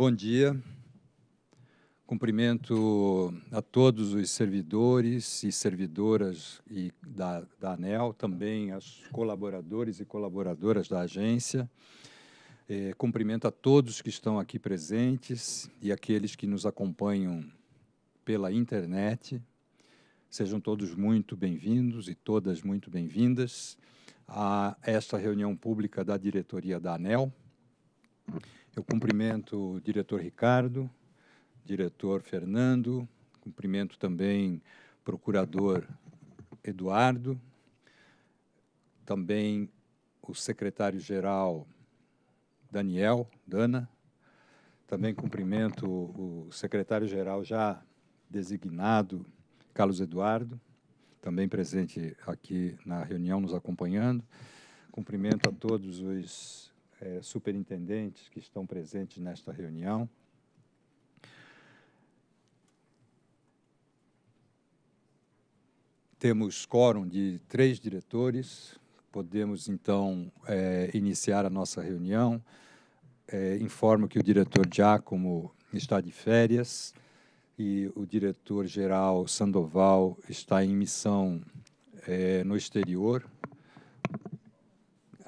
Bom dia. Cumprimento a todos os servidores e servidoras e da, da ANEL, também aos colaboradores e colaboradoras da agência. É, cumprimento a todos que estão aqui presentes e aqueles que nos acompanham pela internet. Sejam todos muito bem-vindos e todas muito bem-vindas a esta reunião pública da diretoria da ANEL eu cumprimento o diretor Ricardo, diretor Fernando, cumprimento também o procurador Eduardo, também o secretário-geral Daniel, Dana, também cumprimento o secretário-geral já designado, Carlos Eduardo, também presente aqui na reunião, nos acompanhando. Cumprimento a todos os é, superintendentes que estão presentes nesta reunião. Temos quórum de três diretores, podemos então é, iniciar a nossa reunião. É, informo que o diretor Giacomo está de férias e o diretor-geral Sandoval está em missão no exterior,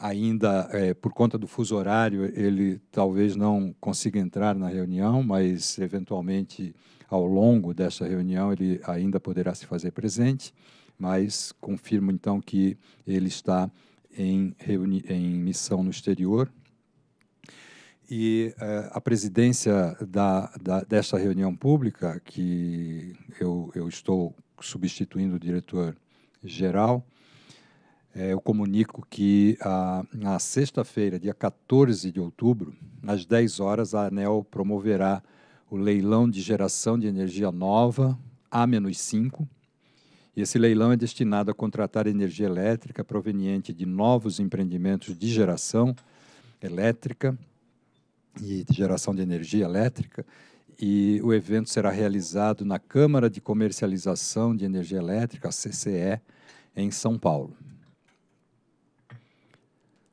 ainda é, por conta do fuso horário, ele talvez não consiga entrar na reunião, mas eventualmente ao longo dessa reunião ele ainda poderá se fazer presente. Mas confirmo então que ele está em, em missão no exterior. E é, a presidência da, da, dessa reunião pública, que eu, eu estou substituindo o diretor-geral, é, eu comunico que a, na sexta-feira, dia 14 de outubro, às 10 horas, a ANEL promoverá o leilão de geração de energia nova A-5. Esse leilão é destinado a contratar energia elétrica proveniente de novos empreendimentos de geração elétrica e de geração de energia elétrica. E o evento será realizado na Câmara de Comercialização de Energia Elétrica, CCE, em São Paulo.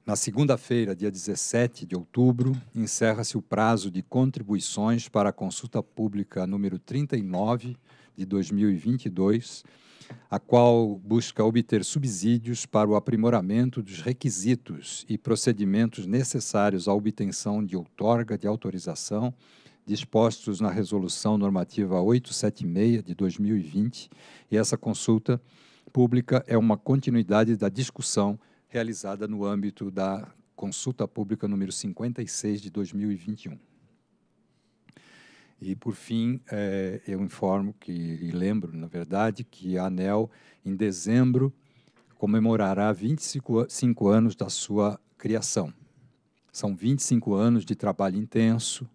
Na segunda-feira, dia 17 de outubro, encerra-se o prazo de contribuições para a consulta pública número 39 de 2022, a qual busca obter subsídios para o aprimoramento dos requisitos e procedimentos necessários à obtenção de outorga de autorização dispostos na Resolução Normativa 876 de 2020, e essa consulta pública é uma continuidade da discussão realizada no âmbito da consulta pública número 56 de 2021. E, por fim, é, eu informo que, e lembro, na verdade, que a ANEL, em dezembro, comemorará 25 anos da sua criação. São 25 anos de trabalho intenso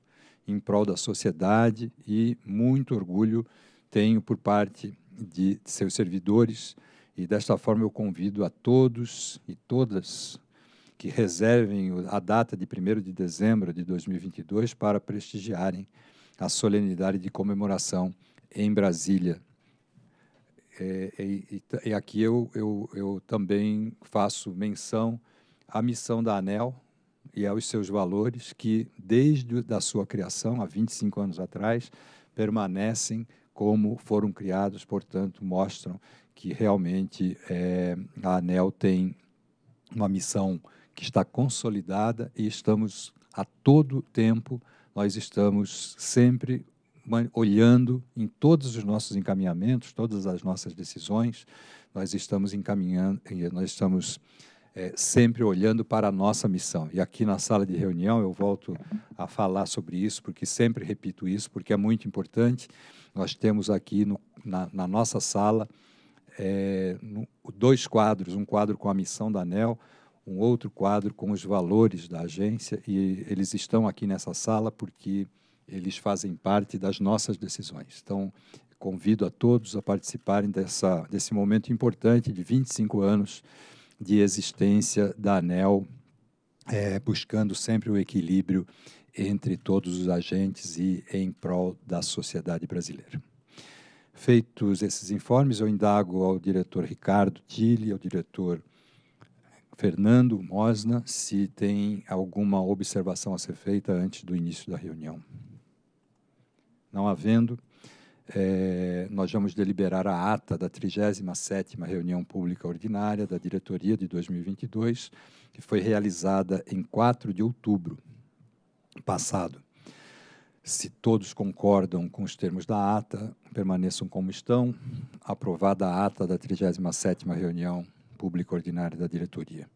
em prol da sociedade e muito orgulho tenho por parte de seus servidores, e desta forma eu convido a todos e todas que reservem a data de 1 de dezembro de 2022 para prestigiarem a solenidade de comemoração em Brasília. É, e, e, e aqui eu, eu, eu também faço menção à missão da ANEL e aos seus valores, que desde da sua criação, há 25 anos atrás, permanecem como foram criados, portanto, mostram que realmente é, a ANEL tem uma missão que está consolidada e estamos a todo tempo, nós estamos sempre olhando em todos os nossos encaminhamentos, todas as nossas decisões, nós estamos encaminhando, nós estamos é, sempre olhando para a nossa missão. E aqui na sala de reunião eu volto a falar sobre isso, porque sempre repito isso, porque é muito importante. Nós temos aqui no, na, na nossa sala é, dois quadros, um quadro com a missão da ANEL, um outro quadro com os valores da agência, e eles estão aqui nessa sala porque eles fazem parte das nossas decisões. Então, convido a todos a participarem dessa, desse momento importante de 25 anos de existência da ANEL, é, buscando sempre o equilíbrio entre todos os agentes e em prol da sociedade brasileira. Feitos esses informes, eu indago ao diretor Ricardo Tilly, ao diretor Fernando Mosna, se tem alguma observação a ser feita antes do início da reunião. Não havendo, é, nós vamos deliberar a ata da 37ª reunião pública ordinária da diretoria de 2022, que foi realizada em 4 de outubro passado. Se todos concordam com os termos da ata, permaneçam como estão. Aprovada a ata da 37ª reunião pública ordinária da diretoria.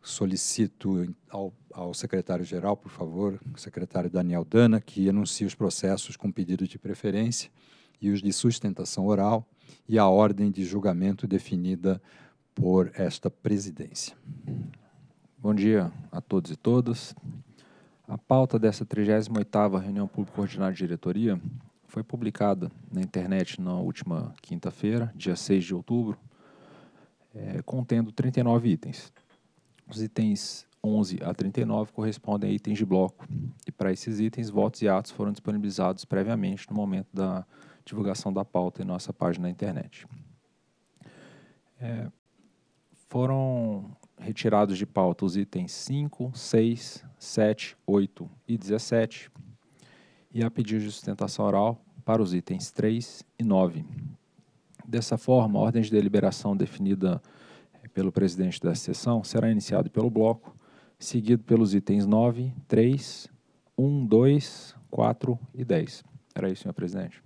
Solicito ao, ao secretário-geral, por favor, o secretário Daniel Dana, que anuncie os processos com pedido de preferência e os de sustentação oral e a ordem de julgamento definida por esta presidência. Bom dia a todos e todas. A pauta dessa 38ª reunião pública ordinária de diretoria foi publicada na internet na última quinta-feira, dia 6 de outubro, é, contendo 39 itens. Os itens 11 a 39 correspondem a itens de bloco, e para esses itens, votos e atos foram disponibilizados previamente no momento da divulgação da pauta em nossa página na internet. É, foram retirados de pauta os itens 5, 6, 7, 8 e 17, e a pedido de sustentação oral para os itens 3 e 9. Dessa forma, a ordem de deliberação definida eh, pelo presidente da sessão será iniciada pelo bloco, seguido pelos itens 9, 3, 1, 2, 4 e 10. Era isso, senhor presidente.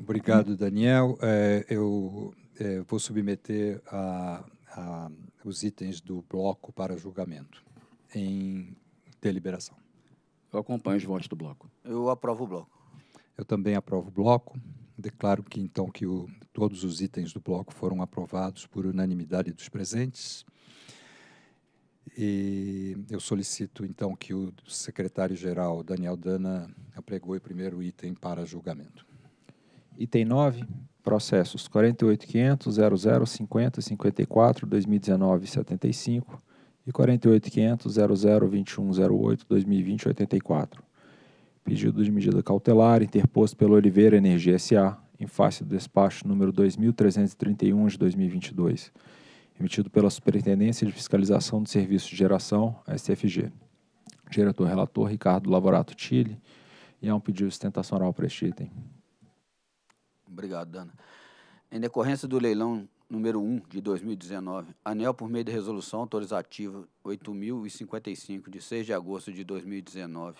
Obrigado, Daniel. É, eu é, vou submeter a a, os itens do bloco para julgamento em deliberação. Eu acompanho os votos do bloco. Eu aprovo o bloco. Eu também aprovo o bloco. Declaro que então que o, todos os itens do bloco foram aprovados por unanimidade dos presentes. E eu solicito então que o secretário-geral Daniel Dana apregoe o primeiro item para julgamento. Item 9, processos 48.500.00.50.54.2019.75 2019 75 e 48.500.00.21.08.2020.84. 2020 84. Pedido de medida cautelar interposto pelo Oliveira Energia SA em face do despacho número 2331 de 2022, emitido pela Superintendência de Fiscalização do Serviço de Geração, SFG. Diretor relator Ricardo Laborato Chile, e há um pedido de sustentação oral para este item. Obrigado, Dana. Em decorrência do leilão número 1 de 2019, ANEL, por meio da resolução autorizativa 8.055, de 6 de agosto de 2019,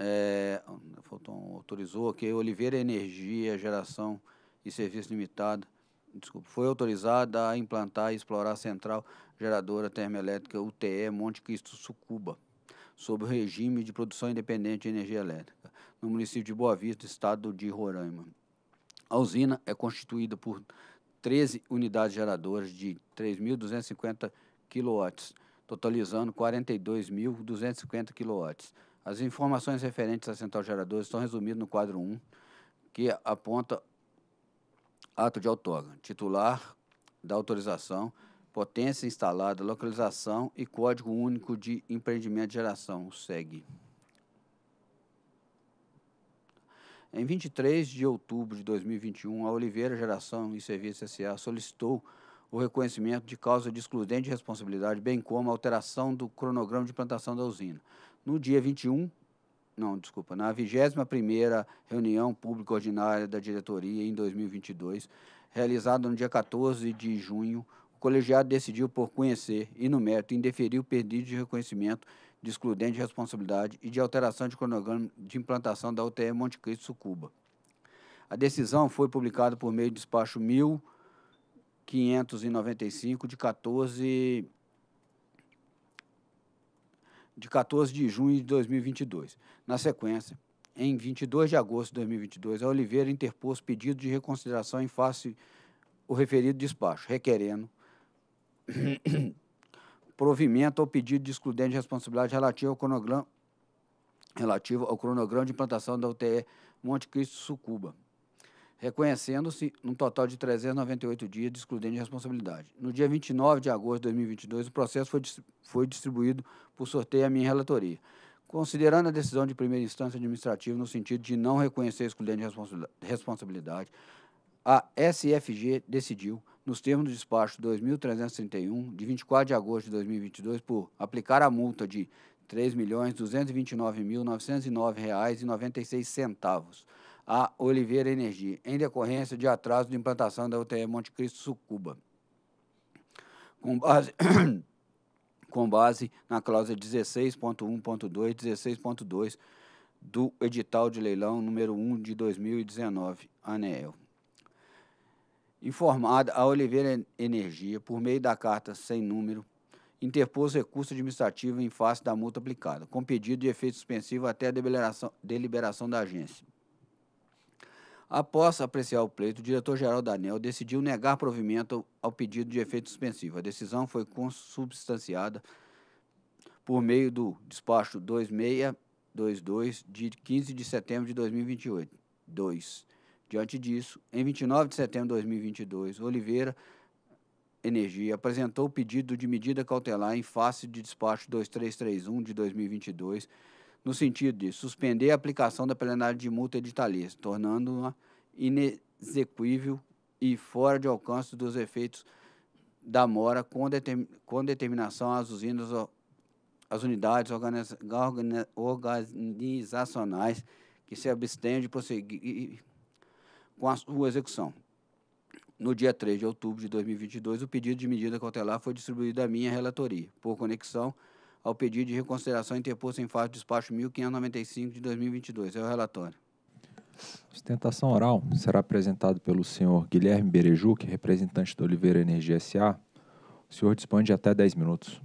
é, faltou um, autorizou que Oliveira Energia, Geração e Serviço Limitado, desculpa, foi autorizada a implantar e explorar a central geradora termoelétrica UTE Monte Cristo Sucuba, sob o regime de produção independente de energia elétrica no município de Boa Vista, estado de Roraima. A usina é constituída por 13 unidades geradoras de 3.250 kW, totalizando 42.250 kW. As informações referentes à central geradora estão resumidas no quadro 1, que aponta ato de outorga, titular da autorização, potência instalada, localização e código único de empreendimento de geração, SEG. Em 23 de outubro de 2021, a Oliveira Geração e Serviços S.A. solicitou o reconhecimento de causa de excludente de responsabilidade, bem como a alteração do cronograma de implantação da usina. No dia 21, não, desculpa, na 21ª reunião pública ordinária da diretoria em 2022, realizada no dia 14 de junho, o colegiado decidiu por conhecer e, no mérito, indeferir o pedido de reconhecimento de excludente de responsabilidade e de alteração de cronograma de implantação da UTE Monte Cristo Sucuba. A decisão foi publicada por meio do despacho 1595 de 14 de 14 de junho de 2022. Na sequência, em 22 de agosto de 2022, a Oliveira interpôs pedido de reconsideração em face o referido despacho, requerendo provimento ao pedido de excludente de responsabilidade relativo ao cronograma, relativo ao cronograma de implantação da UTE Monte Cristo Sucuba, reconhecendo-se um total de 398 dias de excludente de responsabilidade. No dia 29 de agosto de 2022, o processo foi, foi distribuído por sorteio à minha relatoria. Considerando a decisão de primeira instância administrativa no sentido de não reconhecer excludente de responsabilidade, a SFG decidiu, nos termos do despacho 2331, de 24 de agosto de 2022, por aplicar a multa de R$ 3.229.909,96 a Oliveira Energia, em decorrência de atraso de implantação da UTE Monte Cristo Sucuba. Com base, com base na cláusula 16.1.2 16.2 do edital de leilão número 1 de 2019, ANEEL informada a Oliveira Energia, por meio da carta sem número, interpôs recurso administrativo em face da multa aplicada, com pedido de efeito suspensivo até a deliberação, deliberação da agência. Após apreciar o pleito, o diretor-geral da ANEL decidiu negar provimento ao pedido de efeito suspensivo. A decisão foi consubstanciada por meio do despacho 2622, de 15 de setembro de 2028. 2 Diante disso, em 29 de setembro de 2022, Oliveira Energia apresentou o pedido de medida cautelar em face de despacho 2331 de 2022, no sentido de suspender a aplicação da plenária de multa editalista, tornando-a inexequível e fora de alcance dos efeitos da mora com, determin com determinação às usinas às unidades organizacionais que se abstêm de prosseguir com a sua execução. No dia 3 de outubro de 2022, o pedido de medida cautelar foi distribuído à minha relatoria, por conexão ao pedido de reconsideração interposto em fase do despacho 1595 de 2022. É o relatório. Sustentação oral será apresentado pelo senhor Guilherme Berejuc, representante do Oliveira Energia SA. O senhor dispõe de até 10 minutos.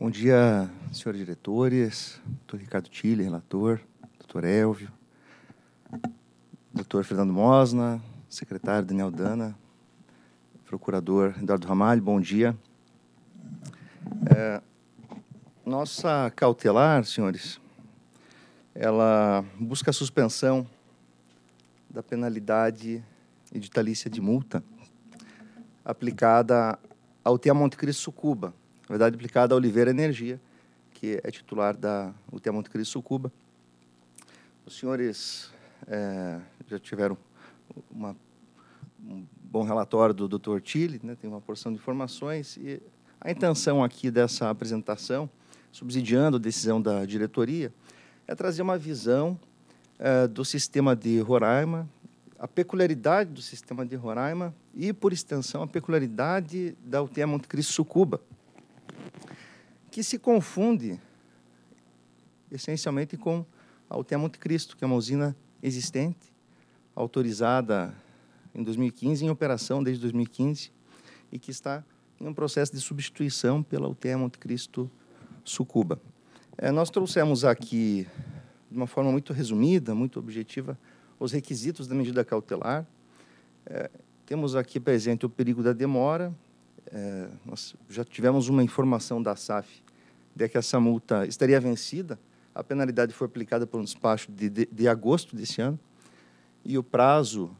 Bom dia, senhores diretores, doutor Ricardo Tille, relator, doutor Elvio, doutor Fernando Mosna, secretário Daniel Dana, procurador Eduardo Ramalho, bom dia. É, nossa cautelar, senhores, ela busca a suspensão da penalidade editalícia de multa aplicada ao TEA Monte Cristo Sucuba, na verdade, aplicada a Oliveira Energia, que é titular da UTI Monte Cristo cuba Os senhores é, já tiveram uma, um bom relatório do Dr. Tille, né, tem uma porção de informações, e a intenção aqui dessa apresentação, subsidiando a decisão da diretoria, é trazer uma visão é, do sistema de Roraima, a peculiaridade do sistema de Roraima e, por extensão, a peculiaridade da UTE Monte Cristo Sucuba, que se confunde essencialmente com a Altea Monte Cristo, que é uma usina existente, autorizada em 2015, em operação desde 2015, e que está em um processo de substituição pela Altea Monte Cristo Sucuba. É, nós trouxemos aqui, de uma forma muito resumida, muito objetiva, os requisitos da medida cautelar. É, temos aqui presente o perigo da demora, é, nós já tivemos uma informação da SAF de que essa multa estaria vencida. A penalidade foi aplicada por um despacho de, de, de agosto desse ano e o prazo,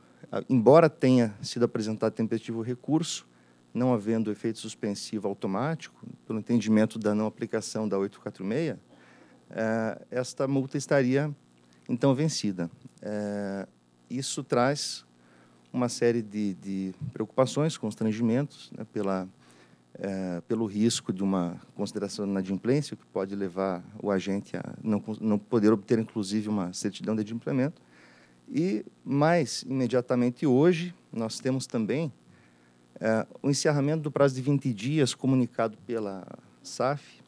embora tenha sido apresentado tempestivo recurso, não havendo efeito suspensivo automático, pelo entendimento da não aplicação da 846, é, esta multa estaria então vencida. É, isso traz uma série de, de preocupações, constrangimentos né, pela, é, pelo risco de uma consideração de inadimplência, que pode levar o agente a não, não poder obter, inclusive, uma certidão de adimplemento. E, mais imediatamente hoje, nós temos também é, o encerramento do prazo de 20 dias comunicado pela SAF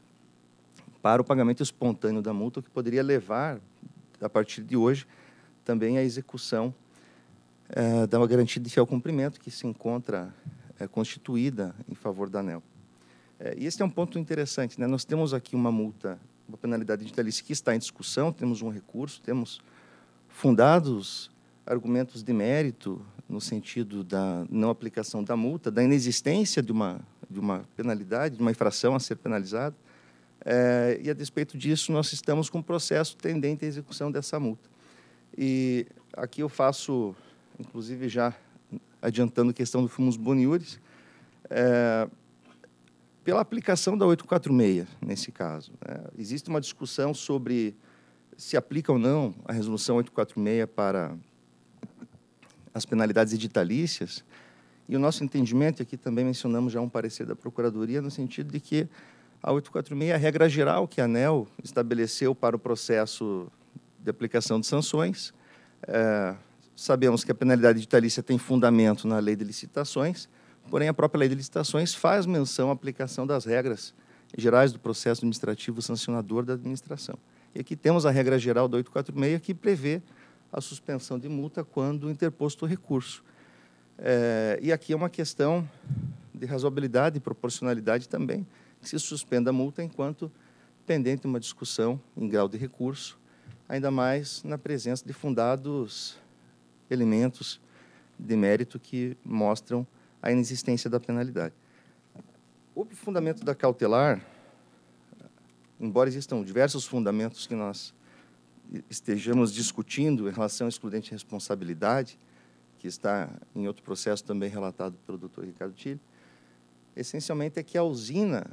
para o pagamento espontâneo da multa, que poderia levar, a partir de hoje, também à execução é, dá uma garantia de fiel cumprimento que se encontra é, constituída em favor da ANEL. É, e esse é um ponto interessante. Né? Nós temos aqui uma multa, uma penalidade vitalícia que está em discussão, temos um recurso, temos fundados argumentos de mérito no sentido da não aplicação da multa, da inexistência de uma, de uma penalidade, de uma infração a ser penalizada. É, e, a despeito disso, nós estamos com um processo tendente à execução dessa multa. E aqui eu faço inclusive já adiantando a questão do Fumos Boniuris, é, pela aplicação da 846, nesse caso. É, existe uma discussão sobre se aplica ou não a resolução 846 para as penalidades editalícias. E o nosso entendimento, e aqui também mencionamos já um parecer da Procuradoria, no sentido de que a 846, é a regra geral que a ANEL estabeleceu para o processo de aplicação de sanções, é, sabemos que a penalidade vitalícia tem fundamento na lei de licitações, porém a própria lei de licitações faz menção à aplicação das regras gerais do processo administrativo sancionador da administração. E aqui temos a regra geral da 846 que prevê a suspensão de multa quando interposto o recurso. É, e aqui é uma questão de razoabilidade e proporcionalidade também, que se suspenda a multa enquanto pendente uma discussão em grau de recurso, ainda mais na presença de fundados elementos de mérito que mostram a inexistência da penalidade. O fundamento da cautelar, embora existam diversos fundamentos que nós estejamos discutindo em relação à excludente responsabilidade, que está em outro processo também relatado pelo Dr. Ricardo Tille, essencialmente é que a usina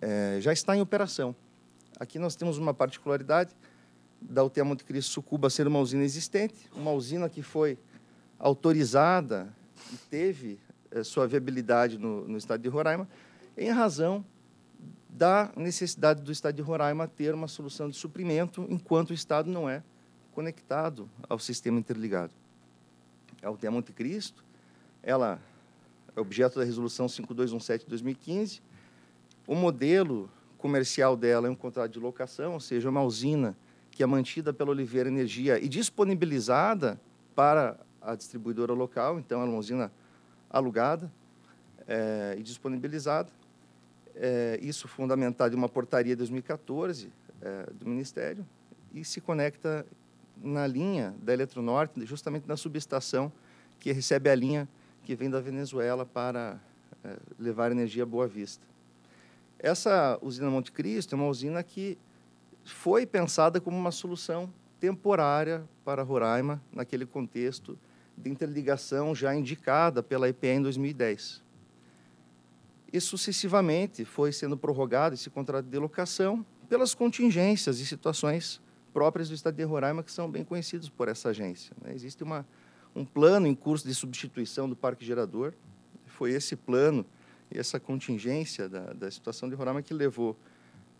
é, já está em operação. Aqui nós temos uma particularidade da UTA Monte Cristo Sucuba ser uma usina existente, uma usina que foi autorizada e teve é, sua viabilidade no, no estado de Roraima, em razão da necessidade do estado de Roraima ter uma solução de suprimento enquanto o estado não é conectado ao sistema interligado. A UTA Monte Cristo, ela é objeto da resolução 5217 de 2015. O modelo comercial dela é um contrato de locação, ou seja, uma usina que é mantida pela Oliveira Energia e disponibilizada para a distribuidora local, então é uma usina alugada é, e disponibilizada. É, isso fundamentado em uma portaria de 2014 é, eh, do Ministério e se conecta na linha da Eletronorte, justamente na subestação que recebe a linha que vem da Venezuela para levar energia a Boa Vista. Essa usina Monte Cristo é uma usina que foi pensada como uma solução temporária para Roraima, naquele contexto de interligação já indicada pela EPE em 2010. E sucessivamente foi sendo prorrogado esse contrato de locação pelas contingências e situações próprias do Estado de Roraima, que são bem conhecidos por essa agência. Né? Existe uma, um plano em curso de substituição do Parque Gerador, foi esse plano e essa contingência da, da situação de Roraima que levou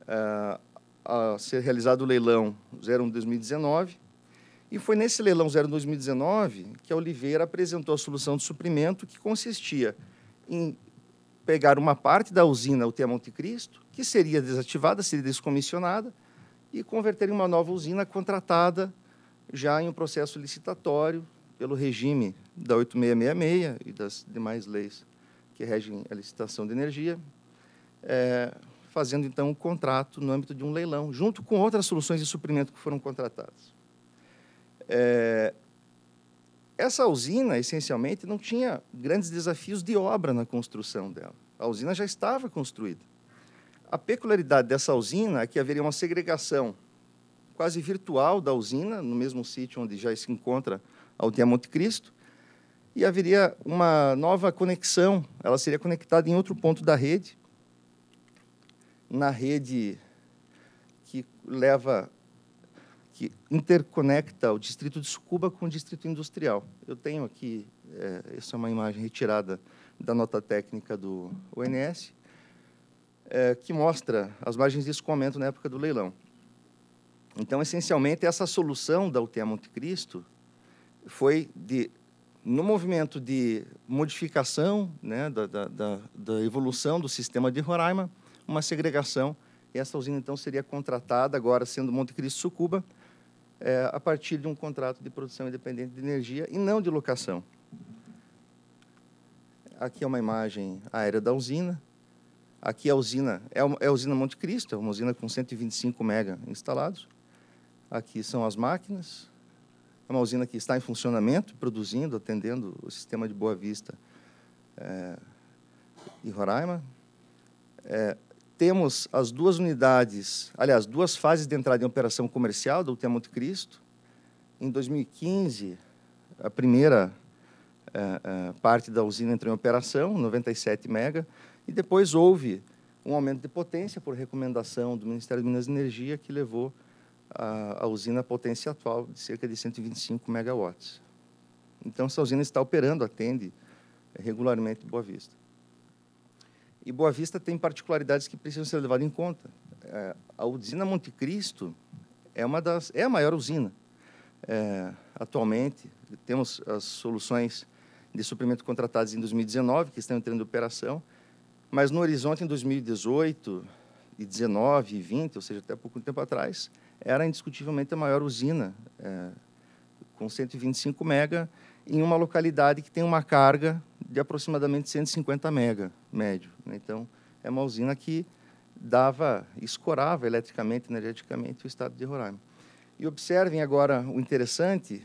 ah, a ser realizado o leilão 01 2019. E foi nesse leilão 01 2019 que a Oliveira apresentou a solução de suprimento que consistia em pegar uma parte da usina UTE Monte Cristo, que seria desativada, seria descomissionada, e converter em uma nova usina contratada já em um processo licitatório pelo regime da 8666 e das demais leis que regem a licitação de energia. É, fazendo então um contrato no âmbito de um leilão, junto com outras soluções de suprimento que foram contratadas. É... Essa usina, essencialmente, não tinha grandes desafios de obra na construção dela. A usina já estava construída. A peculiaridade dessa usina é que haveria uma segregação quase virtual da usina, no mesmo sítio onde já se encontra a aldeia Monte Cristo, e haveria uma nova conexão, ela seria conectada em outro ponto da rede, na rede que leva que interconecta o distrito de Sucuba com o distrito industrial. Eu tenho aqui, é, essa é uma imagem retirada da nota técnica do ONS, é, eh, que mostra as margens de escoamento na época do leilão. Então, essencialmente, essa solução da UTA Monte Cristo foi de, no movimento de modificação né, da, da, da evolução do sistema de Roraima, uma segregação. E essa usina, então, seria contratada, agora sendo Monte Cristo Sucuba, é, a partir de um contrato de produção independente de energia e não de locação. Aqui é uma imagem aérea da usina. Aqui é, é a usina, é é a usina Monte Cristo, é uma usina com 125 mega instalados. Aqui são as máquinas. É uma usina que está em funcionamento, produzindo, atendendo o sistema de Boa Vista é, e Roraima. É, temos as duas unidades, aliás, duas fases de entrada em operação comercial do Ultima Cristo. Em 2015, a primeira eh, eh, parte da usina entrou em operação, 97 mega, e depois houve um aumento de potência por recomendação do Ministério de Minas e Energia, que levou a, a usina à potência atual de cerca de 125 megawatts. Então, essa usina está operando, atende eh, regularmente Boa Vista. E Boa Vista tem particularidades que precisam ser levadas em conta. É, a usina Monte Cristo é uma das é a maior usina é, atualmente. Temos as soluções de suprimento contratadas em 2019 que estão entrando em operação, mas no horizonte em 2018 e 19 e 20, ou seja, até pouco tempo atrás, era indiscutivelmente a maior usina é, com 125 mega em uma localidade que tem uma carga de aproximadamente 150 mega médio. Né? Então, é uma usina que dava, escorava eletricamente, energeticamente o estado de Roraima. E observem agora o interessante,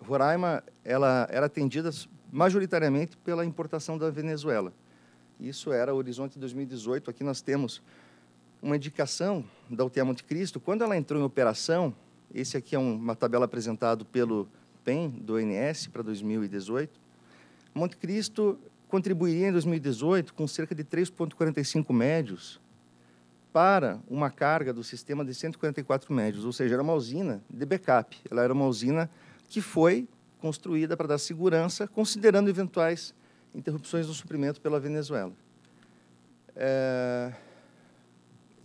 Roraima ela era atendida majoritariamente pela importação da Venezuela. Isso era o horizonte 2018. Aqui nós temos uma indicação da UTI Monte Cristo. Quando ela entrou em operação, esse aqui é uma tabela apresentada pelo PEN, do ONS, para 2018, Monte Cristo contribuiria em 2018 com cerca de 3,45 médios para uma carga do sistema de 144 médios, ou seja, era uma usina de backup. Ela era uma usina que foi construída para dar segurança, considerando eventuais interrupções no suprimento pela Venezuela. É...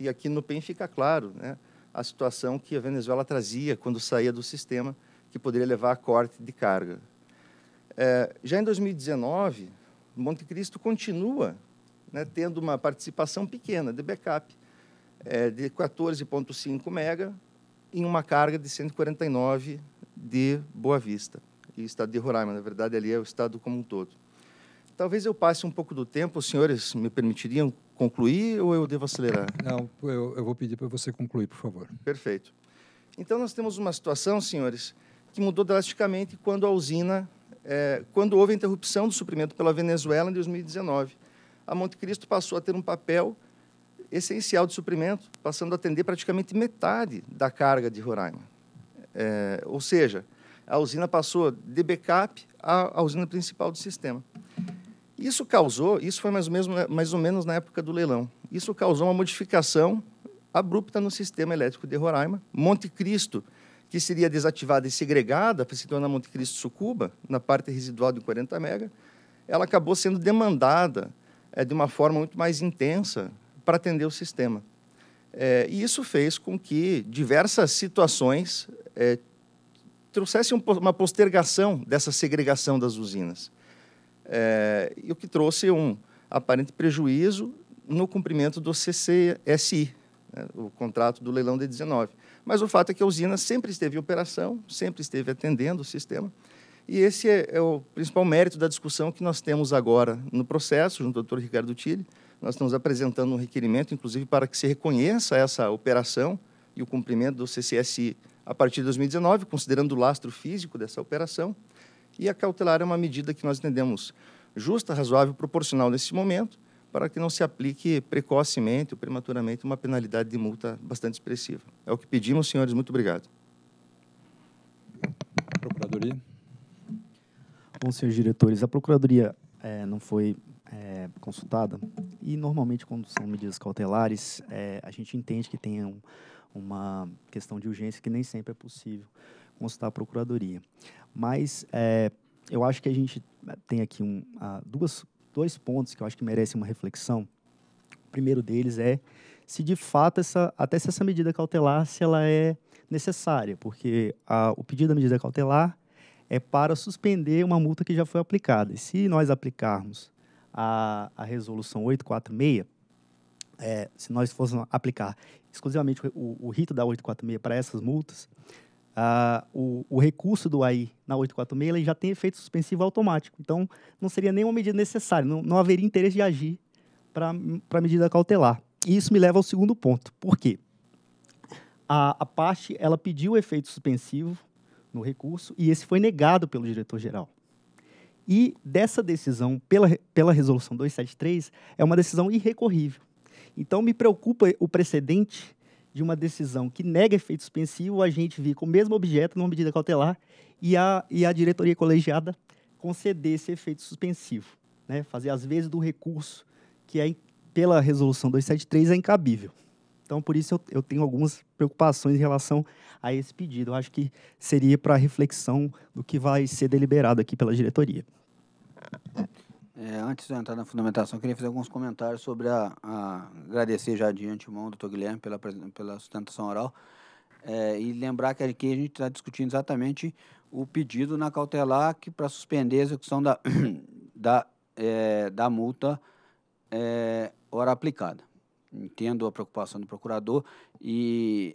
E aqui no PEN fica claro né, a situação que a Venezuela trazia quando saía do sistema, que poderia levar a corte de carga. É, já em 2019, Monte Cristo continua né, tendo uma participação pequena de backup é, de 14,5 mega em uma carga de 149 de Boa Vista e Estado de Roraima. Na verdade, ali é o estado como um todo. Talvez eu passe um pouco do tempo, os senhores me permitiriam concluir ou eu devo acelerar? Não, eu, eu vou pedir para você concluir, por favor. Perfeito. Então, nós temos uma situação, senhores, que mudou drasticamente quando a usina é, quando houve a interrupção do suprimento pela Venezuela em 2019. A Monte Cristo passou a ter um papel essencial de suprimento, passando a atender praticamente metade da carga de Roraima. É, ou seja, a usina passou de backup à, à usina principal do sistema. Isso causou, isso foi mais ou, menos, mais ou menos na época do leilão, isso causou uma modificação abrupta no sistema elétrico de Roraima. Monte Cristo que seria desativada e segregada para se tornar Monte Cristo Sucuba, na parte residual de 40 mega, ela acabou sendo demandada é, de uma forma muito mais intensa para atender o sistema. É, e isso fez com que diversas situações é, trouxessem um, uma postergação dessa segregação das usinas, é, e o que trouxe um aparente prejuízo no cumprimento do CCSI, né, o contrato do leilão de 19. Mas o fato é que a usina sempre esteve em operação, sempre esteve atendendo o sistema. E esse é, é o principal mérito da discussão que nós temos agora no processo, junto ao doutor Ricardo Tille. Nós estamos apresentando um requerimento, inclusive, para que se reconheça essa operação e o cumprimento do CCSI a partir de 2019, considerando o lastro físico dessa operação. E a cautelar é uma medida que nós entendemos justa, razoável, proporcional nesse momento, para que não se aplique precocemente ou prematuramente uma penalidade de multa bastante expressiva. É o que pedimos, senhores. Muito obrigado. Procuradoria. Bom, senhores diretores, a Procuradoria é, não foi é, consultada e, normalmente, quando são medidas cautelares, é, a gente entende que tem um, uma questão de urgência que nem sempre é possível consultar a Procuradoria. Mas é, eu acho que a gente tem aqui um, ah, duas dois pontos que eu acho que merecem uma reflexão. O primeiro deles é se de fato essa, até se essa medida cautelar se ela é necessária, porque a, o pedido da medida cautelar é para suspender uma multa que já foi aplicada. E se nós aplicarmos a, a resolução 846, é, se nós fôssemos aplicar exclusivamente o, o rito da 846 para essas multas, o, o, recurso do AI na 846 ele já tem efeito suspensivo automático. Então, não seria nenhuma medida necessária, não, não haveria interesse de agir para a medida cautelar. E isso me leva ao segundo ponto. Por quê? A, a parte ela pediu efeito suspensivo no recurso e esse foi negado pelo diretor-geral. E dessa decisão, pela, pela resolução 273, é uma decisão irrecorrível. Então, me preocupa o precedente de uma decisão que nega efeito suspensivo, a gente vi com o mesmo objeto numa medida cautelar e a, e a diretoria colegiada conceder esse efeito suspensivo, né? fazer as vezes do recurso que é, pela resolução 273 é incabível. Então, por isso, eu, eu tenho algumas preocupações em relação a esse pedido. Eu acho que seria para reflexão do que vai ser deliberado aqui pela diretoria. É, antes de eu entrar na fundamentação, queria fazer alguns comentários sobre a, a agradecer já de antemão, doutor Guilherme, pela, pela sustentação oral. É, e lembrar que aqui a gente está discutindo exatamente o pedido na cautelar que para suspender a execução da, da, é, da multa é, hora aplicada. Entendo a preocupação do procurador e,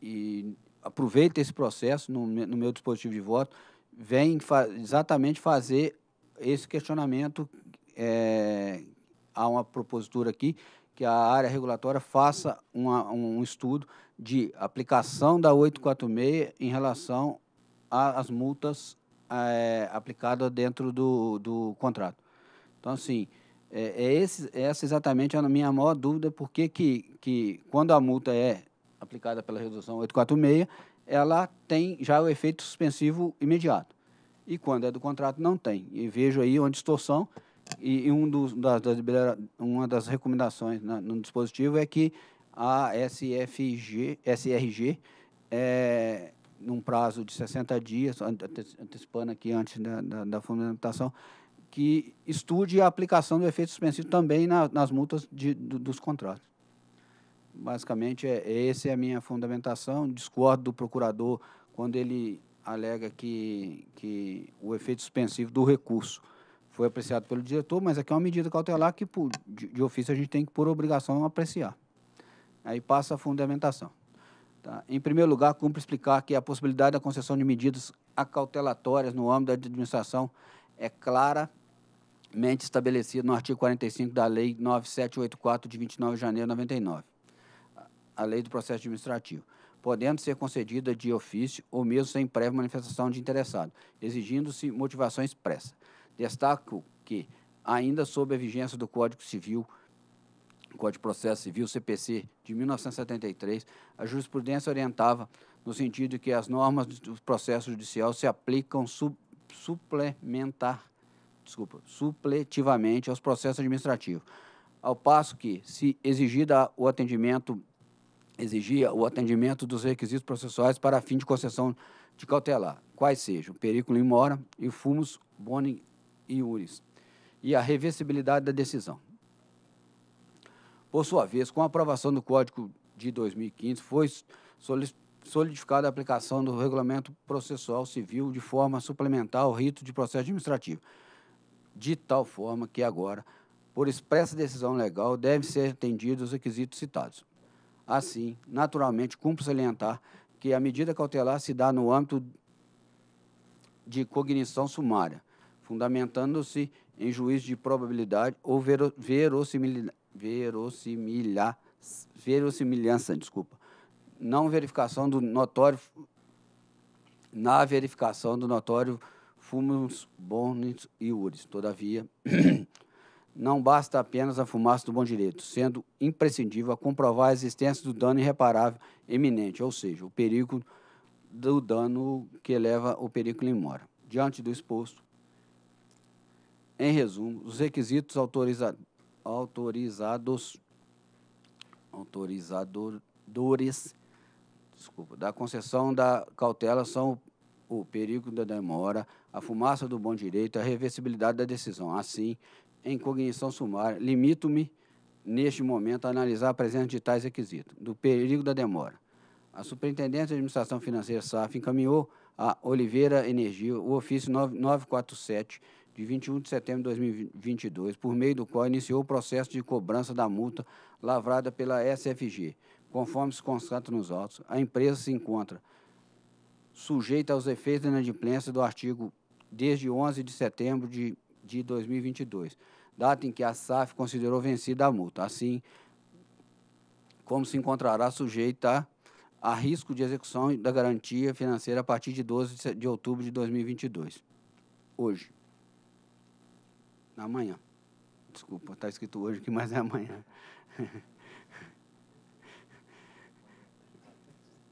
e aproveito esse processo no, no meu dispositivo de voto, vem fa exatamente fazer esse questionamento é, há uma propositura aqui que a área regulatória faça uma, um estudo de aplicação da 846 em relação às multas é, aplicadas dentro do, do contrato. Então, assim, é, é esse, é essa exatamente a minha maior dúvida, porque que, que quando a multa é aplicada pela resolução 846, ela tem já o efeito suspensivo imediato e quando é do contrato não tem. E vejo aí uma distorção e, e um dos, das, das, uma das recomendações na, no dispositivo é que a SFG, SRG, é, num prazo de 60 dias, antecipando aqui antes da, da, da fundamentação, que estude a aplicação do efeito suspensivo também na, nas multas de, do, dos contratos. Basicamente, é, essa é a minha fundamentação. Discordo do procurador quando ele alega que, que o efeito suspensivo do recurso foi apreciado pelo diretor, mas aqui é uma medida cautelar que, por, de, de, ofício, a gente tem que, por obrigação, apreciar. Aí passa a fundamentação. Tá? Em primeiro lugar, cumpre explicar que a possibilidade da concessão de medidas acautelatórias no âmbito da administração é claramente estabelecida no artigo 45 da Lei 9784, de 29 de janeiro de 99, a Lei do Processo Administrativo podendo ser concedida de ofício ou mesmo sem prévia manifestação de interessado, exigindo-se motivação expressa. Destaco que, ainda sob a vigência do Código Civil, Código de Processo Civil, CPC, de 1973, a jurisprudência orientava no sentido de que as normas do processo judicial se aplicam sub, suplementar, desculpa, supletivamente aos processos administrativos, ao passo que, se exigida o atendimento exigia o atendimento dos requisitos processuais para fim de concessão de cautelar, quais sejam periculum in mora e fumus boni iuris, e a reversibilidade da decisão. Por sua vez, com a aprovação do Código de 2015, foi solidificada a aplicação do Regulamento Processual Civil de forma a suplementar ao rito de processo administrativo, de tal forma que agora, por expressa decisão legal, devem ser atendidos os requisitos citados. Assim, naturalmente, cumpre salientar que a medida cautelar se dá no âmbito de cognição sumária, fundamentando-se em juízo de probabilidade ou verossimilhança, desculpa, não verificação do notório na verificação do notório fumus bonis iuris. Todavia, não basta apenas a fumaça do bom direito, sendo imprescindível comprovar a existência do dano irreparável eminente, ou seja, o perigo do dano que leva o perigo em mora. Diante do exposto, em resumo, os requisitos autoriza autorizados autorizadores desculpa, da concessão da cautela são o, o perigo da demora, a fumaça do bom direito, a reversibilidade da decisão. Assim, em cognição sumária, limito-me, neste momento, a analisar a presença de tais requisitos, do perigo da demora. A Superintendência de Administração Financeira SAF encaminhou a Oliveira Energia o ofício 947 de 21 de setembro de 2022, por meio do qual iniciou o processo de cobrança da multa lavrada pela SFG. Conforme se constata nos autos, a empresa se encontra sujeita aos efeitos da inadimplência do artigo desde 11 de setembro de de 2022, data em que a SAF considerou vencida a multa. Assim, como se encontrará sujeita a risco de execução da garantia financeira a partir de 12 de outubro de 2022. Hoje. Amanhã. Desculpa, está escrito hoje aqui, mas é amanhã.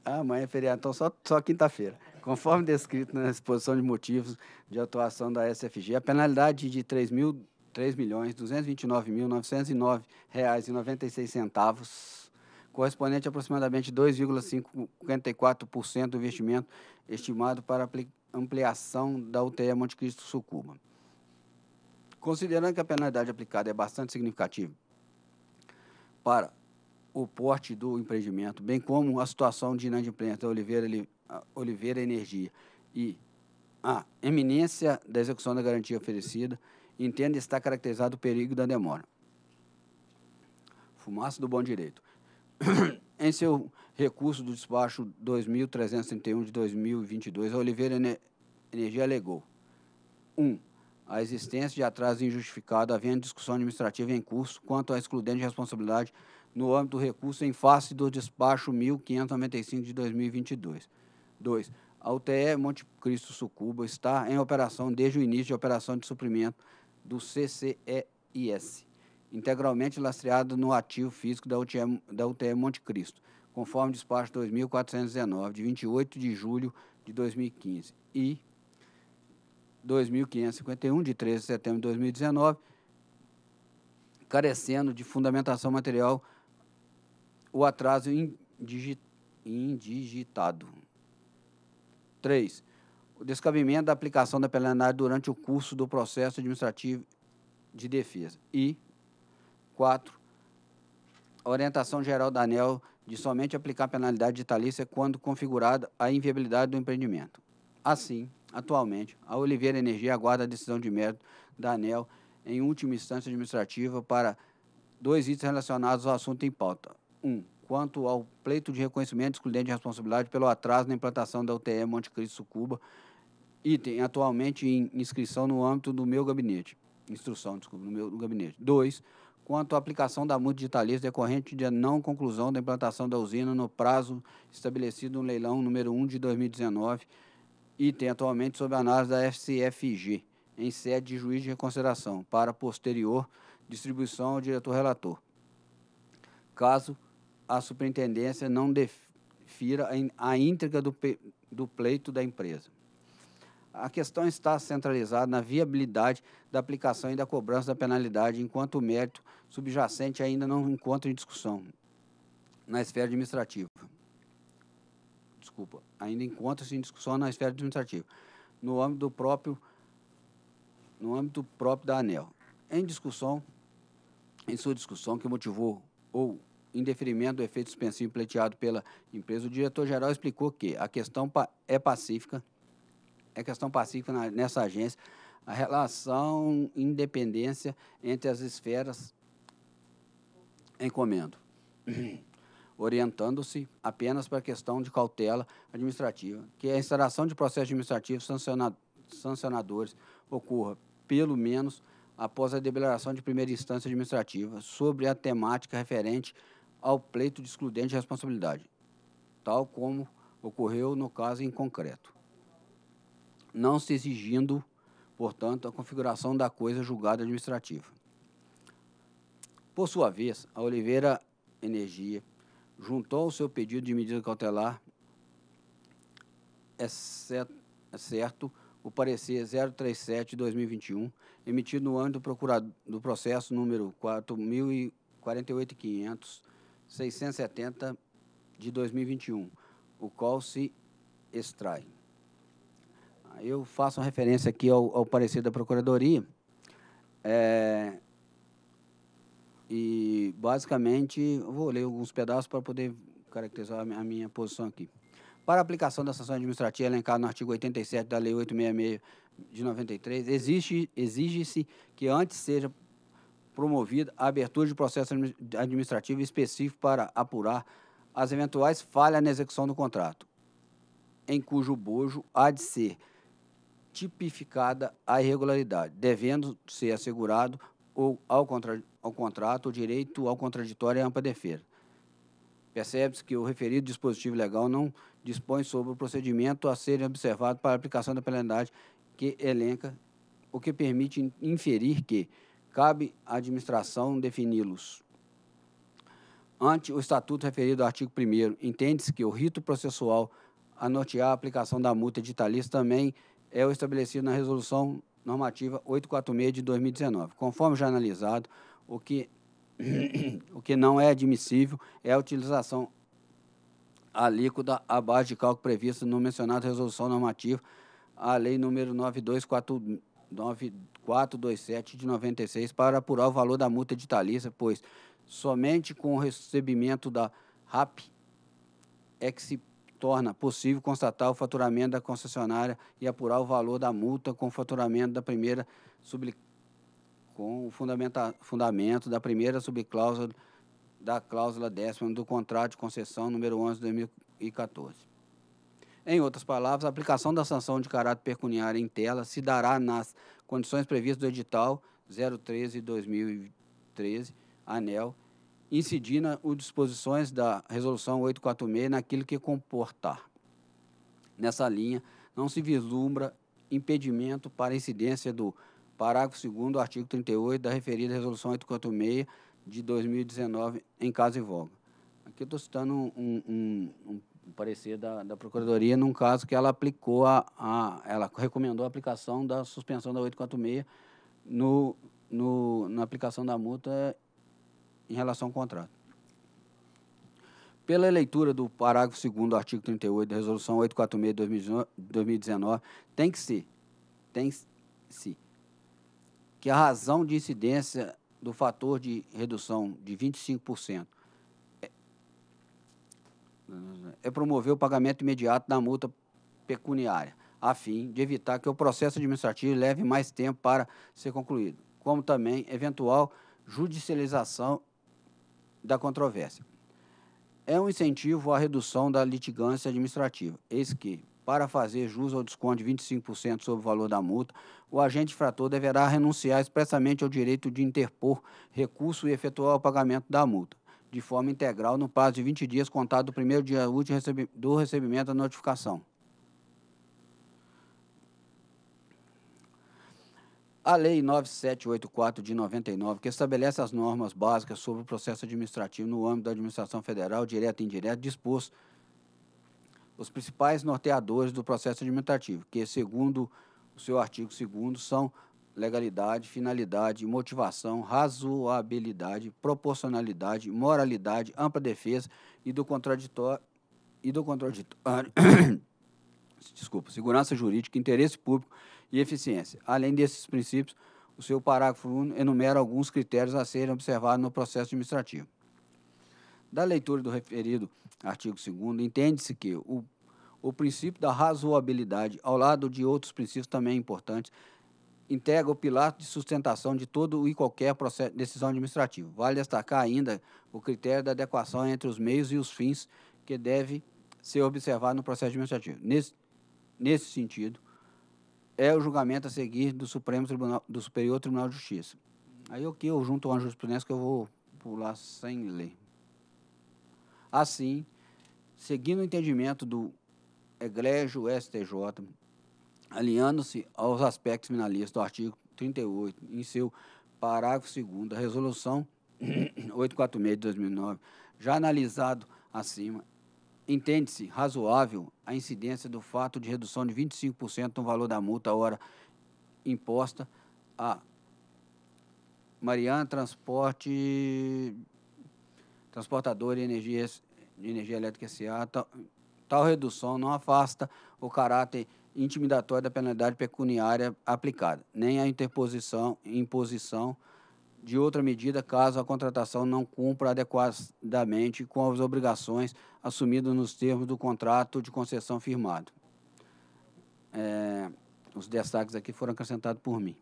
Ah, amanhã é feriado, então só, só quinta-feira. Conforme descrito na exposição de motivos de atuação da SFG, a penalidade de R$ 3.229.909,96, correspondente a aproximadamente 2,54% do investimento estimado para ampliação da UTE Monte Cristo Sucuba. Considerando que a penalidade aplicada é bastante significativa para o porte do empreendimento, bem como a situação de inadimplência Oliveira, Oliveira Energia e a eminência da execução da garantia oferecida, entenda estar caracterizado o perigo da demora. Fumaça do bom direito. em seu recurso do despacho 2331 de 2022, a Oliveira Energia alegou: 1. Um, a existência de atraso injustificado havendo discussão administrativa em curso quanto à excludente responsabilidade no âmbito do recurso em face do despacho 1595 de 2022. 2. A UTE Monte Cristo Sucuba está em operação desde o início de operação de suprimento do CCEIS, integralmente lastreada no ativo físico da UTE, da UTE Monte Cristo, conforme despacho 2419, de 28 de julho de 2015 e 2551, de 13 de setembro de 2019, carecendo de fundamentação material o atraso indigitado. 3. O descabimento da aplicação da plenária durante o curso do processo administrativo de defesa. E 4. A orientação geral da ANEL de somente aplicar a penalidade de talícia quando configurada a inviabilidade do empreendimento. Assim, atualmente, a Oliveira Energia aguarda a decisão de mérito da ANEL em última instância administrativa para dois itens relacionados ao assunto em pauta. 1. Quanto ao pleito de reconhecimento excludente de responsabilidade pelo atraso na implantação da UTE Monte Cristo Cuba, item atualmente em inscrição no âmbito do meu gabinete. Instrução, desculpa, no meu gabinete. 2. Quanto à aplicação da multa digitalista decorrente de não conclusão da implantação da usina no prazo estabelecido no leilão número 1 de 2019, item atualmente sob análise da FCFG, em sede de juiz de reconsideração, para posterior distribuição ao diretor relator. Caso a superintendência não defira a íntegra do, do pleito da empresa. A questão está centralizada na viabilidade da aplicação e da cobrança da penalidade, enquanto o mérito subjacente ainda não encontra em discussão na esfera administrativa. Desculpa, ainda encontra-se em discussão na esfera administrativa, no âmbito próprio no âmbito próprio da ANEL. Em discussão, em sua discussão que motivou ou em deferimento do efeito suspensivo pleiteado pela empresa, o diretor-geral explicou que a questão é pacífica, é questão pacífica na, nessa agência, a relação independência entre as esferas em comendo, orientando-se apenas para a questão de cautela administrativa, que a instalação de processos administrativos sancionadores ocorra, pelo menos após a deliberação de primeira instância administrativa sobre a temática referente ao pleito de excludente de responsabilidade, tal como ocorreu no caso em concreto, não se exigindo, portanto, a configuração da coisa julgada administrativa. Por sua vez, a Oliveira Energia juntou o seu pedido de medida cautelar, é, é certo o parecer 037-2021, emitido no âmbito do, do processo número 4.048.500, 670 de 2021, o qual se extrai. Eu faço referência aqui ao, ao parecer da Procuradoria, é, e basicamente, vou ler alguns pedaços para poder caracterizar a minha posição aqui. Para a aplicação da sanção administrativa elencada no artigo 87 da Lei 866 de 93, exige-se exige que antes seja promovida a abertura de processo administrativo específico para apurar as eventuais falhas na execução do contrato, em cujo bojo há de ser tipificada a irregularidade, devendo ser assegurado ou ao, contra, ao contrato o direito ao contraditório e ampla defesa. Percebe-se que o referido dispositivo legal não dispõe sobre o procedimento a ser observado para a aplicação da penalidade que elenca, o que permite inferir que cabe à administração defini-los. Ante o estatuto referido ao artigo 1 entende-se que o rito processual a nortear a aplicação da multa editalista também é o estabelecido na Resolução Normativa 846 de 2019. Conforme já analisado, o que, o que não é admissível é a utilização alíquota à base de cálculo prevista no mencionado Resolução Normativa, a Lei número 9249 427 de 96 para apurar o valor da multa editalícia, pois somente com o recebimento da RAP é que se torna possível constatar o faturamento da concessionária e apurar o valor da multa com o faturamento da primeira sub com o fundamento da primeira subcláusula da cláusula décima do contrato de concessão número 11 de 2014. Em outras palavras, a aplicação da sanção de caráter pecuniário em tela se dará nas condições previstas do edital 013-2013, ANEL, incidindo as disposições da Resolução 846 naquilo que comportar. Nessa linha, não se vislumbra impedimento para incidência do parágrafo 2 do artigo 38 da referida Resolução 846 de 2019 em caso e voga. Aqui eu estou citando um, um, um um parecer da, da Procuradoria num caso que ela aplicou a, a, ela recomendou a aplicação da suspensão da 846 no, no, na aplicação da multa em relação ao contrato. Pela leitura do parágrafo 2 do artigo 38 da Resolução 846 de 2019, tem que se tem se que a razão de incidência do fator de redução de 25% é promover o pagamento imediato da multa pecuniária, a fim de evitar que o processo administrativo leve mais tempo para ser concluído, como também eventual judicialização da controvérsia. É um incentivo à redução da litigância administrativa, eis que, para fazer jus ao desconto de 25% sobre o valor da multa, o agente infrator deverá renunciar expressamente ao direito de interpor recurso e efetuar o pagamento da multa de forma integral no prazo de 20 dias contado do primeiro dia útil do recebimento da notificação. A Lei 9784 de 99, que estabelece as normas básicas sobre o processo administrativo no âmbito da administração federal, direta e indireta dispôs os principais norteadores do processo administrativo, que, segundo o seu artigo 2, são legalidade, finalidade, motivação, razoabilidade, proporcionalidade, moralidade, ampla defesa e do contraditório e do contraditório, desculpa, segurança jurídica, interesse público e eficiência. Além desses princípios, o seu parágrafo 1 enumera alguns critérios a serem observados no processo administrativo. Da leitura do referido artigo 2 entende-se que o, o princípio da razoabilidade, ao lado de outros princípios também importantes, integra o pilar de sustentação de todo e qualquer processo, decisão administrativa. Vale destacar ainda o critério da adequação entre os meios e os fins que deve ser observado no processo administrativo. Nesse, nesse sentido, é o julgamento a seguir do Supremo Tribunal, do Superior Tribunal de Justiça. Aí o que eu junto uma jurisprudência que eu vou pular sem ler. Assim, seguindo o entendimento do egrégio STJ, alinhando-se aos aspectos finalistas do artigo 38, em seu parágrafo 2 da Resolução 846 de 2009, já analisado acima, entende-se razoável a incidência do fato de redução de 25% no valor da multa hora imposta a Mariana Transporte Transportadora de Energia, de energia Elétrica S.A. Tal, tal redução não afasta o caráter intimidatória da penalidade pecuniária aplicada, nem a interposição imposição de outra medida caso a contratação não cumpra adequadamente com as obrigações assumidas nos termos do contrato de concessão firmado. É, os destaques aqui foram acrescentados por mim.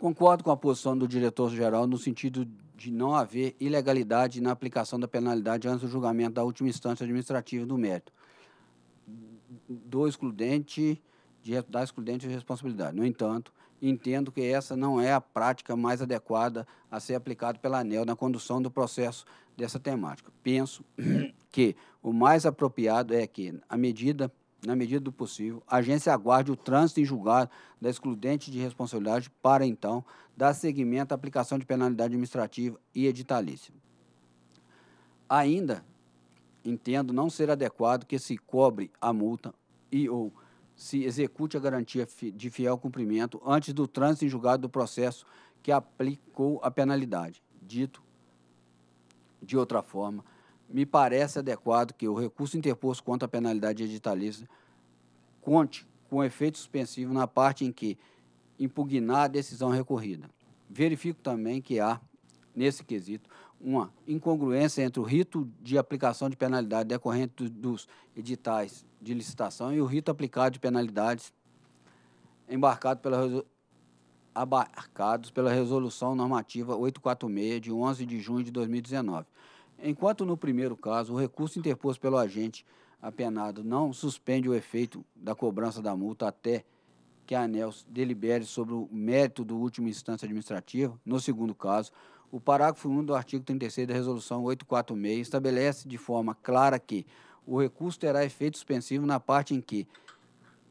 Concordo com a posição do diretor-geral no sentido de não haver ilegalidade na aplicação da penalidade antes do julgamento da última instância administrativa do mérito, do excludente, de, da excludente de responsabilidade. No entanto, entendo que essa não é a prática mais adequada a ser aplicada pela ANEL na condução do processo dessa temática. Penso que o mais apropriado é que, a medida na medida do possível, a agência aguarde o trânsito em julgado da excludente de responsabilidade para, então, dar seguimento à aplicação de penalidade administrativa e editalícia. Ainda entendo não ser adequado que se cobre a multa e ou se execute a garantia de fiel cumprimento antes do trânsito em julgado do processo que aplicou a penalidade. Dito de outra forma, me parece adequado que o recurso interposto contra a penalidade editalista conte com efeito suspensivo na parte em que impugnar a decisão recorrida. Verifico também que há, nesse quesito, uma incongruência entre o rito de aplicação de penalidade decorrente dos editais de licitação e o rito aplicado de penalidades embarcado pela, abarcados pela Resolução Normativa 846, de 11 de junho de 2019. Enquanto no primeiro caso, o recurso interposto pelo agente apenado não suspende o efeito da cobrança da multa até que a ANEL delibere sobre o mérito do último instância administrativa, no segundo caso, o parágrafo 1 do artigo 36 da Resolução 846 estabelece de forma clara que o recurso terá efeito suspensivo na parte em que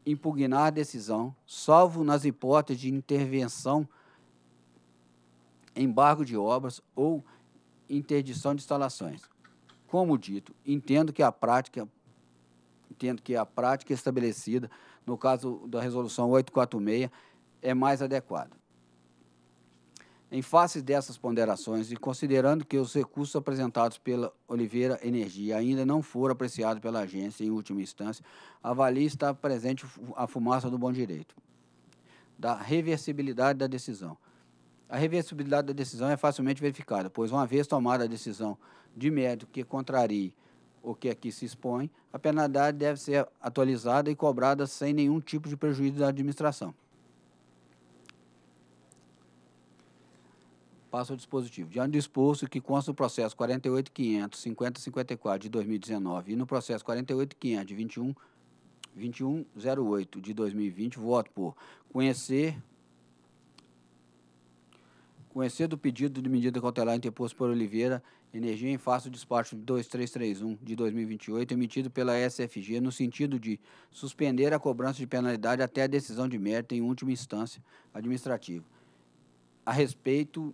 impugnar a decisão, salvo nas hipóteses de intervenção, embargo de obras ou interdição de instalações. Como dito, entendo que a prática entendo que a prática estabelecida no caso da resolução 846 é mais adequada. Em face dessas ponderações e considerando que os recursos apresentados pela Oliveira Energia ainda não foram apreciados pela agência em última instância, avalia estar presente a fumaça do bom direito, da reversibilidade da decisão. A reversibilidade da decisão é facilmente verificada, pois uma vez tomada a decisão de mérito que contrarie o que aqui se expõe, a penalidade deve ser atualizada e cobrada sem nenhum tipo de prejuízo da administração. passa o dispositivo. Diante do exposto que consta no processo 48.500.50.54 de 2019 e no processo 48.500.21.08 de 21, de 2020, voto por conhecer conhecer do pedido de medida cautelar interposto por Oliveira Energia em face do despacho 2331 de 2028 emitido pela SFG no sentido de suspender a cobrança de penalidade até a decisão de mérito em última instância administrativa a respeito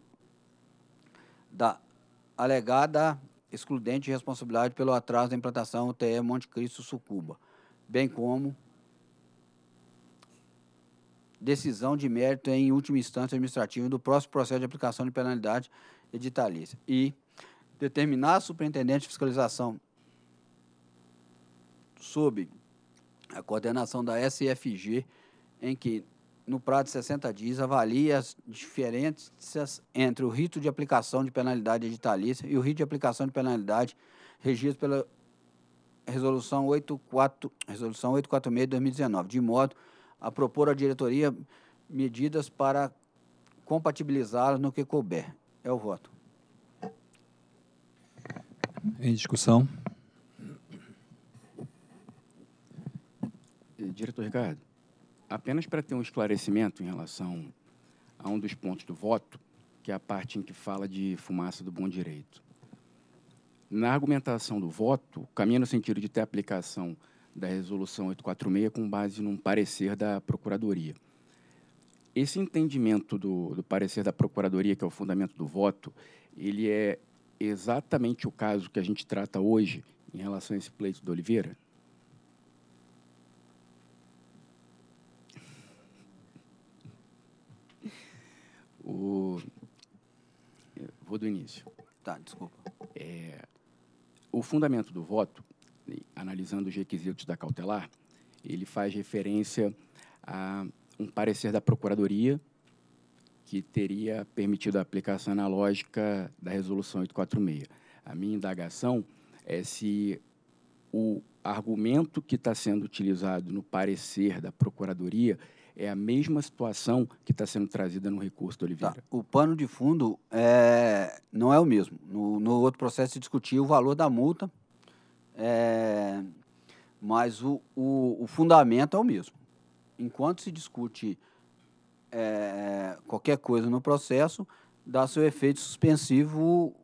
da alegada excludente de responsabilidade pelo atraso da implantação UTE Monte Cristo Sucuba, bem como decisão de mérito em última instância administrativa do próximo processo de aplicação de penalidade editalícia e determinar a superintendente de fiscalização sob a coordenação da SFG em que no prazo de 60 dias, avalia as diferenças entre o rito de aplicação de penalidade editalícia e o rito de aplicação de penalidade regido pela Resolução 84, Resolução 846 de 2019, de modo a propor à diretoria medidas para compatibilizá-las no que couber. É o voto. Em discussão. Eh, diretor Ricardo, apenas para ter um esclarecimento em relação a um dos pontos do voto, que é a parte em que fala de fumaça do bom direito. Na argumentação do voto, caminha no sentido de ter aplicação da resolução 846 com base num parecer da Procuradoria. Esse entendimento do, do parecer da Procuradoria, que é o fundamento do voto, ele é exatamente o caso que a gente trata hoje em relação a esse pleito do Oliveira? O... Vou do início. Tá, desculpa. É... O fundamento do voto, analisando os requisitos da cautelar, ele faz referência a um parecer da Procuradoria que teria permitido a aplicação analógica da Resolução 846. A minha indagação é se o argumento que está sendo utilizado no parecer da Procuradoria é a mesma situação que está sendo trazida no recurso do tá. Oliveira. Tá. O pano de fundo é... não é o mesmo. No, no outro processo se discutiu o valor da multa, é... mas o, o, o, fundamento é o mesmo. Enquanto se discute é... qualquer coisa no processo, dá seu efeito suspensivo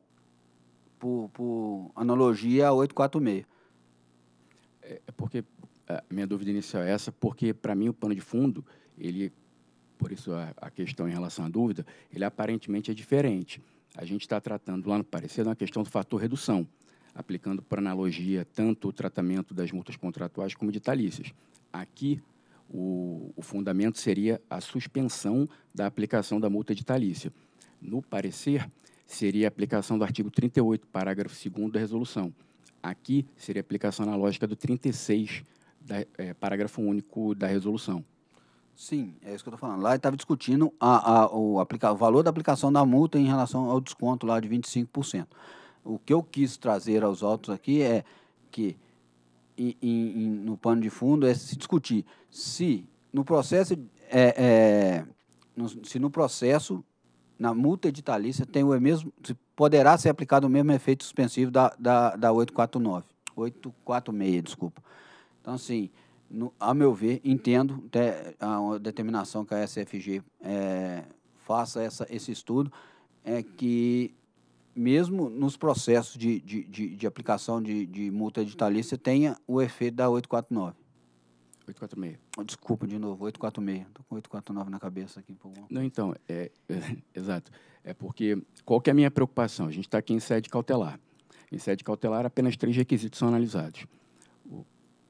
por, por analogia a 846. É, é porque a minha dúvida inicial é essa, porque para mim o pano de fundo ele, por isso a, a questão em relação à dúvida, ele aparentemente é diferente. A gente está tratando lá no parecer uma questão do fator redução, aplicando por analogia tanto o tratamento das multas contratuais como de talícias. Aqui, o, o, fundamento seria a suspensão da aplicação da multa de talícia. No parecer, seria a aplicação do artigo 38, parágrafo 2 da resolução. Aqui, seria a aplicação analógica do 36, da, é, parágrafo único da resolução. Sim, é isso que eu estou falando. Lá estava discutindo a, a, o, aplica, o valor da aplicação da multa em relação ao desconto lá de 25%. O que eu quis trazer aos autos aqui é que, em, em, no pano de fundo, é se discutir se no processo, é, é, no, se no processo, na multa editalícia, tem o mesmo, se poderá ser aplicado o mesmo efeito suspensivo da, da, da 849, 846, desculpa. Então, assim, no, a meu ver, entendo até a, determinação que a SFG é, faça essa, esse estudo, é que mesmo nos processos de, de, de, de aplicação de, de multa editalícia tenha o efeito da 849. 846. Desculpa de novo, 846. Estou com 849 na cabeça aqui. Por... Não, então, é, é, exato. É porque, qual que é a minha preocupação? A gente está aqui em sede cautelar. Em sede cautelar, apenas três requisitos são analisados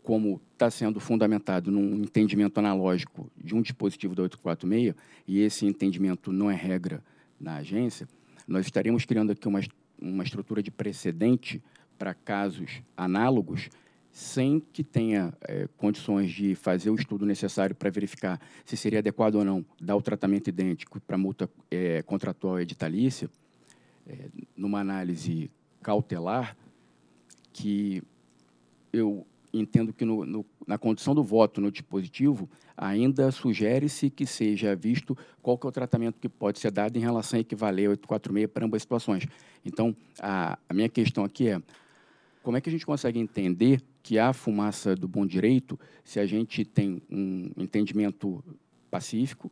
como está sendo fundamentado num entendimento analógico de um dispositivo da 846, e esse entendimento não é regra na agência, nós estaremos criando aqui uma, uma estrutura de precedente para casos análogos, sem que tenha é, condições de fazer o estudo necessário para verificar se seria adequado ou não dar o tratamento idêntico para multa é, contratual editalícia, é, numa análise cautelar, que eu entendo que no, no, na condição do voto no dispositivo, ainda sugere-se que seja visto qual que é o tratamento que pode ser dado em relação a equivaler 846 para ambas as situações. Então, a, a minha questão aqui é, como é que a gente consegue entender que há fumaça do bom direito se a gente tem um entendimento pacífico,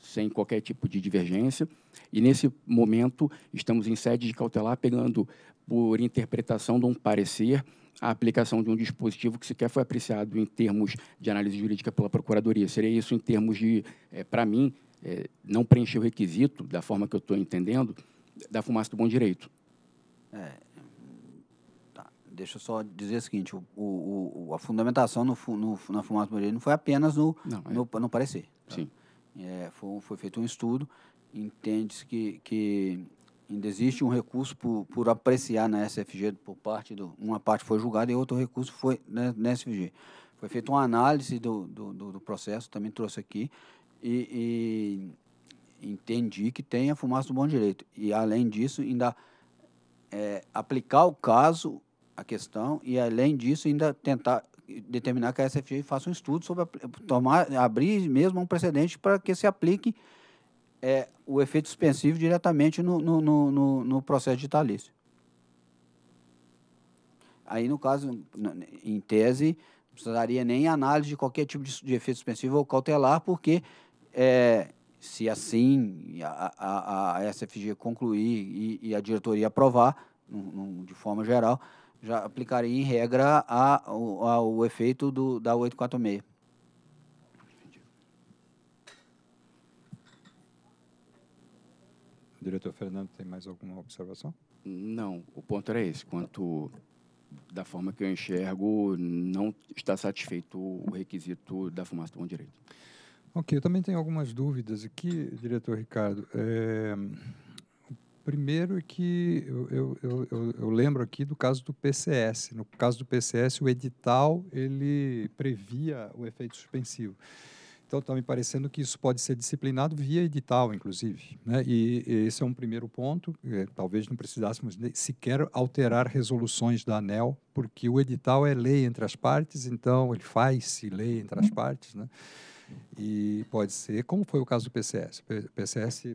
sem qualquer tipo de divergência, e nesse momento estamos em sede de cautelar pegando por interpretação de um parecer a aplicação de um dispositivo que sequer foi apreciado em termos de análise jurídica pela Procuradoria. Seria isso em termos de, é, para mim, é, não preencher o requisito, da forma que eu estou entendendo, da fumaça do bom direito. É, tá. Deixa eu só dizer o seguinte: o, o, o, a fundamentação no, no, na fumaça do bom direito não foi apenas no, não, é. no, no parecer. Tá? Sim. É, foi, foi feito um estudo entende-se que, que ainda existe um recurso por, por apreciar na SFG por parte do uma parte foi julgada e outro recurso foi na, SFG foi feita uma análise do, do, do, processo também trouxe aqui e, e, entendi que tem a fumaça do bom direito e além disso ainda é, aplicar o caso a questão e além disso ainda tentar determinar que a SFG faça um estudo sobre tomar abrir mesmo um precedente para que se aplique é, o efeito suspensivo diretamente no, no, no, no processo vitalício. Aí, no caso, em tese, não precisaria nem análise de qualquer tipo de, de efeito suspensivo ou cautelar, porque é, se assim a, a, a SFG concluir e, e a diretoria aprovar, num, num, de forma geral, já aplicaria em regra a, a, o efeito do, da 846. diretor Fernando tem mais alguma observação? Não, o ponto era esse. Quanto da forma que eu enxergo, não está satisfeito o requisito da formação de direito. Ok, eu também tenho algumas dúvidas aqui, diretor Ricardo. É, primeiro é que eu, eu, eu, eu, lembro aqui do caso do PCS. No caso do PCS, o edital ele previa o efeito suspensivo. Então, está me parecendo que isso pode ser disciplinado via edital, inclusive. Né? E, esse é um primeiro ponto. É, talvez não precisássemos sequer alterar resoluções da ANEL, porque o edital é lei entre as partes, então ele faz-se lei entre as partes. Né? E pode ser, como foi o caso do PCS. O PCS eh,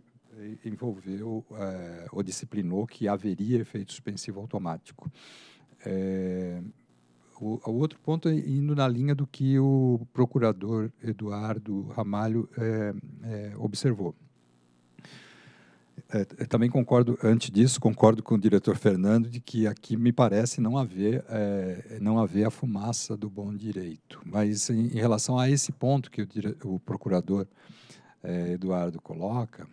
envolveu eh, ou disciplinou que haveria efeito suspensivo automático. É, o, o, outro ponto é indo na linha do que o procurador Eduardo Ramalho é, é, observou. É, também concordo, antes disso, concordo com o diretor Fernando de que aqui me parece não haver, não haver a fumaça do bom direito. Mas em, em relação a esse ponto que o, dire, o procurador Eduardo coloca,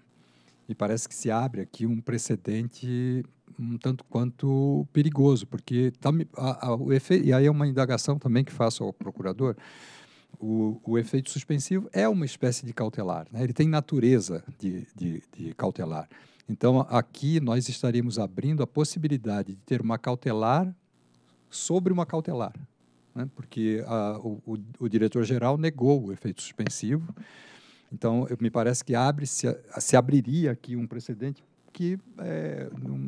me parece que se abre aqui um precedente um tanto quanto perigoso, porque tá, a, a, o efeito, e aí é uma indagação também que faço ao procurador, o, o, efeito suspensivo é uma espécie de cautelar, né? ele tem natureza de, de, de cautelar. Então, aqui nós estaríamos abrindo a possibilidade de ter uma cautelar sobre uma cautelar, né? porque a, o, o diretor-geral negou o efeito suspensivo. Então, me parece que abre se, se abriria aqui um precedente que é, não,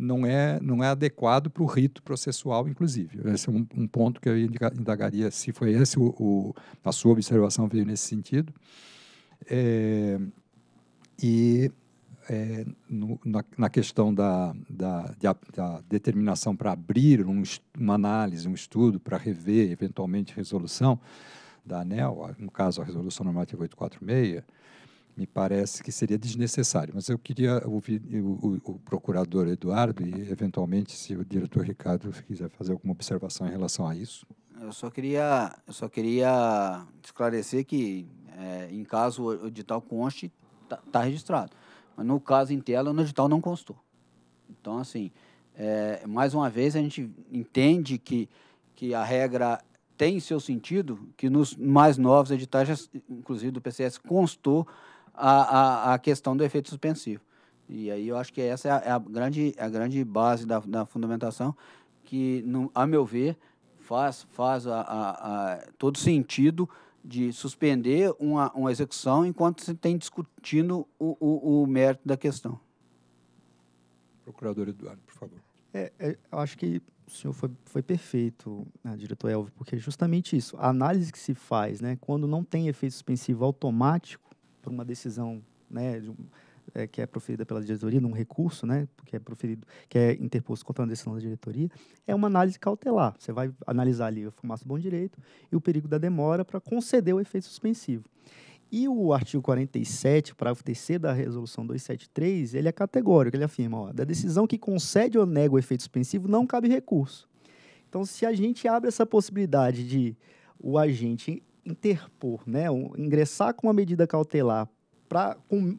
não é, não é adequado para o rito processual, inclusive. Esse é um, um, ponto que eu indagaria se foi esse o, o a sua observação veio nesse sentido. É, e é, no, na, na, questão da, da, da determinação para abrir um, uma análise, um estudo para rever eventualmente resolução da ANEL, no caso a resolução normativa 846, me parece que seria desnecessário. Mas eu queria ouvir o, o, o, procurador Eduardo e, eventualmente, se o diretor Ricardo quiser fazer alguma observação em relação a isso. Eu só queria, eu só queria esclarecer que, é, em caso o edital conste, está tá registrado. Mas no caso em tela, o edital não constou. Então, assim, é, mais uma vez, a gente entende que, que a regra tem seu sentido, que nos mais novos editais, inclusive do PCS, constou a, a, a questão do efeito suspensivo. E aí eu acho que essa é a, é a grande, é a grande base da, da fundamentação, que, no, a meu ver, faz, faz a, a, a todo sentido de suspender uma, uma execução enquanto se tem discutindo o, o, o mérito da questão. Procurador Eduardo, por favor. É, é, eu acho que o senhor foi, foi perfeito, né, diretor Elvio, porque é justamente isso. A análise que se faz, né, quando não tem efeito suspensivo automático, por uma decisão né, de um, é, que é proferida pela diretoria, num recurso, né, que é proferido, que é interposto contra uma decisão da diretoria, é uma análise cautelar. Você vai analisar ali o fumaça bom direito e o perigo da demora para conceder o efeito suspensivo. E o artigo 47, parágrafo 3 da resolução 273, ele é categórico, ele afirma, ó, da decisão que concede ou nega o efeito suspensivo não cabe recurso. Então, se a gente abre essa possibilidade de o agente interpor, né, um, ingressar com uma medida cautelar para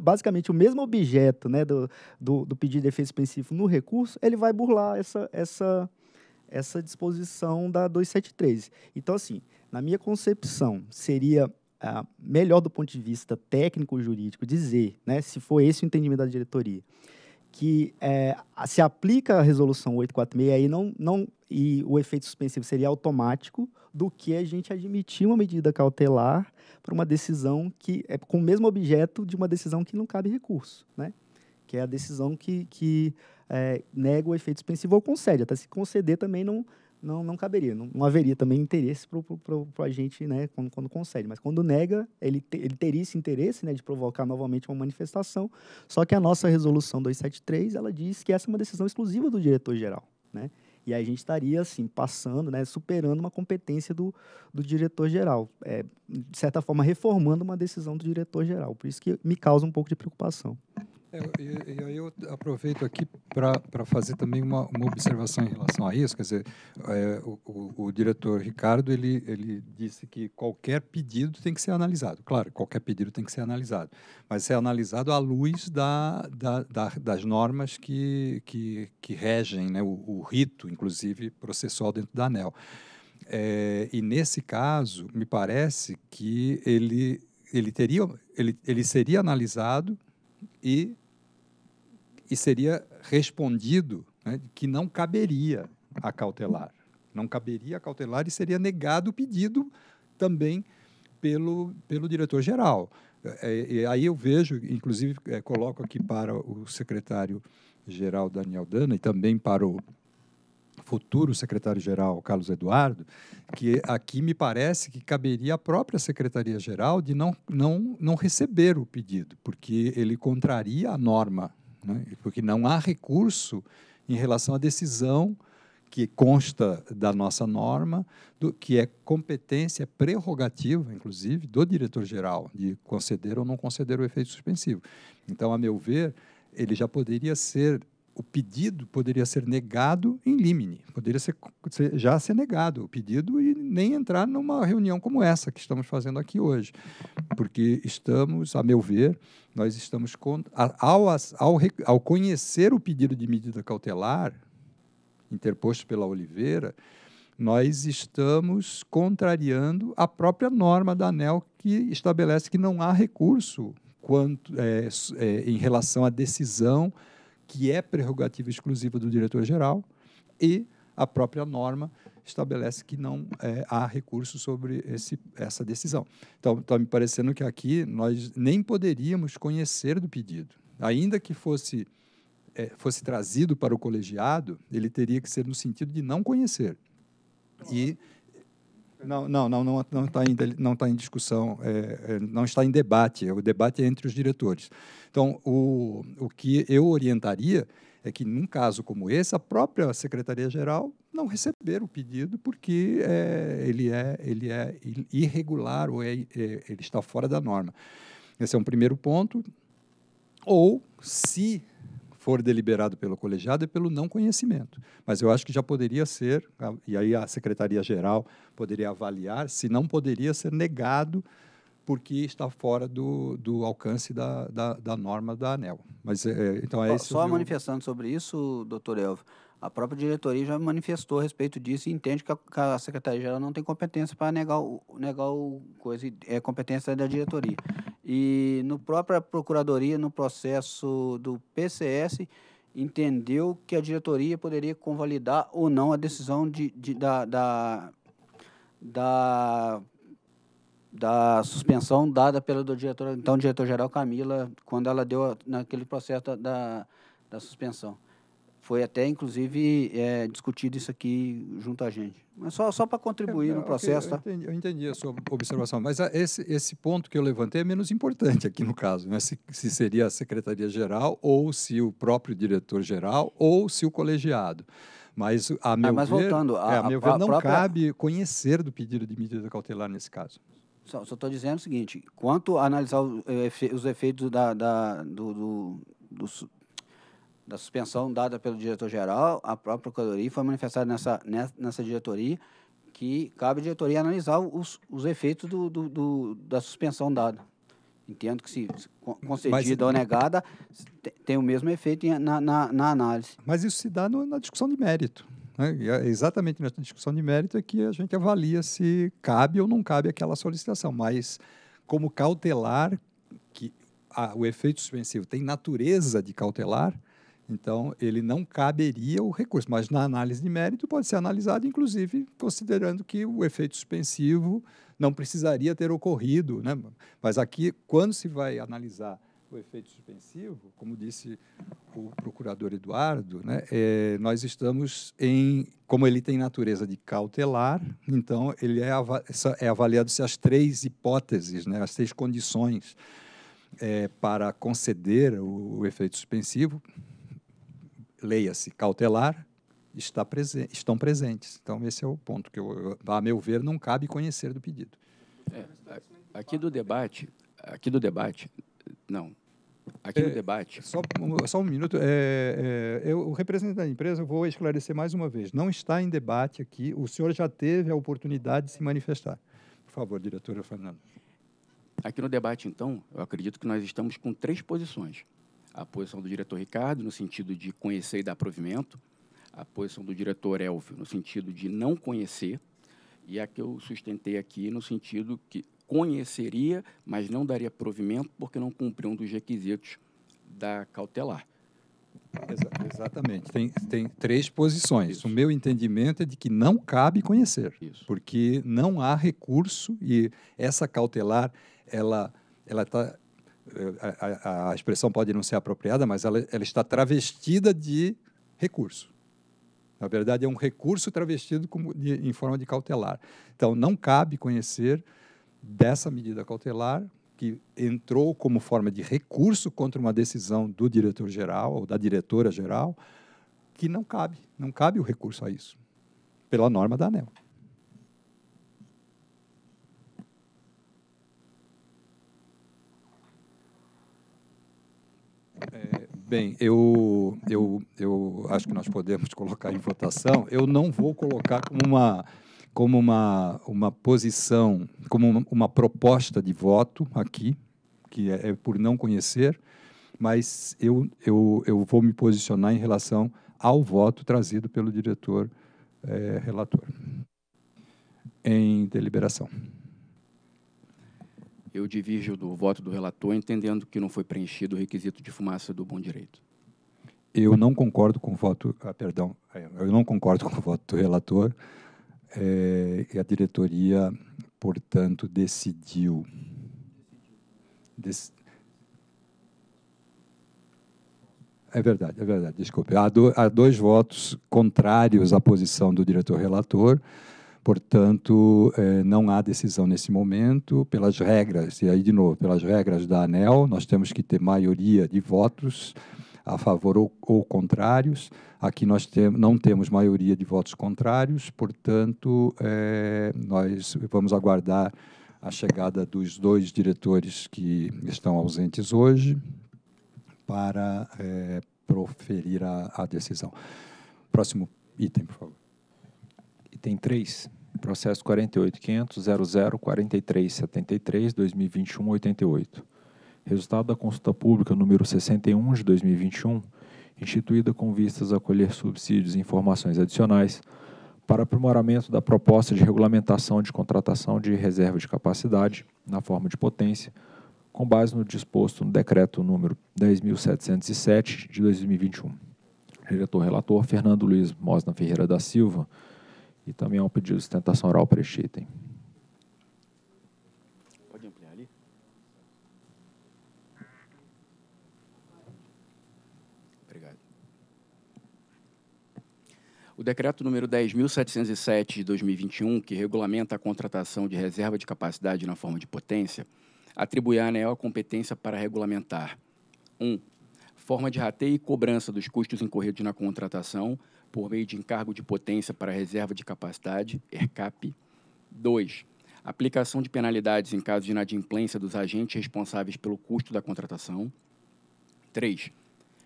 basicamente o mesmo objeto né, do, do, do, pedido de efeito específico no recurso, ele vai burlar essa, essa, essa disposição da 273. Então, assim, na minha concepção, seria ah, melhor do ponto de vista técnico-jurídico dizer, né, se for esse o entendimento da diretoria, que é, se aplica a resolução 846 aí não, não, e o efeito suspensivo seria automático do que a gente admitir uma medida cautelar para uma decisão que é com o mesmo objeto de uma decisão que não cabe recurso, né? que é a decisão que, que é, nega o efeito suspensivo ou concede. Até se conceder também não, não, não caberia, não, não haveria também interesse para a gente, né, quando, quando concede. Mas quando nega, ele, te, ele teria esse interesse né, de provocar novamente uma manifestação, só que a nossa resolução 273, ela diz que essa é uma decisão exclusiva do diretor-geral, né? E aí a gente estaria, assim, passando, né, superando uma competência do, do diretor-geral, é, de certa forma reformando uma decisão do diretor-geral, por isso que me causa um pouco de preocupação. É, e aí eu aproveito aqui para fazer também uma, uma, observação em relação a isso. Quer dizer, é, o, o, o, diretor Ricardo ele, ele disse que qualquer pedido tem que ser analisado. Claro, qualquer pedido tem que ser analisado, mas é analisado à luz da, da, da, das normas que, que, que regem né, o, o rito, inclusive processual dentro da ANEL. É, e nesse caso, me parece que ele, ele, teria, ele, ele seria analisado e, e seria respondido né, que não caberia a cautelar. Não caberia a cautelar e seria negado o pedido também pelo, pelo diretor-geral. É, aí eu vejo, inclusive, é, coloco aqui para o secretário-geral Daniel Dana e também para o futuro secretário-geral Carlos Eduardo, que aqui me parece que caberia à própria Secretaria-Geral de não, não, não receber o pedido, porque ele contraria a norma, né? porque não há recurso em relação à decisão que consta da nossa norma, do, que é competência prerrogativa, inclusive, do diretor-geral, de conceder ou não conceder o efeito suspensivo. Então, a meu ver, ele já poderia ser o pedido poderia ser negado em limine, poderia ser, já ser negado o pedido e nem entrar numa reunião como essa que estamos fazendo aqui hoje, porque estamos, a meu ver, nós estamos ao, ao, ao conhecer o pedido de medida cautelar interposto pela Oliveira, nós estamos contrariando a própria norma da ANEL que estabelece que não há recurso quanto é, é, em relação à decisão que é prerrogativa exclusiva do diretor-geral, e a própria norma estabelece que não é, há recurso sobre esse, essa decisão. Então, está me parecendo que aqui nós nem poderíamos conhecer do pedido. Ainda que fosse, é, fosse trazido para o colegiado, ele teria que ser no sentido de não conhecer. E não, não, não, não, está em, não tá em discussão, é, é não está em debate. É o debate é entre os diretores. Então, o, o que eu orientaria é que, num caso como esse, a própria Secretaria-Geral não receber o pedido porque é, ele, é, ele é irregular ou é, é, ele está fora da norma. Esse é um primeiro ponto. Ou, se for deliberado pelo colegiado é pelo não conhecimento. Mas eu acho que já poderia ser, e aí a Secretaria-Geral poderia avaliar se não poderia ser negado porque está fora do, do alcance da, da, da norma da ANEL. Mas, é, então é só, só manifestando sobre isso, doutor Elvio, a própria diretoria já manifestou a respeito disso e entende que a, que a Secretaria-Geral não tem competência para negar o, negar o coisa, é competência da diretoria. E no própria Procuradoria, no processo do PCS, entendeu que a diretoria poderia convalidar ou não a decisão de, de da, da, da, da, suspensão dada pela do diretor, então diretor-geral Camila, quando ela deu naquele processo da, da suspensão. Foi até, inclusive, é, discutido isso aqui junto a gente. Mas só, só para contribuir é, no processo, okay, tá? eu Entendi, eu entendi a sua observação, mas a, ah, esse, esse ponto que eu levantei é menos importante aqui no caso, né? se, se seria a secretaria-geral ou se o próprio diretor-geral ou se o colegiado. Mas, a ah, meu mas ver, voltando, a, é, a meu a, ver não própria... cabe conhecer do pedido de medida cautelar nesse caso. Só estou dizendo o seguinte, quanto a analisar eh, os efeitos da, da do, do, do da suspensão dada pelo diretor-geral, a própria Procuradoria foi manifestada nessa, nessa diretoria que cabe à diretoria analisar os, os efeitos do, do, do da suspensão dada. Entendo que se concedida mas, ou negada, tem o mesmo efeito na, na, na análise. Mas isso se dá no, na discussão de mérito. Né? É exatamente nessa discussão de mérito é que a gente avalia se cabe ou não cabe aquela solicitação. Mas, como cautelar, que a, o efeito suspensivo tem natureza de cautelar, então, ele não caberia o recurso, mas na análise de mérito pode ser analisado, inclusive considerando que o efeito suspensivo não precisaria ter ocorrido. Né? Mas aqui, quando se vai analisar o efeito suspensivo, como disse o procurador Eduardo, né, é, nós estamos em, como ele tem natureza de cautelar, então ele é, av é avaliado se as três hipóteses, né, as três condições é, para conceder o, o efeito suspensivo leia-se, cautelar, está presen estão presentes. Então, esse é o ponto que, eu, a meu ver, não cabe conhecer do pedido. É, aqui do debate, aqui do debate, não. Aqui no é, debate. Só, só, um minuto. É, é, eu, o representante da empresa, eu vou esclarecer mais uma vez. Não está em debate aqui. O senhor já teve a oportunidade de se manifestar. Por favor, diretora Fernando Aqui no debate, então, eu acredito que nós estamos com três posições a posição do diretor Ricardo, no sentido de conhecer e dar provimento, a posição do diretor Elvio, no sentido de não conhecer, e a que eu sustentei aqui, no sentido que conheceria, mas não daria provimento porque não cumpriu um dos requisitos da cautelar. Exa exatamente. Tem, tem três posições. Isso. O meu entendimento é de que não cabe conhecer, Isso. porque não há recurso e essa cautelar ela ela está a, a, expressão pode não ser apropriada, mas ela, ela está travestida de recurso. Na verdade, é um recurso travestido como de, em forma de cautelar. Então, não cabe conhecer dessa medida cautelar que entrou como forma de recurso contra uma decisão do diretor-geral ou da diretora-geral, que não cabe, não cabe o recurso a isso, pela norma da ANEL. Bem, eu, eu, eu acho que nós podemos colocar em votação. Eu não vou colocar como uma, como uma, uma posição, como uma, uma proposta de voto aqui, que é, é por não conhecer, mas eu, eu, eu vou me posicionar em relação ao voto trazido pelo diretor é, relator em deliberação eu divirjo do voto do relator, entendendo que não foi preenchido o requisito de fumaça do bom direito. Eu não concordo com o voto, ah, perdão, eu não concordo com o voto do relator. É, e a diretoria, portanto, decidiu. é verdade, é verdade, desculpe. Há, do, há dois votos contrários à posição do diretor-relator. Portanto, é, não há decisão nesse momento pelas regras, e aí de novo, pelas regras da ANEL, nós temos que ter maioria de votos a favor ou, ou contrários. Aqui nós tem, não temos maioria de votos contrários, portanto, é, nós vamos aguardar a chegada dos dois diretores que estão ausentes hoje para é, proferir a, a decisão. Próximo item, por favor. Item 3, processo 48.500.00.43.73.2021.88. Resultado da consulta pública número 61 de 2021, instituída com vistas a colher subsídios e informações adicionais para aprimoramento da proposta de regulamentação de contratação de reserva de capacidade na forma de potência, com base no disposto no decreto número 10.707 de 2021. Diretor relator Fernando Luiz Mosna Ferreira da Silva e também há é um pedido de sustentação oral para este item. Pode ampliar ali? Obrigado. O decreto número 10.707 de 2021, que regulamenta a contratação de reserva de capacidade na forma de potência, atribui à ANEEL a competência para regulamentar 1. Um, forma de rateio e cobrança dos custos incorridos na contratação por meio de encargo de potência para reserva de capacidade, ERCAP. 2. Aplicação de penalidades em caso de inadimplência dos agentes responsáveis pelo custo da contratação. 3.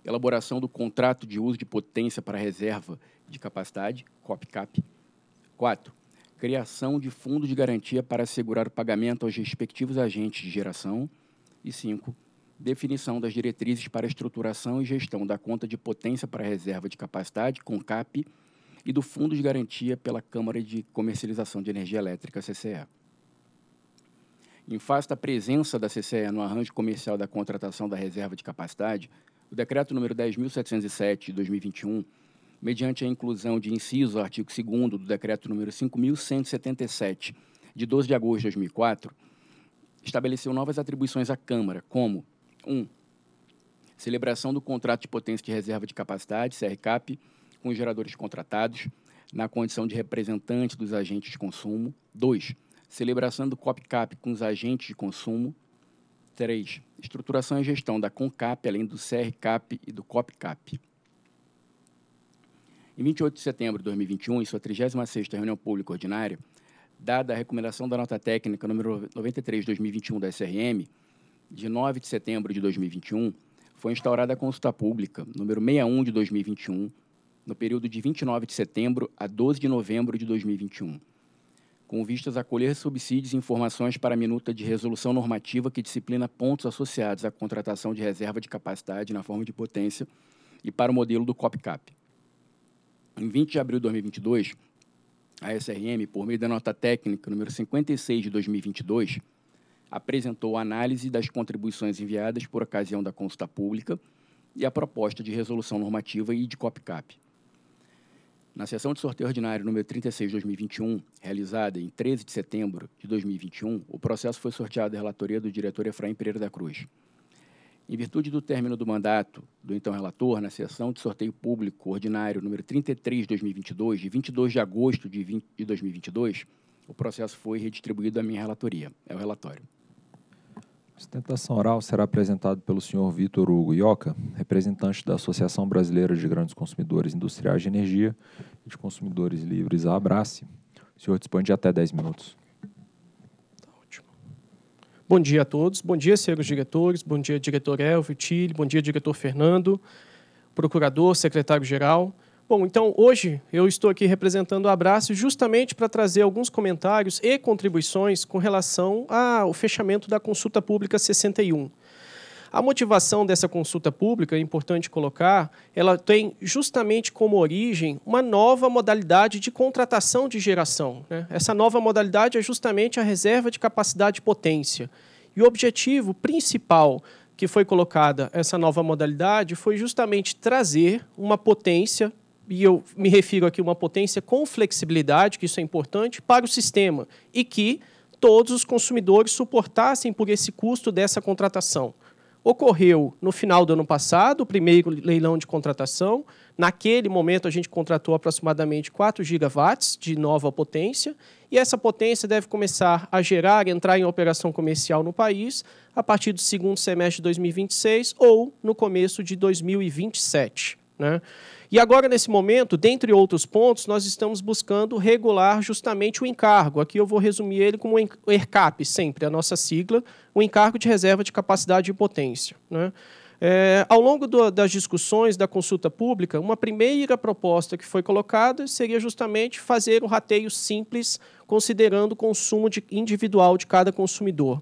Elaboração do contrato de uso de potência para reserva de capacidade, COPCAP. 4. Criação de fundo de garantia para assegurar o pagamento aos respectivos agentes de geração. E 5 definição das diretrizes para estruturação e gestão da conta de potência para reserva de capacidade, CONCAP, e do Fundo de Garantia pela Câmara de Comercialização de Energia Elétrica, CCE. Em face da presença da CCE no arranjo comercial da contratação da reserva de capacidade, o decreto número 10.707 de 2021, mediante a inclusão de inciso artigo 2 do decreto número 5.177 de 12 de agosto de 2004, estabeleceu novas atribuições à Câmara, como 1. Um, celebração do contrato de potência de reserva de capacidade, CRCAP, com os geradores contratados, na condição de representante dos agentes de consumo. 2. Celebração do COPCAP com os agentes de consumo. 3. Estruturação e gestão da CONCAP, além do CRCAP e do COPCAP. Em 28 de setembro de 2021, em sua 36ª reunião pública ordinária, dada a recomendação da nota técnica número 93/2021 da SRM, de 9 de setembro de 2021, foi instaurada a consulta pública número 61 de 2021, no período de 29 de setembro a 12 de novembro de 2021, com vistas a colher subsídios e informações para a minuta de resolução normativa que disciplina pontos associados à contratação de reserva de capacidade na forma de potência e para o modelo do COPCAP. Em 20 de abril de 2022, a SRM, por meio da nota técnica número 56 de 2022, apresentou a análise das contribuições enviadas por ocasião da consulta pública e a proposta de resolução normativa e de COPCAP. Na sessão de sorteio ordinário número 36 de 2021, realizada em 13 de setembro de 2021, o processo foi sorteado à relatoria do diretor Efraim Pereira da Cruz. Em virtude do término do mandato do então relator, na sessão de sorteio público ordinário número 33 de 2022, de 22 de agosto de, de 2022, o processo foi redistribuído à minha relatoria. É o relatório. Sustentação oral será apresentada pelo senhor Vitor Hugo Ioca, representante da Associação Brasileira de Grandes Consumidores Industriais de Energia e de Consumidores Livres, a Abrace. O senhor dispõe de até 10 minutos. Tá Bom dia a todos. Bom dia, senhores diretores. Bom dia, diretor Elvio Tilly. Bom dia, diretor Fernando, procurador, secretário-geral. Bom, então hoje eu estou aqui representando o Abraço justamente para trazer alguns comentários e contribuições com relação ao fechamento da consulta pública 61. A motivação dessa consulta pública, é importante colocar, ela tem justamente como origem uma nova modalidade de contratação de geração. Né? Essa nova modalidade é justamente a reserva de capacidade e potência. E o objetivo principal que foi colocada essa nova modalidade foi justamente trazer uma potência e eu me refiro aqui a uma potência com flexibilidade, que isso é importante, para o sistema e que todos os consumidores suportassem por esse custo dessa contratação. Ocorreu no final do ano passado o primeiro leilão de contratação. Naquele momento, a gente contratou aproximadamente 4 gigawatts de nova potência, e essa potência deve começar a gerar, entrar em operação comercial no país a partir do segundo semestre de 2026 ou no começo de 2027. Né? E agora, nesse momento, dentre outros pontos, nós estamos buscando regular justamente o encargo. Aqui eu vou resumir ele como o ERCAP, sempre, a nossa sigla, o encargo de reserva de capacidade e potência. Né? É, ao longo do, das discussões da consulta pública, uma primeira proposta que foi colocada seria justamente fazer um rateio simples, considerando o consumo de, individual de cada consumidor.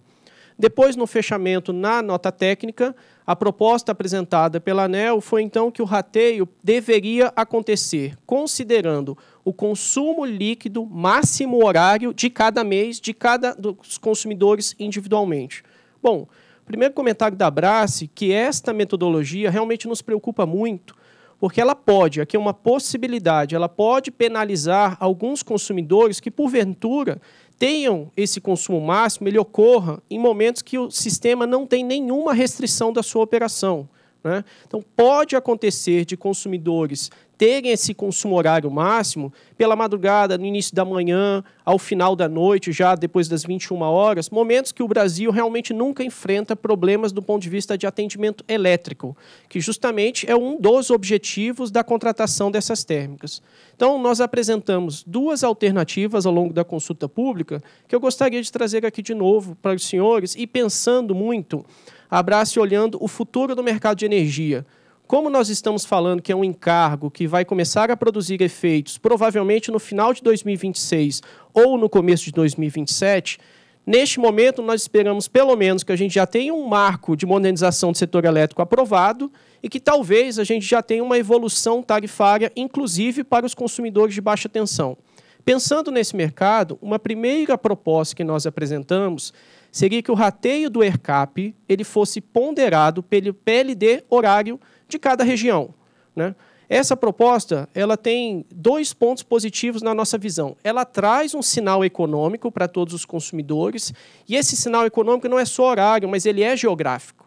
Depois, no fechamento, na nota técnica, a proposta apresentada pela ANEL foi então que o rateio deveria acontecer considerando o consumo líquido máximo horário de cada mês de cada dos consumidores individualmente. Bom, primeiro comentário da Brace que esta metodologia realmente nos preocupa muito, porque ela pode, aqui é uma possibilidade, ela pode penalizar alguns consumidores que porventura tenham esse consumo máximo, ele ocorra em momentos que o sistema não tem nenhuma restrição da sua operação. Né? Então, pode acontecer de consumidores terem esse consumo horário máximo pela madrugada, no início da manhã, ao final da noite, já depois das 21 horas, momentos que o Brasil realmente nunca enfrenta problemas do ponto de vista de atendimento elétrico, que justamente é um dos objetivos da contratação dessas térmicas. Então, nós apresentamos duas alternativas ao longo da consulta pública que eu gostaria de trazer aqui de novo para os senhores e pensando muito, abraço e olhando o futuro do mercado de energia como nós estamos falando que é um encargo que vai começar a produzir efeitos provavelmente no final de 2026 ou no começo de 2027, neste momento nós esperamos pelo menos que a gente já tenha um marco de modernização do setor elétrico aprovado e que talvez a gente já tenha uma evolução tarifária, inclusive para os consumidores de baixa tensão. Pensando nesse mercado, uma primeira proposta que nós apresentamos seria que o rateio do ERCAP ele fosse ponderado pelo PLD horário de cada região. Né? Essa proposta ela tem dois pontos positivos na nossa visão. Ela traz um sinal econômico para todos os consumidores, e esse sinal econômico não é só horário, mas ele é geográfico.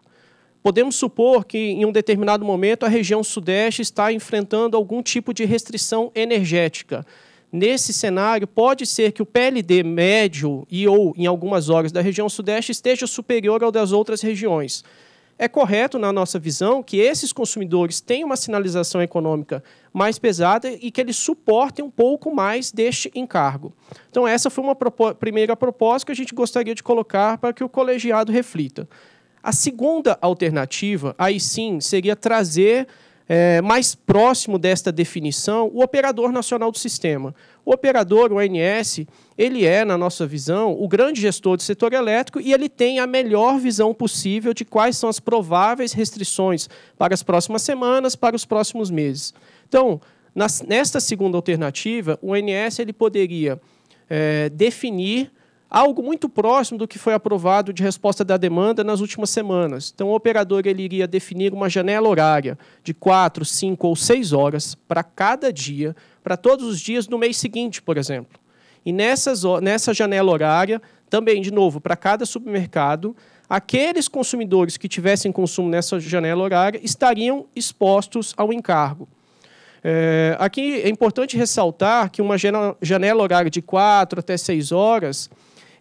Podemos supor que, em um determinado momento, a região Sudeste está enfrentando algum tipo de restrição energética. Nesse cenário, pode ser que o PLD médio e ou, em algumas horas, da região Sudeste esteja superior ao das outras regiões é correto, na nossa visão, que esses consumidores tenham uma sinalização econômica mais pesada e que eles suportem um pouco mais deste encargo. Então, essa foi uma propo primeira proposta que a gente gostaria de colocar para que o colegiado reflita. A segunda alternativa, aí sim, seria trazer é, mais próximo desta definição o operador nacional do sistema. O operador, o ONS, ele é, na nossa visão, o grande gestor do setor elétrico e ele tem a melhor visão possível de quais são as prováveis restrições para as próximas semanas, para os próximos meses. Então, nas, nesta segunda alternativa, o ONS ele poderia é, definir algo muito próximo do que foi aprovado de resposta da demanda nas últimas semanas. Então, o operador ele iria definir uma janela horária de 4, 5 ou 6 horas para cada dia, para todos os dias do mês seguinte, por exemplo. E nessas, nessa janela horária, também, de novo, para cada supermercado, aqueles consumidores que tivessem consumo nessa janela horária estariam expostos ao encargo. É, aqui é importante ressaltar que uma janela horária de 4 até 6 horas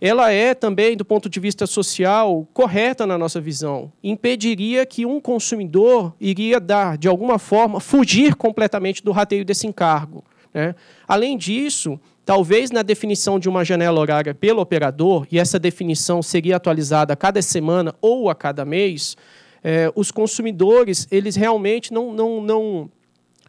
ela é também, do ponto de vista social, correta na nossa visão. Impediria que um consumidor iria dar, de alguma forma, fugir completamente do rateio desse encargo. Né? Além disso, Talvez na definição de uma janela horária pelo operador, e essa definição seria atualizada a cada semana ou a cada mês, eh, os consumidores eles realmente não, não, não,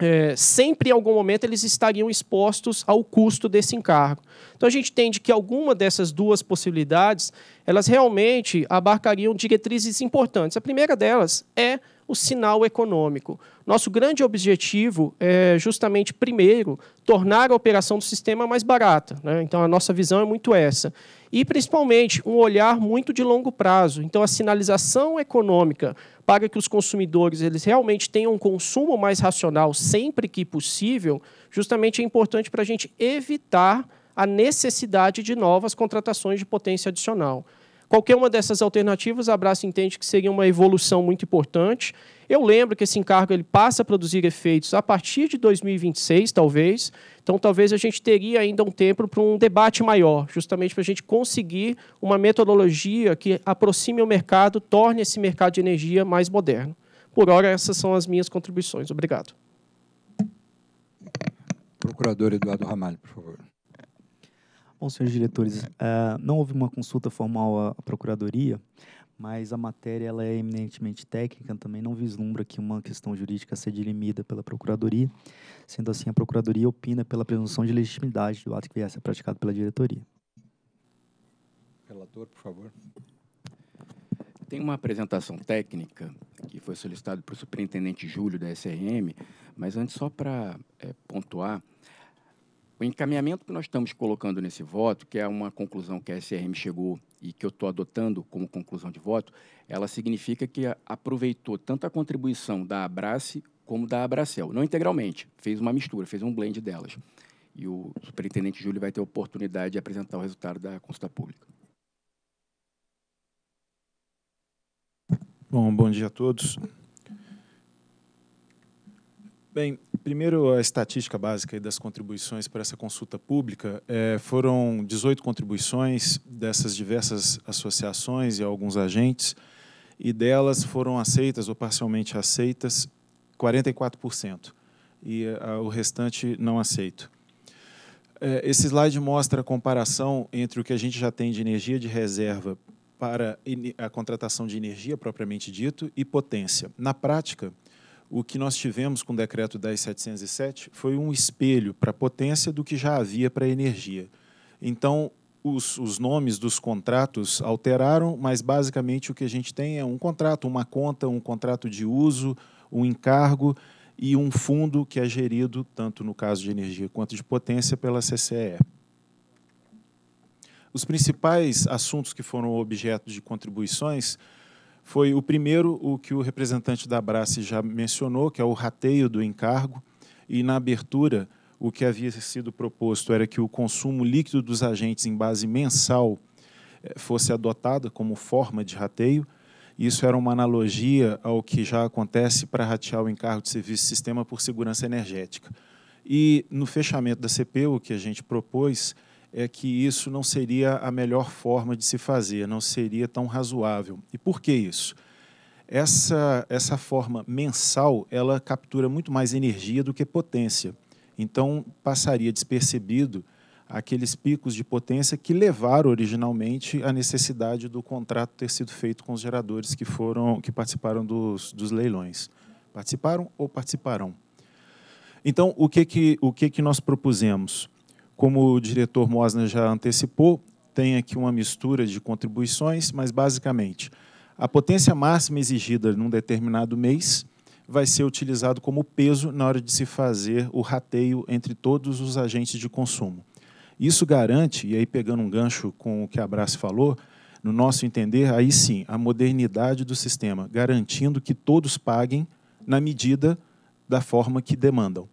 é, sempre em algum momento eles estariam expostos ao custo desse encargo. Então a gente entende que alguma dessas duas possibilidades, elas realmente abarcariam diretrizes importantes. A primeira delas é o sinal econômico. Nosso grande objetivo é justamente, primeiro, tornar a operação do sistema mais barata. Né? Então, a nossa visão é muito essa. E, principalmente, um olhar muito de longo prazo. Então, a sinalização econômica para que os consumidores eles realmente tenham um consumo mais racional sempre que possível, justamente é importante para a gente evitar a necessidade de novas contratações de potência adicional. Qualquer uma dessas alternativas, a Abraço entende que seria uma evolução muito importante eu lembro que esse encargo ele passa a produzir efeitos a partir de 2026, talvez. Então, talvez a gente teria ainda um tempo para um debate maior, justamente para a gente conseguir uma metodologia que aproxime o mercado, torne esse mercado de energia mais moderno. Por hora, essas são as minhas contribuições. Obrigado. Procurador Eduardo Ramalho, por favor. Bom, senhores diretores, eh, não houve uma consulta formal à Procuradoria, mas a matéria ela é eminentemente técnica, também não vislumbra que uma questão jurídica seja dirimida pela Procuradoria. Sendo assim, a Procuradoria opina pela presunção de legitimidade do ato que vier a ser praticado pela diretoria. Relator, por favor. Tem uma apresentação técnica que foi solicitada para o superintendente Júlio da SRM, mas antes, só para é, eh, pontuar o encaminhamento que nós estamos colocando nesse voto, que é uma conclusão que a SRM chegou e que eu estou adotando como conclusão de voto, ela significa que aproveitou tanto a contribuição da Abrace como da Abracel. Não integralmente, fez uma mistura, fez um blend delas. E o superintendente Júlio vai ter a oportunidade de apresentar o resultado da consulta pública. Bom, bom dia a todos. Bem, Primeiro, a estatística básica das contribuições para essa consulta pública. É, foram 18 contribuições dessas diversas associações e alguns agentes, e delas foram aceitas ou parcialmente aceitas 44%, e a, o restante não aceito. É, esse slide mostra a comparação entre o que a gente já tem de energia de reserva para a contratação de energia propriamente dito e potência. Na prática, o que nós tivemos com o decreto 10707 foi um espelho para a potência do que já havia para a energia. Então, os, os, nomes dos contratos alteraram, mas basicamente o que a gente tem é um contrato, uma conta, um contrato de uso, um encargo e um fundo que é gerido, tanto no caso de energia quanto de potência, pela CCE. Os principais assuntos que foram objeto de contribuições foi o primeiro, o que o representante da Abrace já mencionou, que é o rateio do encargo, e na abertura o que havia sido proposto era que o consumo líquido dos agentes em base mensal eh, fosse adotado como forma de rateio. Isso era uma analogia ao que já acontece para ratear o encargo de serviço sistema por segurança energética. E no fechamento da CP, o que a gente propôs é que isso não seria a melhor forma de se fazer, não seria tão razoável. E por que isso? Essa, essa forma mensal, ela captura muito mais energia do que potência. Então, passaria despercebido aqueles picos de potência que levaram originalmente à necessidade do contrato ter sido feito com os geradores que foram que participaram dos, dos leilões. Participaram ou participarão? Então, o que que, o que, que nós propusemos? Como o diretor Mosner já antecipou, tem aqui uma mistura de contribuições, mas basicamente a potência máxima exigida num determinado mês vai ser utilizado como peso na hora de se fazer o rateio entre todos os agentes de consumo. Isso garante, e aí pegando um gancho com o que a Brás falou, no nosso entender, aí sim, a modernidade do sistema, garantindo que todos paguem na medida da forma que demandam.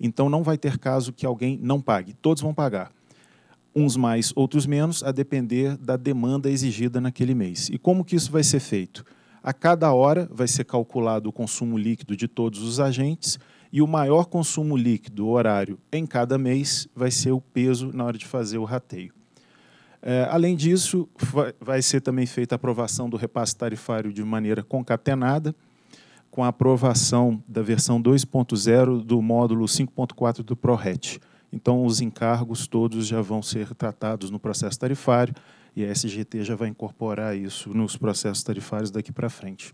Então não vai ter caso que alguém não pague, todos vão pagar. Uns mais, outros menos, a depender da demanda exigida naquele mês. E como que isso vai ser feito? A cada hora vai ser calculado o consumo líquido de todos os agentes e o maior consumo líquido horário em cada mês vai ser o peso na hora de fazer o rateio. É, além disso, vai ser também feita a aprovação do repasse tarifário de maneira concatenada com a aprovação da versão 2.0 do módulo 5.4 do ProRet. Então, os encargos todos já vão ser tratados no processo tarifário e a SGT já vai incorporar isso nos processos tarifários daqui para frente.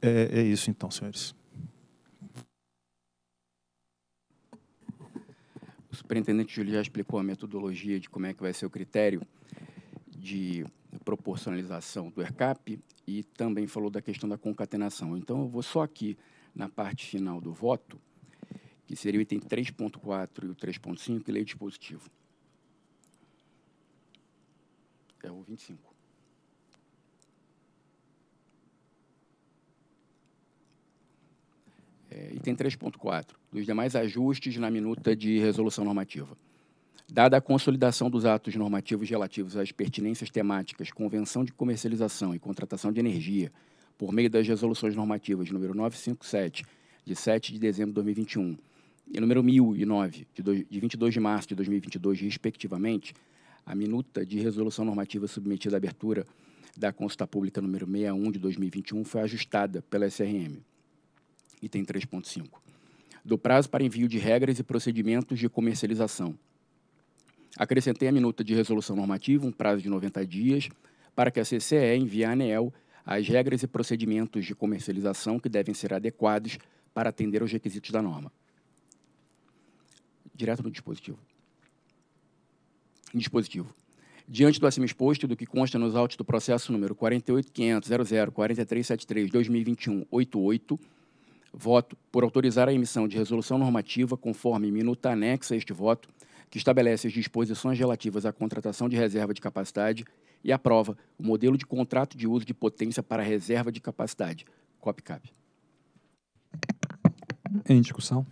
É, é isso, então, senhores. O superintendente Júlio já explicou a metodologia de como é que vai ser o critério de proporcionalização do ERCAP e também falou da questão da concatenação. Então, eu vou só aqui na parte final do voto, que seria o item 3.4 e o 3.5, que leio dispositivo. É o 25. É, item 3.4, dos demais ajustes na minuta de resolução normativa. Dada a consolidação dos atos normativos relativos às pertinências temáticas, convenção de comercialização e contratação de energia, por meio das resoluções normativas número 957, de 7 de dezembro de 2021, e número 1009, de 22 de março de 2022, respectivamente, a minuta de resolução normativa submetida à abertura da consulta pública número 61 de 2021 foi ajustada pela SRM. Item 3.5. Do prazo para envio de regras e procedimentos de comercialização. Acrescentei a minuta de resolução normativa, um prazo de 90 dias, para que a CCE envie à ANEEL as regras e procedimentos de comercialização que devem ser adequados para atender aos requisitos da norma. Direto no dispositivo. Dispositivo. Diante do acima exposto e do que consta nos autos do processo número 48.500.00.4373.2021.88, voto por autorizar a emissão de resolução normativa conforme minuta anexa a este voto, que estabelece as disposições relativas à contratação de reserva de capacidade e aprova o modelo de contrato de uso de potência para reserva de capacidade, COPCAP. Em discussão.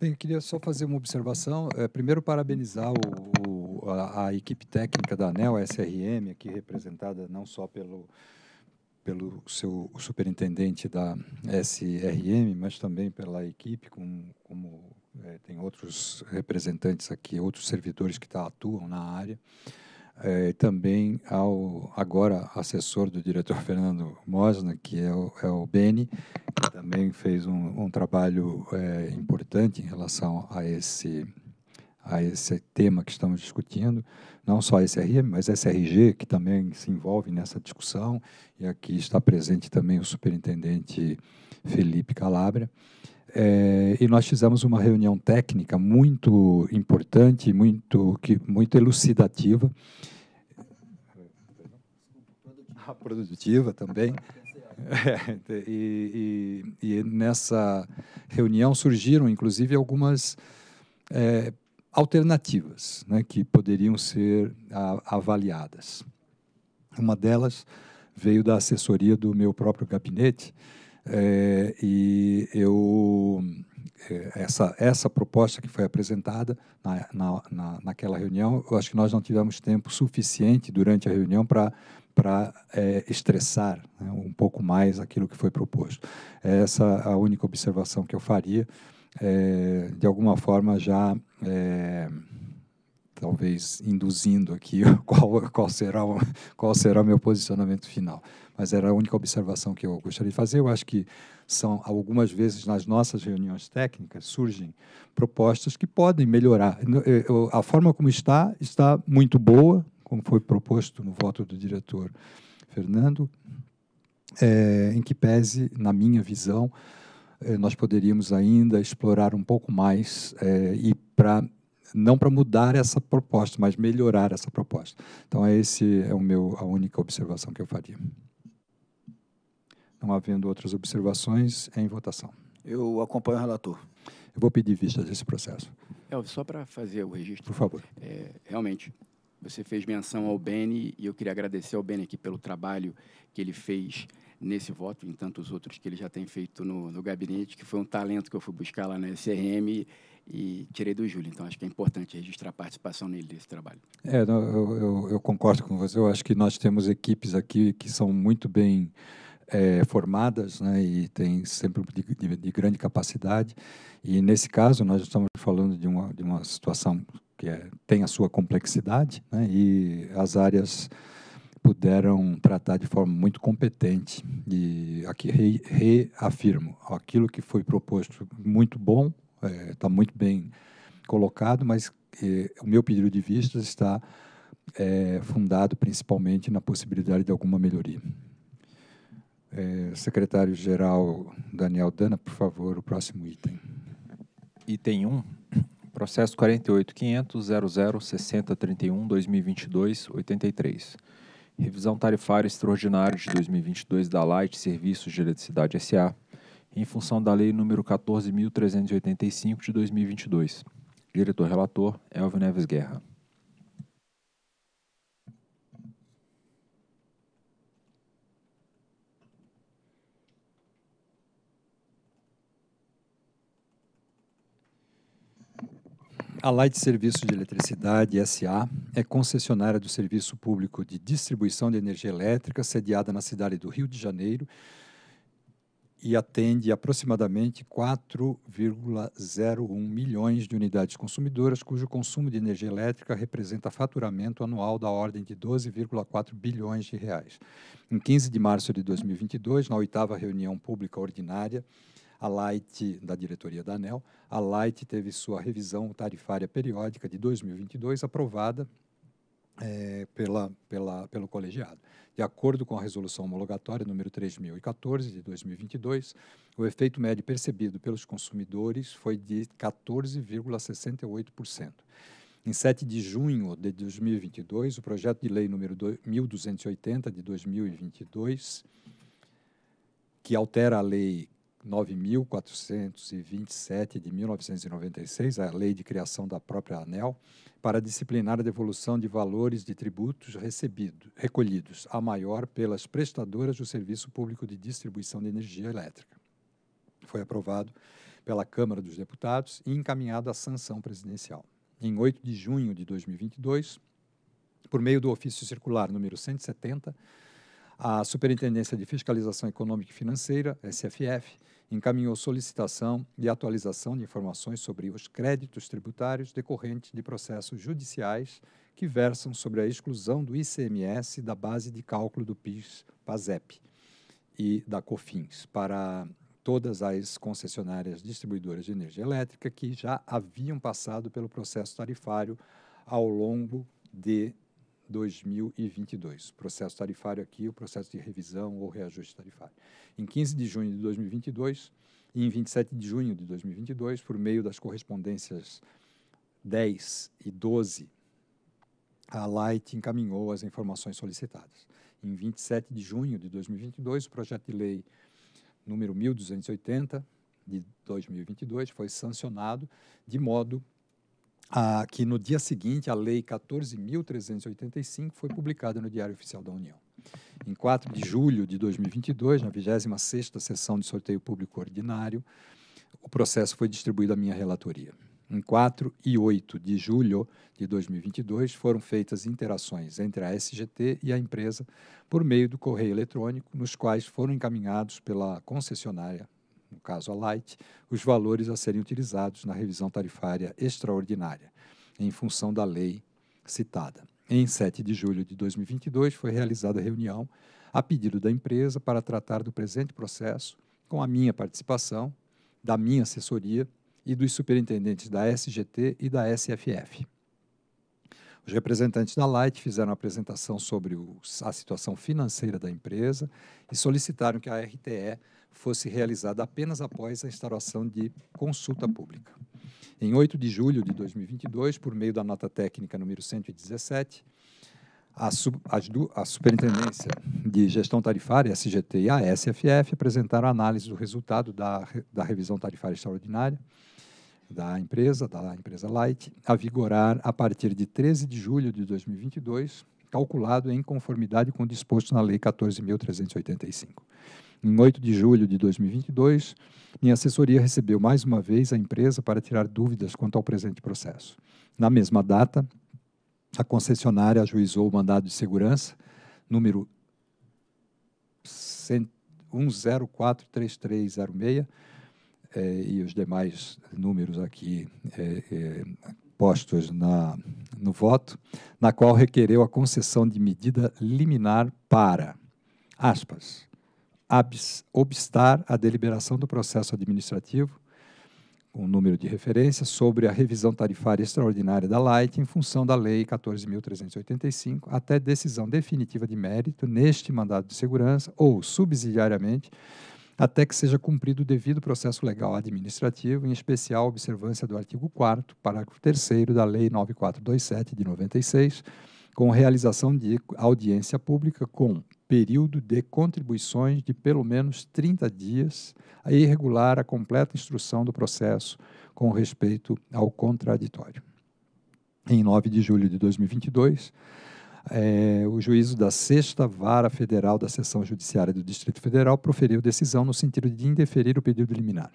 Bem, eu queria só fazer uma observação. É, primeiro, parabenizar o, o, a, a, equipe técnica da ANEL, a SRM, aqui representada não só pelo pelo seu superintendente da SRM, mas também pela equipe, como, como eh, é, tem outros representantes aqui, outros servidores que tá, atuam na área. É, também ao agora assessor do diretor Fernando Mosna, que é o, é o Beni, que também fez um, um trabalho é, importante em relação a esse a esse tema que estamos discutindo, não só a SRM, mas a SRG, que também se envolve nessa discussão, e aqui está presente também o superintendente Felipe Calabria. É, e nós fizemos uma reunião técnica muito importante, muito, que, muito elucidativa, ah, produtiva também. É, e, e, e, nessa reunião surgiram, inclusive, algumas é, alternativas né, que poderiam ser a, avaliadas. Uma delas veio da assessoria do meu próprio gabinete é, e eu eh, essa essa proposta que foi apresentada na, na, na, naquela reunião, eu acho que nós não tivemos tempo suficiente durante a reunião para para é, eh, estressar né, um pouco mais aquilo que foi proposto. Essa é a única observação que eu faria é, de alguma forma já é, talvez induzindo aqui qual, qual será o, qual será meu posicionamento final. Mas era a única observação que eu gostaria de fazer. Eu acho que são algumas vezes nas nossas reuniões técnicas surgem propostas que podem melhorar. A forma como está está muito boa, como foi proposto no voto do diretor Fernando, é, em que pese, na minha visão, eh, nós poderíamos ainda explorar um pouco mais é, e para não para mudar essa proposta, mas melhorar essa proposta. Então, é esse é o meu a única observação que eu faria. Não havendo outras observações, é em votação. Eu acompanho o relator. Eu vou pedir vista desse processo. é só para fazer o registro. Por favor. É, realmente, você fez menção ao Beni e eu queria agradecer ao Beni aqui pelo trabalho que ele fez nesse voto, em tantos outros que ele já tem feito no, no gabinete, que foi um talento que eu fui buscar lá na SRM e, e tirei do Júlio. Então, acho que é importante registrar a participação nele desse trabalho. É, eu, eu, eu concordo com você. Eu acho que nós temos equipes aqui que são muito bem é, formadas né, e tem sempre de, de, grande capacidade. E, nesse caso, nós estamos falando de uma, de uma situação que é, tem a sua complexidade né, e as áreas puderam tratar de forma muito competente. E aqui re, reafirmo: aquilo que foi proposto, muito bom, está é, tá muito bem colocado, mas é, o meu pedido de vista está é, fundado principalmente na possibilidade de alguma melhoria. É, Secretário-Geral Daniel Dana, por favor, o próximo item. Item 1, processo 48.500.006031.2022.83. Revisão tarifária extraordinária de 2022 da Light Serviços de Eletricidade SA, em função da Lei nº 14.385 de 2022. Diretor-relator Elvio Neves Guerra. A Light Serviço de Eletricidade SA é concessionária do Serviço Público de Distribuição de Energia Elétrica, sediada na cidade do Rio de Janeiro e atende aproximadamente 4,01 milhões de unidades consumidoras, cujo consumo de energia elétrica representa faturamento anual da ordem de 12,4 bilhões de reais. Em 15 de março de 2022, na oitava reunião pública ordinária a Light, da diretoria da ANEL, a Light teve sua revisão tarifária periódica de 2022 aprovada é, pela, pela, pelo colegiado. De acordo com a resolução homologatória número 3014 de 2022, o efeito médio percebido pelos consumidores foi de 14,68%. Em 7 de junho de 2022, o projeto de lei número 1280 de 2022, que altera a lei 9.427 de 1996, a lei de criação da própria ANEL, para disciplinar a devolução de valores de tributos recebidos, recolhidos, a maior pelas prestadoras do Serviço Público de Distribuição de Energia Elétrica. Foi aprovado pela Câmara dos Deputados e encaminhado à sanção presidencial. Em 8 de junho de 2022, por meio do ofício circular número 170, a Superintendência de Fiscalização Econômica e Financeira, SFF, encaminhou solicitação e atualização de informações sobre os créditos tributários decorrentes de processos judiciais que versam sobre a exclusão do ICMS da base de cálculo do PIS-PASEP e da COFINS para todas as concessionárias distribuidoras de energia elétrica que já haviam passado pelo processo tarifário ao longo de 2022. Processo tarifário aqui, o processo de revisão ou reajuste tarifário. Em 15 de junho de 2022 e em 27 de junho de 2022, por meio das correspondências 10 e 12, a Light encaminhou as informações solicitadas. Em 27 de junho de 2022, o projeto de lei número 1280 de 2022 foi sancionado de modo ah, que no dia seguinte a Lei 14.385 foi publicada no Diário Oficial da União. Em 4 de julho de 2022, na 26ª sessão de sorteio público ordinário, o processo foi distribuído à minha relatoria. Em 4 e 8 de julho de 2022, foram feitas interações entre a SGT e a empresa por meio do correio eletrônico, nos quais foram encaminhados pela concessionária no caso a Light, os valores a serem utilizados na revisão tarifária extraordinária, em função da lei citada. Em 7 de julho de 2022, foi realizada a reunião a pedido da empresa para tratar do presente processo com a minha participação, da minha assessoria e dos superintendentes da SGT e da SFF. Os representantes da Light fizeram apresentação sobre o, a situação financeira da empresa e solicitaram que a RTE fosse realizada apenas após a instauração de consulta pública. Em 8 de julho de 2022, por meio da nota técnica número 117, a, sub, a Superintendência de Gestão Tarifária, SGT, e a SFF apresentaram análise do resultado da, da revisão tarifária extraordinária da empresa, da empresa Light, a vigorar a partir de 13 de julho de 2022, calculado em conformidade com o disposto na Lei 14.385. Em 8 de julho de 2022, minha assessoria recebeu mais uma vez a empresa para tirar dúvidas quanto ao presente processo. Na mesma data, a concessionária ajuizou o mandado de segurança número 1043306 é, e os demais números aqui é, é, postos na, no voto, na qual requereu a concessão de medida liminar para, aspas, obstar a deliberação do processo administrativo, com um número de referência, sobre a revisão tarifária extraordinária da Light em função da Lei 14.385, até decisão definitiva de mérito neste mandado de segurança ou subsidiariamente até que seja cumprido o devido processo legal administrativo, em especial observância do artigo 4 parágrafo 3 da Lei 9427 de 96, com realização de audiência pública com período de contribuições de pelo menos 30 dias, a irregular a completa instrução do processo com respeito ao contraditório. Em 9 de julho de 2022, é, o juízo da Sexta Vara Federal da Seção Judiciária do Distrito Federal proferiu decisão no sentido de indeferir o pedido liminar.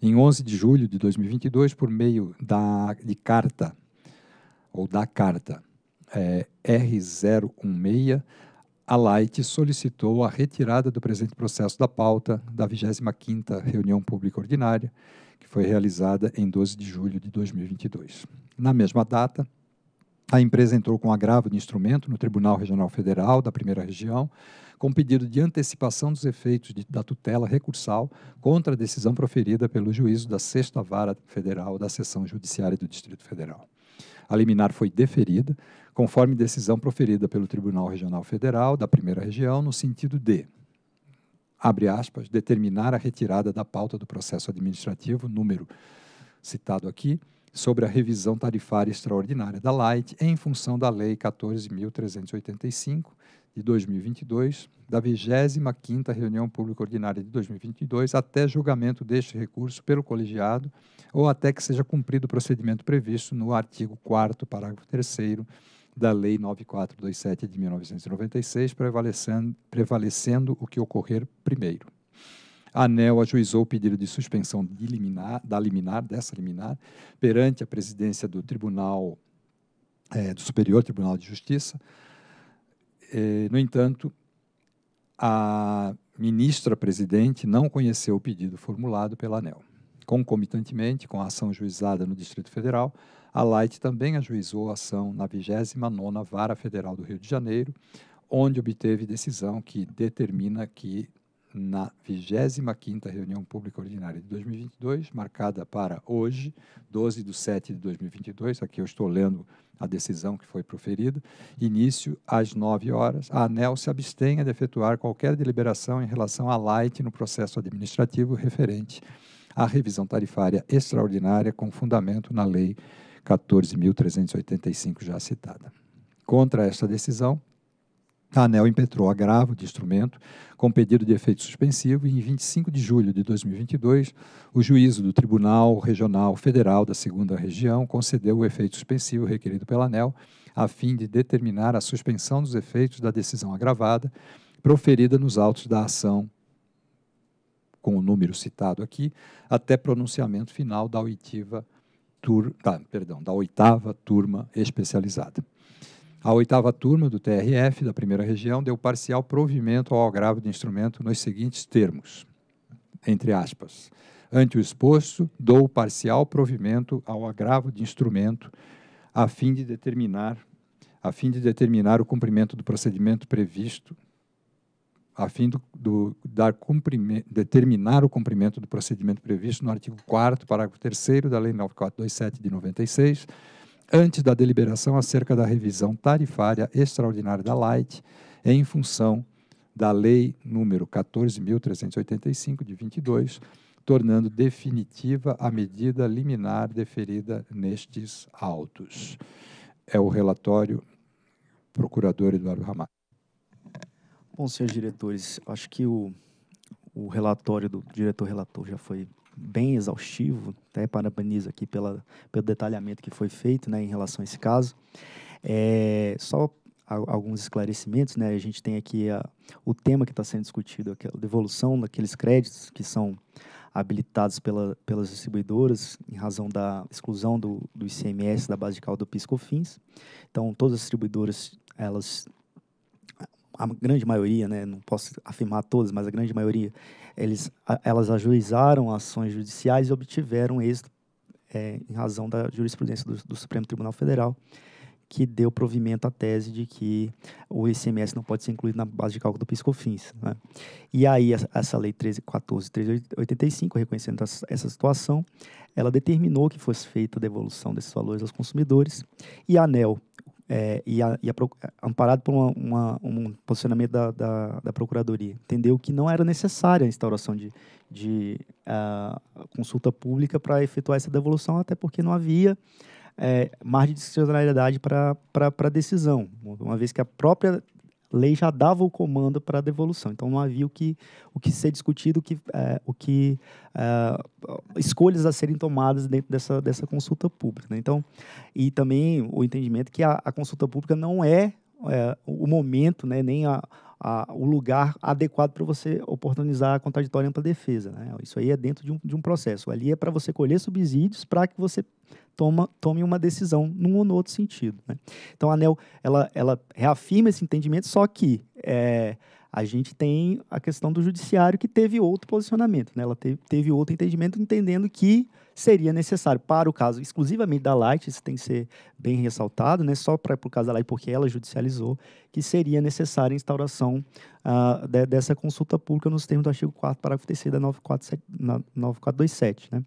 Em 11 de julho de 2022, por meio da, de carta, ou da carta é, R016, a Light solicitou a retirada do presente processo da pauta da 25ª reunião pública ordinária, que foi realizada em 12 de julho de 2022. Na mesma data, a empresa entrou com agravo de instrumento no Tribunal Regional Federal da Primeira Região, com pedido de antecipação dos efeitos de, da tutela recursal contra a decisão proferida pelo juízo da Sexta Vara Federal da Seção Judiciária do Distrito Federal. A liminar foi deferida, conforme decisão proferida pelo Tribunal Regional Federal da Primeira Região, no sentido de abre aspas, determinar a retirada da pauta do processo administrativo número citado aqui, sobre a revisão tarifária extraordinária da Light em função da Lei 14.385 de 2022, da 25ª reunião pública ordinária de 2022 até julgamento deste recurso pelo colegiado ou até que seja cumprido o procedimento previsto no artigo 4 parágrafo 3 da Lei 9427 de 1996, prevalecendo, prevalecendo o que ocorrer primeiro. A ANEL ajuizou o pedido de suspensão de liminar, da liminar, dessa liminar, perante a presidência do Tribunal, é, do Superior Tribunal de Justiça. É, no entanto, a ministra presidente não conheceu o pedido formulado pela ANEL. Concomitantemente com a ação juizada no Distrito Federal, a Light também ajuizou a ação na 29ª Vara Federal do Rio de Janeiro, onde obteve decisão que determina que na 25ª Reunião Pública Ordinária de 2022, marcada para hoje, 12 de 7 de 2022, aqui eu estou lendo a decisão que foi proferida, início às 9 horas, a ANEL se abstenha de efetuar qualquer deliberação em relação à Light no processo administrativo referente à revisão tarifária extraordinária com fundamento na Lei 14.385, já citada. Contra esta decisão, a ANEL impetrou agravo de instrumento com pedido de efeito suspensivo e, em 25 de julho de 2022, o juízo do Tribunal Regional Federal da Segunda Região concedeu o efeito suspensivo requerido pela ANEL a fim de determinar a suspensão dos efeitos da decisão agravada proferida nos autos da ação com o número citado aqui até pronunciamento final da oitiva tur, perdão, da oitava turma especializada. A oitava turma do TRF, da primeira região, deu parcial provimento ao agravo de instrumento nos seguintes termos, entre aspas. Ante o exposto, dou parcial provimento ao agravo de instrumento a fim de determinar a fim de determinar o cumprimento do procedimento previsto a fim do, do dar determinar o cumprimento do procedimento previsto no artigo 4 parágrafo 3 da Lei 9427 de 96 antes da deliberação acerca da revisão tarifária extraordinária da Light, em função da Lei número 14.385, de 22, tornando definitiva a medida liminar deferida nestes autos. É o relatório procurador Eduardo Ramalho. Bom, senhores diretores, acho que o, o relatório do diretor-relator já foi bem exaustivo, até parabenizo aqui pela, pelo detalhamento que foi feito né, em relação a esse caso. É, só a, alguns esclarecimentos, né? A gente tem aqui a, o tema que está sendo discutido, a devolução daqueles créditos que são habilitados pela, pelas distribuidoras em razão da exclusão do, do ICMS da base de caldo PIS/COFINS. Então, todas as distribuidoras, elas a grande maioria, né, não posso afirmar todas, mas a grande maioria, eles, a, elas ajuizaram ações judiciais e obtiveram êxito é, em razão da jurisprudência do, do, Supremo Tribunal Federal, que deu provimento à tese de que o ICMS não pode ser incluído na base de cálculo do PiscoFins. Né? E aí, essa, essa lei 14.385, reconhecendo essa situação, ela determinou que fosse feita a devolução desses valores aos consumidores, e a ANEL, é, e, a, e a, amparado por uma, uma, um posicionamento da, da, da, Procuradoria, entendeu que não era necessária a instauração de, de uh, consulta pública para efetuar essa devolução, até porque não havia é, margem de discricionariedade para a decisão, uma vez que a própria lei já dava o comando para a devolução. Então não havia o que, o que ser discutido, o que, é, o que é, escolhas a serem tomadas dentro dessa, dessa consulta pública. Né? Então, e também o entendimento que a, a consulta pública não é, é o momento, né, nem a, a, o lugar adequado para você oportunizar a contraditória ampla defesa. Né? Isso aí é dentro de um, de um processo. Ali é para você colher subsídios para que você toma, tome uma decisão num ou no outro sentido. Né? Então, a ANEL ela, ela reafirma esse entendimento, só que é, a gente tem a questão do judiciário que teve outro posicionamento, né? ela teve, teve outro entendimento, entendendo que seria necessário para o caso exclusivamente da Light, isso tem que ser bem ressaltado, né, só para o caso da Light, porque ela judicializou, que seria necessária a instauração uh, de, dessa consulta pública nos termos do artigo 4, parágrafo 3 da 9427. Né?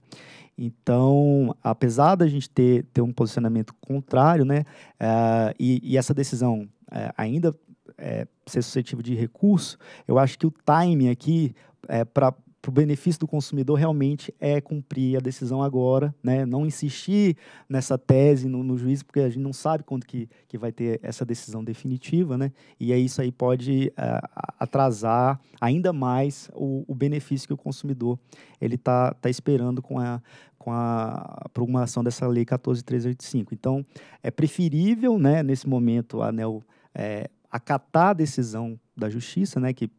Então, apesar da gente ter, ter um posicionamento contrário, né, uh, e, e, essa decisão uh, ainda é, ser suscetível de recurso, eu acho que o time aqui é, para para o benefício do consumidor realmente é cumprir a decisão agora, né? não insistir nessa tese no, no juízo, porque a gente não sabe quando que, que vai ter essa decisão definitiva, né? e aí isso aí pode uh, atrasar ainda mais o, o, benefício que o consumidor ele está tá esperando com a, com a promulgação dessa lei 14385. Então, é preferível, né, nesse momento, a ANEL é, acatar a decisão da justiça, né, que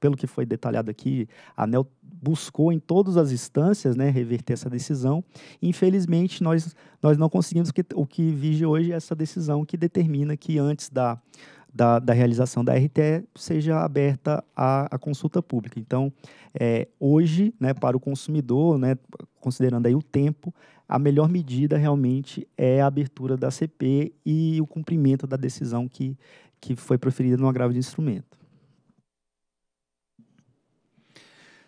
pelo que foi detalhado aqui, a ANEL buscou em todas as instâncias né, reverter essa decisão. Infelizmente, nós, nós não conseguimos que o que vige hoje é essa decisão que determina que antes da, da, da realização da RTE seja aberta a, a consulta pública. Então, é, hoje, né, para o consumidor, né, considerando aí o tempo, a melhor medida realmente é a abertura da CP e o cumprimento da decisão que, que foi proferida no agravo de instrumento.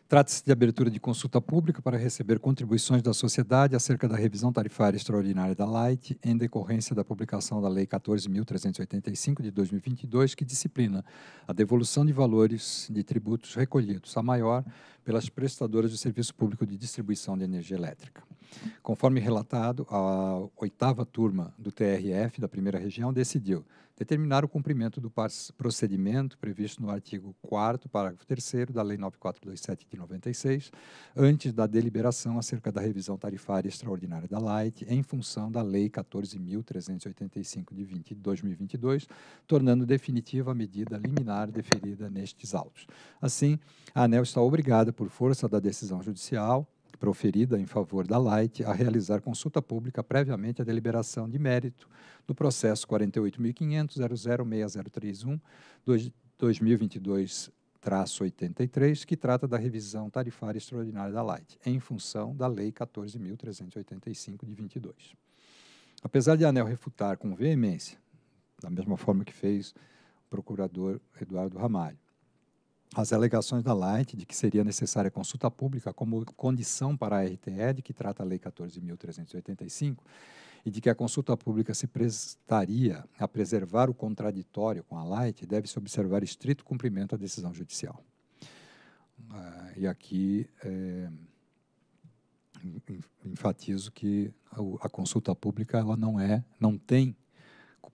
Trata-se de abertura de consulta pública para receber contribuições da sociedade acerca da revisão tarifária extraordinária da Light, em decorrência da publicação da Lei 14.385 de 2022, que disciplina a devolução de valores de tributos recolhidos, a maior pelas prestadoras de serviço público de distribuição de energia elétrica. Conforme relatado, a oitava turma do TRF da primeira região decidiu determinar o cumprimento do procedimento previsto no artigo 4 parágrafo 3 da Lei 9427 de 96, antes da deliberação acerca da revisão tarifária extraordinária da Light, em função da Lei 14.385 de 20, 2022, tornando definitiva a medida liminar deferida nestes autos. Assim, a ANEL está obrigada, por força da decisão judicial, proferida em favor da Light a realizar consulta pública previamente à deliberação de mérito do processo 48.500.006031 2022 83, que trata da revisão tarifária extraordinária da Light, em função da Lei 14.385 de 22. Apesar de Anel refutar com veemência, da mesma forma que fez o procurador Eduardo Ramalho, as alegações da Light de que seria necessária consulta pública como condição para a RTE, de que trata a Lei 14.385, e de que a consulta pública se prestaria a preservar o contraditório com a Light, deve-se observar estrito cumprimento à decisão judicial. Ah, e aqui é, enfatizo que a, a consulta pública ela não é, não tem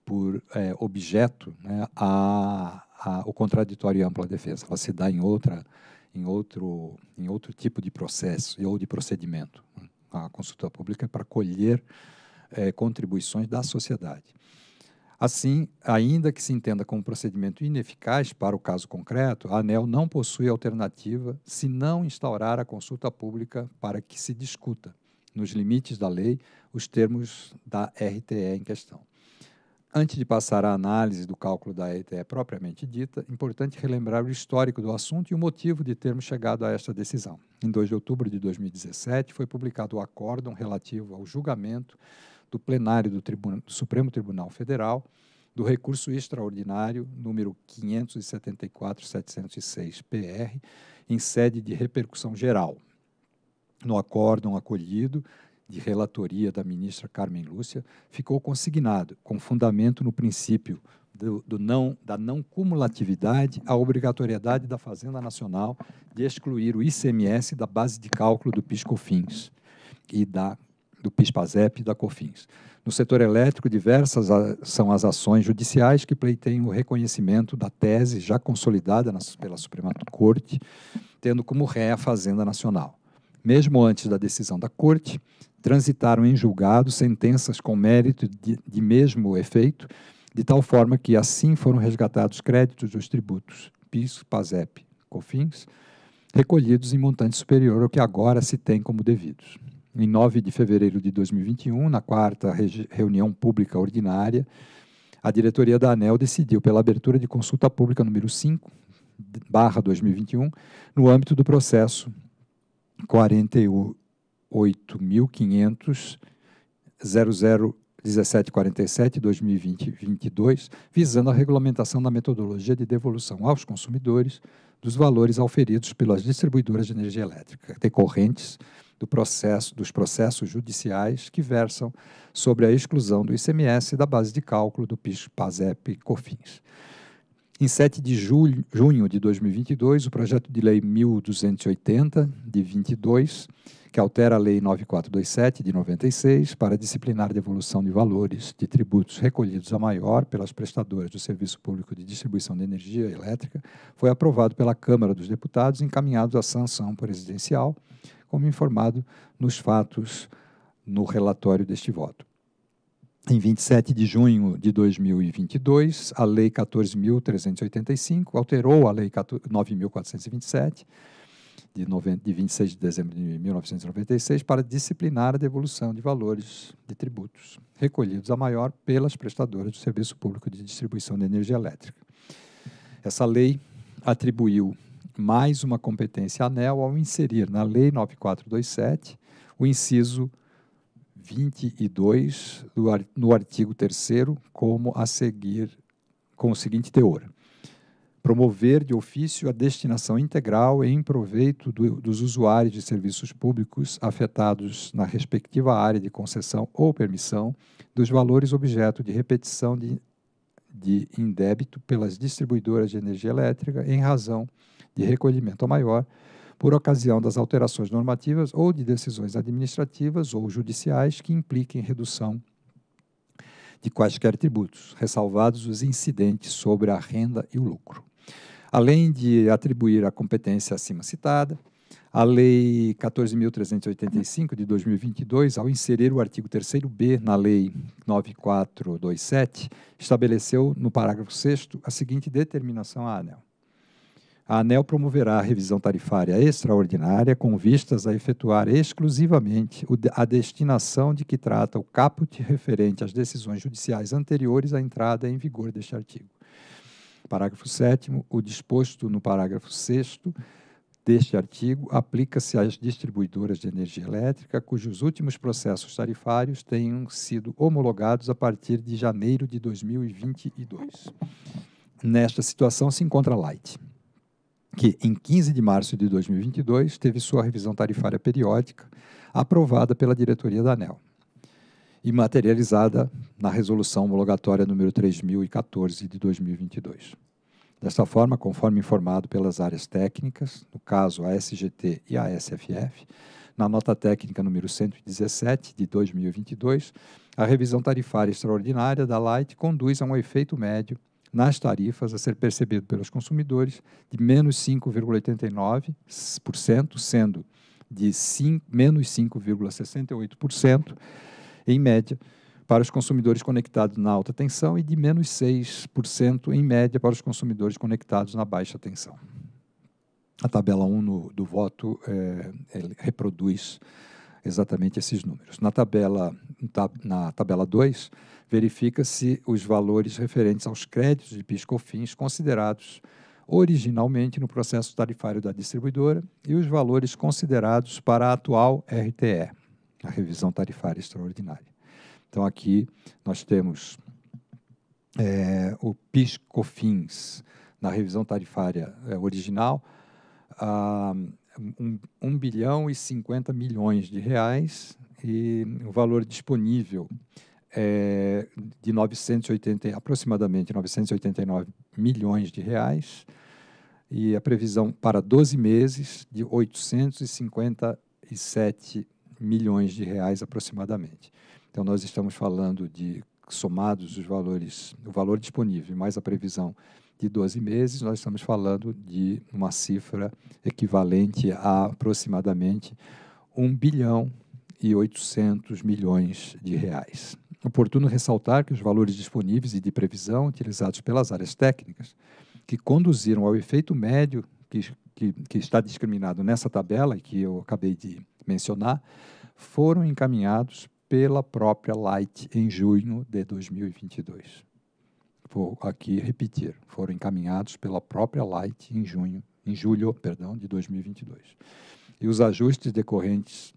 por é, objeto né, a, a, o contraditório e ampla defesa. Ela se dá em, outra, em, outro, em outro tipo de processo ou de procedimento. Né, a consulta pública é para colher é, contribuições da sociedade. Assim, ainda que se entenda como procedimento ineficaz para o caso concreto, a ANEL não possui alternativa se não instaurar a consulta pública para que se discuta, nos limites da lei, os termos da RTE em questão. Antes de passar à análise do cálculo da ETE propriamente dita, é importante relembrar o histórico do assunto e o motivo de termos chegado a esta decisão. Em 2 de outubro de 2017, foi publicado o acórdão relativo ao julgamento do plenário do, Tribuna, do Supremo Tribunal Federal do recurso extraordinário número 574.706-PR, em sede de repercussão geral. No acórdão acolhido, de relatoria da ministra Carmen Lúcia, ficou consignado, com fundamento no princípio do, do não, da não cumulatividade, a obrigatoriedade da Fazenda Nacional de excluir o ICMS da base de cálculo do PIS-COFINS e da do PIS-PASEP e da COFINS. No setor elétrico, diversas a, são as ações judiciais que pleiteiam o reconhecimento da tese já consolidada pela Suprema Corte, tendo como ré a Fazenda Nacional mesmo antes da decisão da Corte, transitaram em julgado sentenças com mérito de, de mesmo efeito, de tal forma que assim foram resgatados créditos dos tributos PIS, PASEP, COFINS, recolhidos em montante superior ao que agora se tem como devidos. Em 9 de fevereiro de 2021, na quarta reunião pública ordinária, a diretoria da ANEL decidiu pela abertura de consulta pública número 5, barra 2021, no âmbito do processo 48.500 2020 22, visando a regulamentação da metodologia de devolução aos consumidores dos valores auferidos pelas distribuidoras de energia elétrica decorrentes do processo, dos processos judiciais que versam sobre a exclusão do ICMS da base de cálculo do PIS, PASEP e COFINS. Em 7 de julho, junho de 2022, o projeto de lei 1280 de 22, que altera a lei 9427 de 96 para disciplinar a devolução de valores de tributos recolhidos a maior pelas prestadoras do serviço público de distribuição de energia elétrica, foi aprovado pela Câmara dos Deputados e encaminhado à sanção presidencial, como informado nos fatos no relatório deste voto em 27 de junho de 2022, a Lei 14.385 alterou a Lei 9.427, de, 26 de dezembro de 1996, para disciplinar a devolução de valores de tributos recolhidos a maior pelas prestadoras do Serviço Público de Distribuição de Energia Elétrica. Essa lei atribuiu mais uma competência ANEL ao inserir na Lei 9427 o inciso 22, no artigo 3, como a seguir, com o seguinte teor: promover de ofício a destinação integral em proveito do, dos usuários de serviços públicos afetados na respectiva área de concessão ou permissão dos valores objeto de repetição de, de indébito pelas distribuidoras de energia elétrica em razão de recolhimento maior por ocasião das alterações normativas ou de decisões administrativas ou judiciais que impliquem redução de quaisquer tributos, ressalvados os incidentes sobre a renda e o lucro. Além de atribuir a competência acima citada, a Lei 14.385 de 2022, ao inserir o artigo 3b na Lei 9427, estabeleceu no parágrafo 6 a seguinte determinação à ANEL a ANEL promoverá a revisão tarifária extraordinária com vistas a efetuar exclusivamente a destinação de que trata o caput referente às decisões judiciais anteriores à entrada em vigor deste artigo. Parágrafo 7 o disposto no parágrafo 6 deste artigo aplica-se às distribuidoras de energia elétrica cujos últimos processos tarifários tenham sido homologados a partir de janeiro de 2022. Nesta situação se encontra a Light que, em 15 de março de 2022, teve sua revisão tarifária periódica aprovada pela diretoria da ANEL e materializada na Resolução Homologatória número 3014 de 2022. Desta forma, conforme informado pelas áreas técnicas, no caso a SGT e a SFF, na nota técnica número 117 de 2022, a revisão tarifária extraordinária da Light conduz a um efeito médio nas tarifas a ser percebido pelos consumidores de menos 5,89%, sendo de 5, menos 5,68% em média para os consumidores conectados na alta tensão e de menos 6% em média para os consumidores conectados na baixa tensão. A tabela 1 no, do voto é, reproduz exatamente esses números. Na tabela, na tabela 2, verifica-se os valores referentes aos créditos de piscofins considerados originalmente no processo tarifário da distribuidora e os valores considerados para a atual RTE, a revisão tarifária extraordinária. Então aqui nós temos é, o piscofins na revisão tarifária é, original, ah, um, bilhão e 50 milhões de reais e o valor disponível é, de 980, aproximadamente 989 milhões de reais e a previsão para 12 meses de 857 milhões de reais aproximadamente. Então nós estamos falando de somados os valores, o valor disponível mais a previsão de 12 meses, nós estamos falando de uma cifra equivalente a aproximadamente 1 bilhão e 800 milhões de reais. Oportuno ressaltar que os valores disponíveis e de previsão utilizados pelas áreas técnicas, que conduziram ao efeito médio que, que, que está discriminado nessa tabela e que eu acabei de mencionar, foram encaminhados pela própria Light em junho de 2022. Vou aqui repetir, foram encaminhados pela própria Light em junho, em julho, perdão, de 2022. E os ajustes decorrentes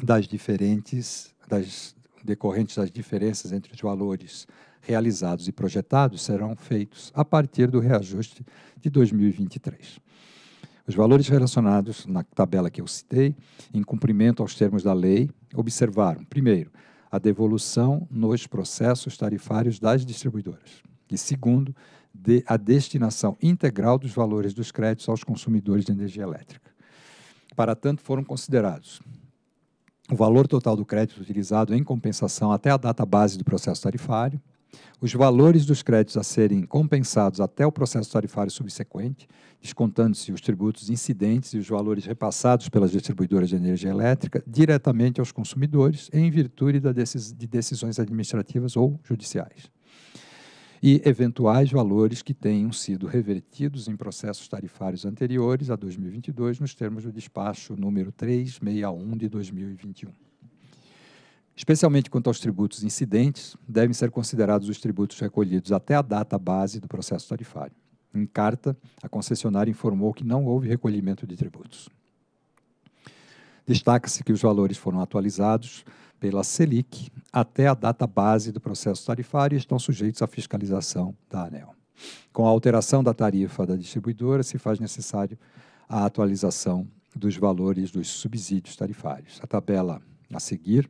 das diferentes das decorrentes das diferenças entre os valores realizados e projetados serão feitos a partir do reajuste de 2023. Os valores relacionados na tabela que eu citei, em cumprimento aos termos da lei, observaram, primeiro, a devolução nos processos tarifários das distribuidoras e, segundo, de, a destinação integral dos valores dos créditos aos consumidores de energia elétrica. Para tanto, foram considerados o valor total do crédito utilizado em compensação até a data base do processo tarifário, os valores dos créditos a serem compensados até o processo tarifário subsequente, descontando-se os tributos incidentes e os valores repassados pelas distribuidoras de energia elétrica diretamente aos consumidores, em virtude de decisões administrativas ou judiciais e eventuais valores que tenham sido revertidos em processos tarifários anteriores a 2022, nos termos do despacho número 361 de 2021. Especialmente quanto aos tributos incidentes, devem ser considerados os tributos recolhidos até a data base do processo tarifário. Em carta, a concessionária informou que não houve recolhimento de tributos. Destaca-se que os valores foram atualizados pela Selic até a data base do processo tarifário e estão sujeitos à fiscalização da ANEL. Com a alteração da tarifa da distribuidora, se faz necessário a atualização dos valores dos subsídios tarifários. A tabela a seguir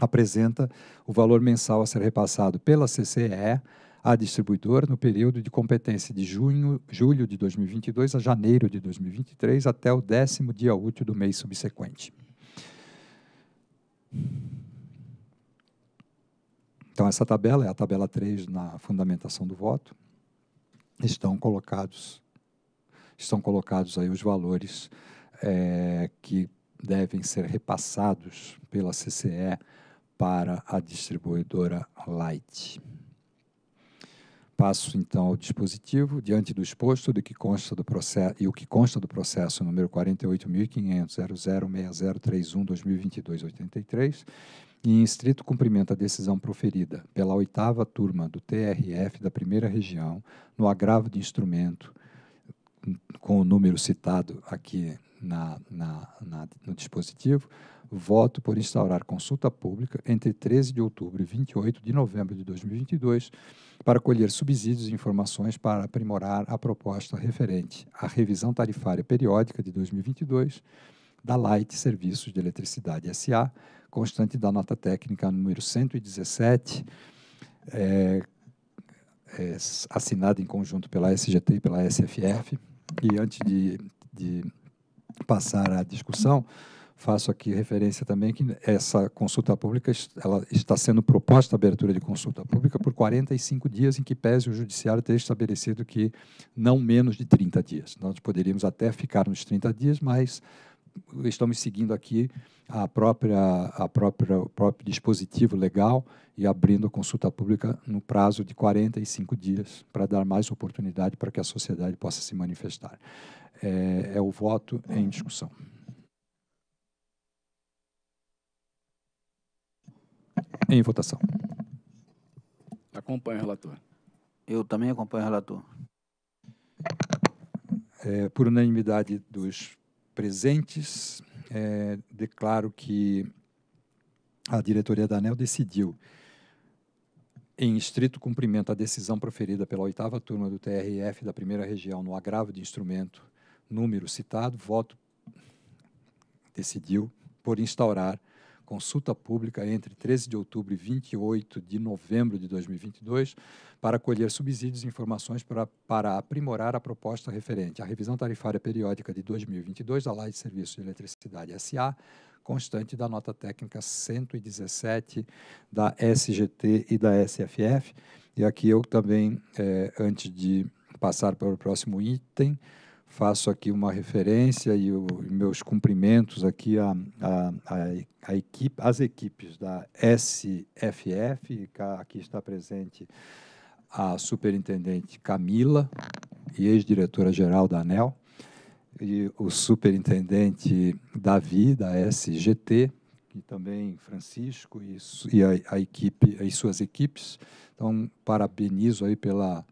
apresenta o valor mensal a ser repassado pela CCE à distribuidora no período de competência de junho, julho de 2022 a janeiro de 2023 até o décimo dia útil do mês subsequente. Então, essa tabela é a tabela 3 na fundamentação do voto. Estão colocados, estão colocados aí os valores é, que devem ser repassados pela CCE para a distribuidora Light. Passo então ao dispositivo, diante do exposto do que consta do processo e o que consta do processo número 48.500.006031/2022-83 e em estrito cumprimento à decisão proferida pela oitava turma do TRF da Primeira Região no agravo de instrumento com o número citado aqui na, na, na no dispositivo, voto por instaurar consulta pública entre 13 de outubro e 28 de novembro de 2022 para colher subsídios e informações para aprimorar a proposta referente à revisão tarifária periódica de 2022 da Light Serviços de Eletricidade SA, constante da nota técnica número 117, é, é, assinada em conjunto pela SGT e pela SFF. E antes de, de passar à discussão, faço aqui referência também que essa consulta pública ela está sendo proposta a abertura de consulta pública por 45 dias, em que pese o judiciário ter estabelecido que não menos de 30 dias. Nós poderíamos até ficar nos 30 dias, mas estamos seguindo aqui a própria a própria o próprio dispositivo legal e abrindo a consulta pública no prazo de 45 dias para dar mais oportunidade para que a sociedade possa se manifestar. É, é o voto em discussão. Em votação. Acompanho o relator. Eu também acompanho o relator. É, por unanimidade dos presentes, é, declaro que a diretoria da ANEL decidiu, em estrito cumprimento à decisão proferida pela oitava turma do TRF da primeira região no agravo de instrumento número citado, voto decidiu por instaurar consulta pública entre 13 de outubro e 28 de novembro de 2022 para colher subsídios e informações para, para aprimorar a proposta referente à revisão tarifária periódica de 2022 da Lei de Serviços de Eletricidade SA, constante da nota técnica 117 da SGT e da SFF. E aqui eu também, é, antes de passar para o próximo item, faço aqui uma referência e o, meus cumprimentos aqui a, a, a, a equipe, as equipes da SFF, aqui está presente a superintendente Camila, ex-diretora-geral da ANEL, e o superintendente Davi, da SGT, e também Francisco e, e a, a, equipe e suas equipes. Então, parabenizo aí pela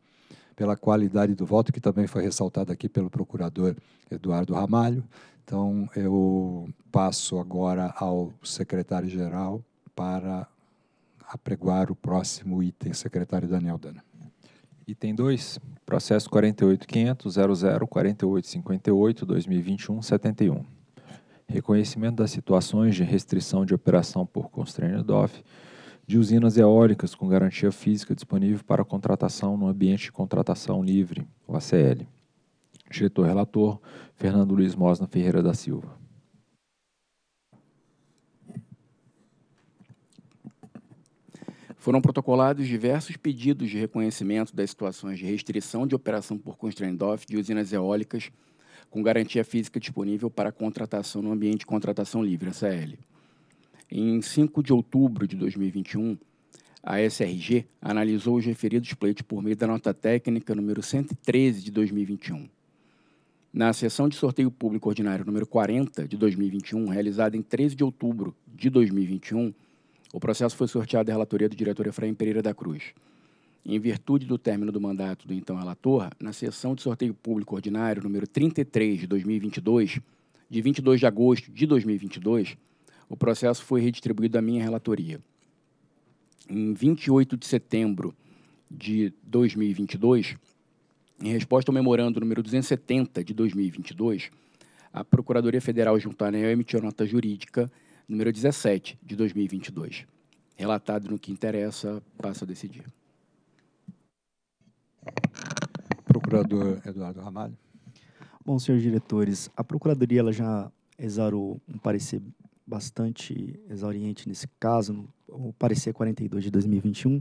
pela qualidade do voto, que também foi ressaltado aqui pelo procurador Eduardo Ramalho. Então, eu passo agora ao secretário-geral para apregoar o próximo item, secretário Daniel Dana. Item 2, processo 48.500.00.48.58.2021.71. Reconhecimento das situações de restrição de operação por constrangedor de usinas eólicas com garantia física disponível para contratação no ambiente de contratação livre, o ACL. Diretor relator, Fernando Luiz Mosna Ferreira da Silva. Foram protocolados diversos pedidos de reconhecimento das situações de restrição de operação por constraint off de usinas eólicas com garantia física disponível para contratação no ambiente de contratação livre, ACL em 5 de outubro de 2021, a SRG analisou os referidos pleitos por meio da nota técnica número 113 de 2021. Na sessão de sorteio público ordinário número 40 de 2021, realizada em 13 de outubro de 2021, o processo foi sorteado à relatoria do diretor Efraim Pereira da Cruz. Em virtude do término do mandato do então relator, na sessão de sorteio público ordinário número 33 de 2022, de 22 de agosto de 2022, o processo foi redistribuído à minha relatoria. Em 28 de setembro de 2022, em resposta ao memorando número 270 de 2022, a Procuradoria Federal junto à emitiu a nota jurídica número 17 de 2022. Relatado no que interessa, passa a decidir. Procurador Eduardo Ramalho. Bom, senhores diretores, a Procuradoria ela já exarou um parecer bastante exauriente nesse caso, o parecer 42 de 2021,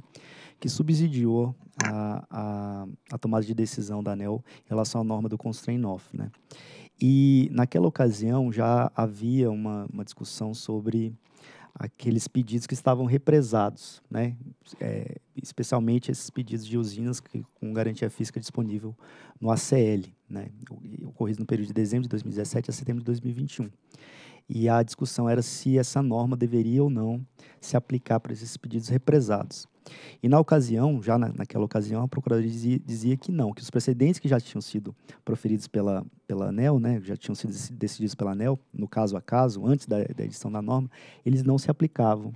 que subsidiou a, a, a, tomada de decisão da ANEL em relação à norma do constraint off. Né? E naquela ocasião já havia uma, uma discussão sobre aqueles pedidos que estavam represados, né? É, especialmente esses pedidos de usinas que, com garantia física disponível no ACL, né? ocorridos no período de dezembro de 2017 a setembro de 2021 e a discussão era se essa norma deveria ou não se aplicar para esses pedidos represados. E na ocasião, já na, naquela ocasião, a Procuradoria dizia, dizia, que não, que os precedentes que já tinham sido proferidos pela, pela ANEL, né, já tinham sido decididos pela ANEL, no caso a caso, antes da, da edição da norma, eles não se aplicavam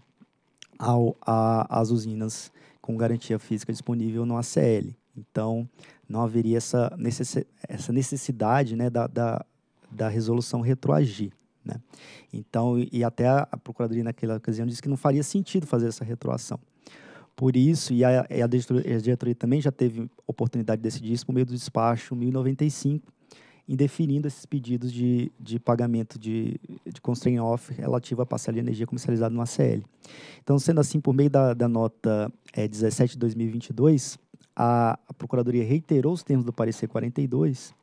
ao, a, às usinas com garantia física disponível no ACL. Então, não haveria essa, necessidade né, da, da, da resolução retroagir. Né? Então, e até a Procuradoria naquela ocasião disse que não faria sentido fazer essa retroação. Por isso, e a, diretoria, a diretoria também já teve oportunidade de decidir isso por meio do despacho 1095, indefinindo esses pedidos de, de pagamento de, de constraint off relativo à parcela de energia comercializada no ACL. Então, sendo assim, por meio da, da nota é, 17 de 2022, a, a Procuradoria reiterou os termos do parecer 42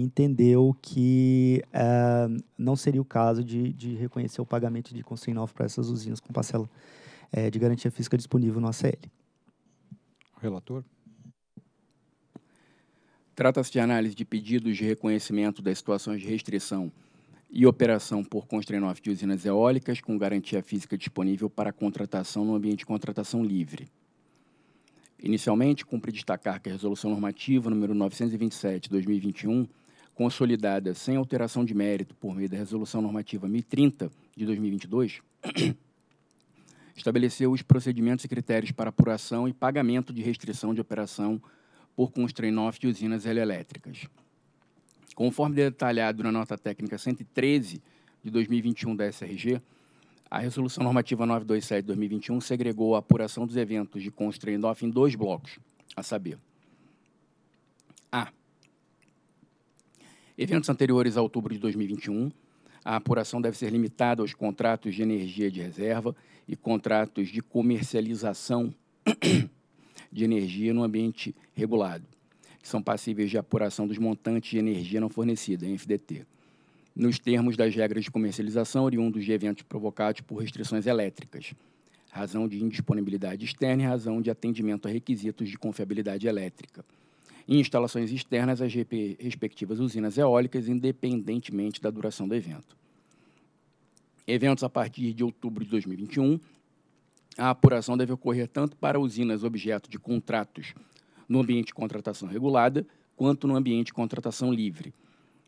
entendeu que uh, não seria o caso de, de reconhecer o pagamento de construir para essas usinas com parcela uh, de garantia física disponível no ACL. Relator. Trata-se de análise de pedidos de reconhecimento das situações de restrição e operação por constrenov de usinas eólicas com garantia física disponível para contratação no ambiente de contratação livre. Inicialmente, cumpre destacar que a Resolução Normativa número 927/2021 consolidada sem alteração de mérito por meio da Resolução Normativa 1030 de 2022, estabeleceu os procedimentos e critérios para apuração e pagamento de restrição de operação por constrain-off de usinas elétricas. Conforme detalhado na nota técnica 113 de 2021 da SRG, a Resolução Normativa 927 de 2021 segregou a apuração dos eventos de constrain-off em dois blocos, a saber, Eventos anteriores a outubro de 2021, a apuração deve ser limitada aos contratos de energia de reserva e contratos de comercialização de energia no ambiente regulado, que são passíveis de apuração dos montantes de energia não fornecida, NFDT, nos termos das regras de comercialização oriundos de eventos provocados por restrições elétricas, razão de indisponibilidade externa e razão de atendimento a requisitos de confiabilidade elétrica e instalações externas às respectivas usinas eólicas, independentemente da duração do evento. Eventos a partir de outubro de 2021, a apuração deve ocorrer tanto para usinas objeto de contratos no ambiente de contratação regulada, quanto no ambiente de contratação livre.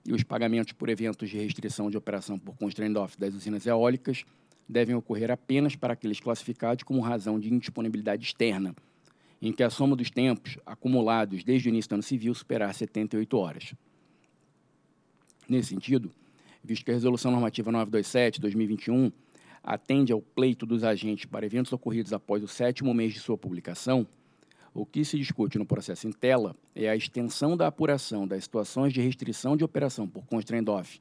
E os pagamentos por eventos de restrição de operação por constraint off das usinas eólicas devem ocorrer apenas para aqueles classificados como razão de indisponibilidade externa, em que a soma dos tempos acumulados desde o início do ano civil superar 78 horas. Nesse sentido, visto que a Resolução Normativa 927-2021 atende ao pleito dos agentes para eventos ocorridos após o sétimo mês de sua publicação, o que se discute no processo em tela é a extensão da apuração das situações de restrição de operação por constraint-off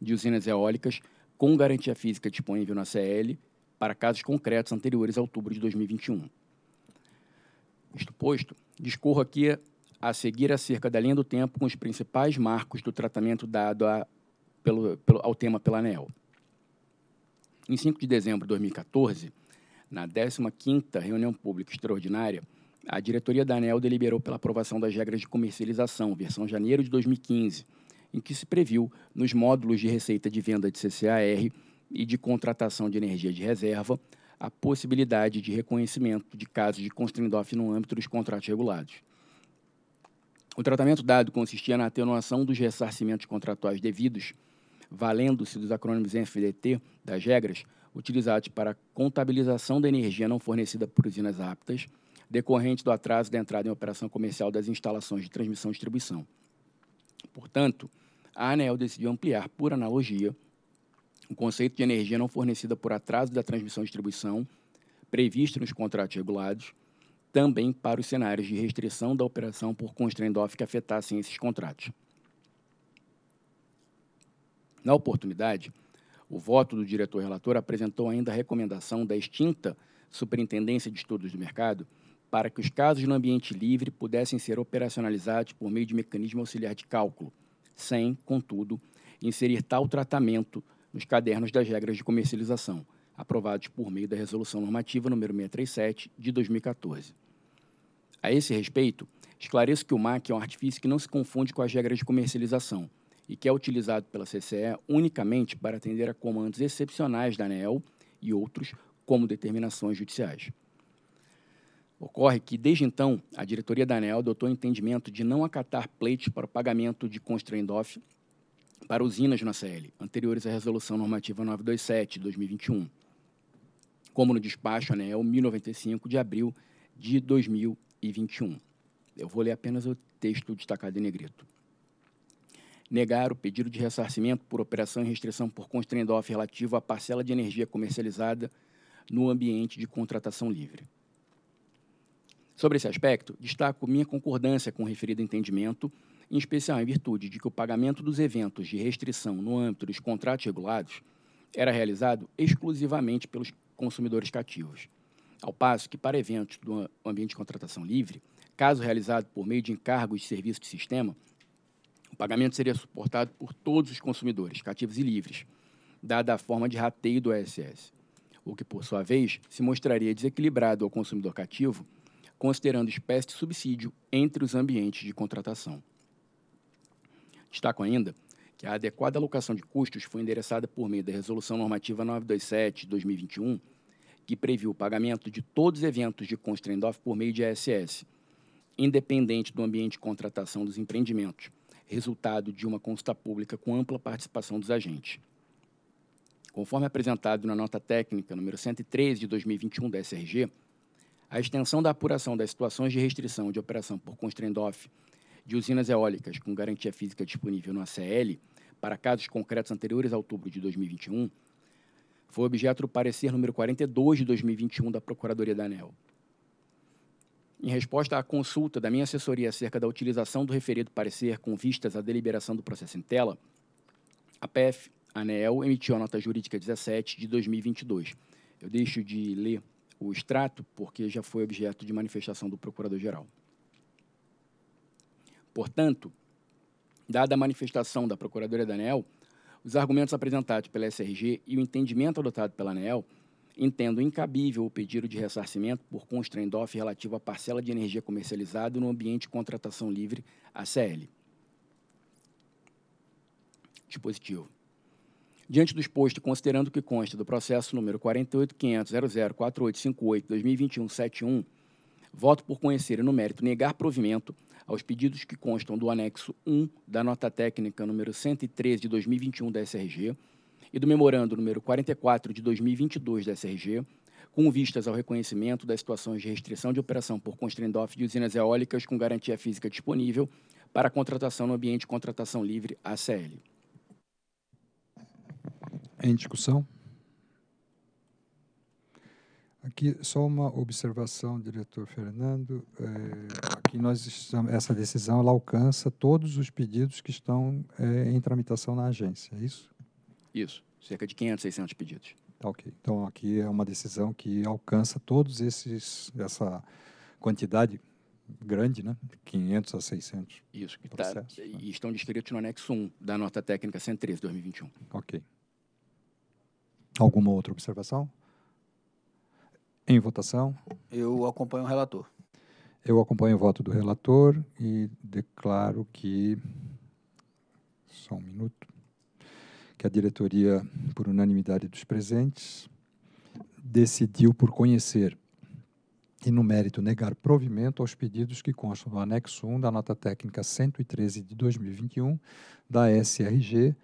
de usinas eólicas com garantia física disponível na CL para casos concretos anteriores a outubro de 2021. Isto posto, discorro aqui a seguir acerca da linha do tempo com os principais marcos do tratamento dado a, pelo, pelo, ao tema pela ANEL. Em 5 de dezembro de 2014, na 15ª reunião pública extraordinária, a diretoria da ANEL deliberou pela aprovação das regras de comercialização, versão janeiro de 2015, em que se previu nos módulos de receita de venda de CCAR e de contratação de energia de reserva a possibilidade de reconhecimento de casos de constrangimento no âmbito dos contratos regulados. O tratamento dado consistia na atenuação dos ressarcimentos contratuais devidos, valendo-se dos acrônimos FDT das regras utilizados para a contabilização da energia não fornecida por usinas aptas, decorrente do atraso da entrada em operação comercial das instalações de transmissão e distribuição. Portanto, a ANEL decidiu ampliar, por analogia, o conceito de energia não fornecida por atraso da transmissão e distribuição, previsto nos contratos regulados, também para os cenários de restrição da operação por constraint off que afetassem esses contratos. Na oportunidade, o voto do diretor relator apresentou ainda a recomendação da extinta Superintendência de Estudos do Mercado para que os casos no ambiente livre pudessem ser operacionalizados por meio de mecanismo auxiliar de cálculo, sem, contudo, inserir tal tratamento nos cadernos das regras de comercialização, aprovados por meio da Resolução Normativa nº 637, de 2014. A esse respeito, esclareço que o MAC é um artifício que não se confunde com as regras de comercialização e que é utilizado pela CCE unicamente para atender a comandos excepcionais da ANEEL e outros, como determinações judiciais. Ocorre que, desde então, a diretoria da ANEL adotou o entendimento de não acatar pleitos para o pagamento de constraint off para usinas na CL, anteriores à Resolução Normativa 927 de 2021, como no despacho ANEL 1095 de abril de 2021. Eu vou ler apenas o texto destacado em negrito. Negar o pedido de ressarcimento por operação e restrição por constraint off relativo à parcela de energia comercializada no ambiente de contratação livre. Sobre esse aspecto, destaco minha concordância com o referido entendimento em especial em virtude de que o pagamento dos eventos de restrição no âmbito dos contratos regulados era realizado exclusivamente pelos consumidores cativos. Ao passo que, para eventos do ambiente de contratação livre, caso realizado por meio de encargos de serviço de sistema, o pagamento seria suportado por todos os consumidores, cativos e livres, dada a forma de rateio do ESS, o que, por sua vez, se mostraria desequilibrado ao consumidor cativo, considerando espécie de subsídio entre os ambientes de contratação. Destaco ainda que a adequada alocação de custos foi endereçada por meio da Resolução Normativa 927-2021, que previu o pagamento de todos os eventos de constrain-off por meio de ASS, independente do ambiente de contratação dos empreendimentos, resultado de uma consulta pública com ampla participação dos agentes. Conforme apresentado na nota técnica número 113 de 2021 da SRG, a extensão da apuração das situações de restrição de operação por constrain-off de usinas eólicas com garantia física disponível no ACL para casos concretos anteriores a outubro de 2021 foi objeto do parecer número 42 de 2021 da Procuradoria da ANEL. Em resposta à consulta da minha assessoria acerca da utilização do referido parecer com vistas à deliberação do processo em tela, a PF ANEL emitiu a nota jurídica 17 de 2022. Eu deixo de ler o extrato porque já foi objeto de manifestação do Procurador-Geral. Portanto, dada a manifestação da Procuradoria da ANEL, os argumentos apresentados pela SRG e o entendimento adotado pela ANEL, entendo incabível o pedido de ressarcimento por constrendorf relativo à parcela de energia comercializada no ambiente de contratação livre, ACL. Dispositivo. Diante do exposto considerando que consta do processo número 48.500.004858-2021-71, Voto por conhecer e, no mérito, negar provimento aos pedidos que constam do anexo 1 da nota técnica número 113 de 2021 da SRG e do memorando número 44 de 2022 da SRG, com vistas ao reconhecimento das situações de restrição de operação por constrangimento off de usinas eólicas com garantia física disponível para contratação no ambiente de contratação livre ACL. Em discussão? Aqui só uma observação, diretor Fernando. É, aqui nós estamos, essa decisão ela alcança todos os pedidos que estão é, em tramitação na agência, é isso? Isso, cerca de 500, 600 pedidos. Tá, ok. Então aqui é uma decisão que alcança todos esses essa quantidade grande, né? 500 a 600. Isso, que tá, né? e estão descritos no anexo 1 da nota técnica 113 2021. OK. Alguma outra observação? Em votação. Eu acompanho o relator. Eu acompanho o voto do relator e declaro que. Só um minuto. Que a diretoria, por unanimidade dos presentes, decidiu por conhecer e, no mérito, negar provimento aos pedidos que constam do anexo 1 da nota técnica 113 de 2021 da SRG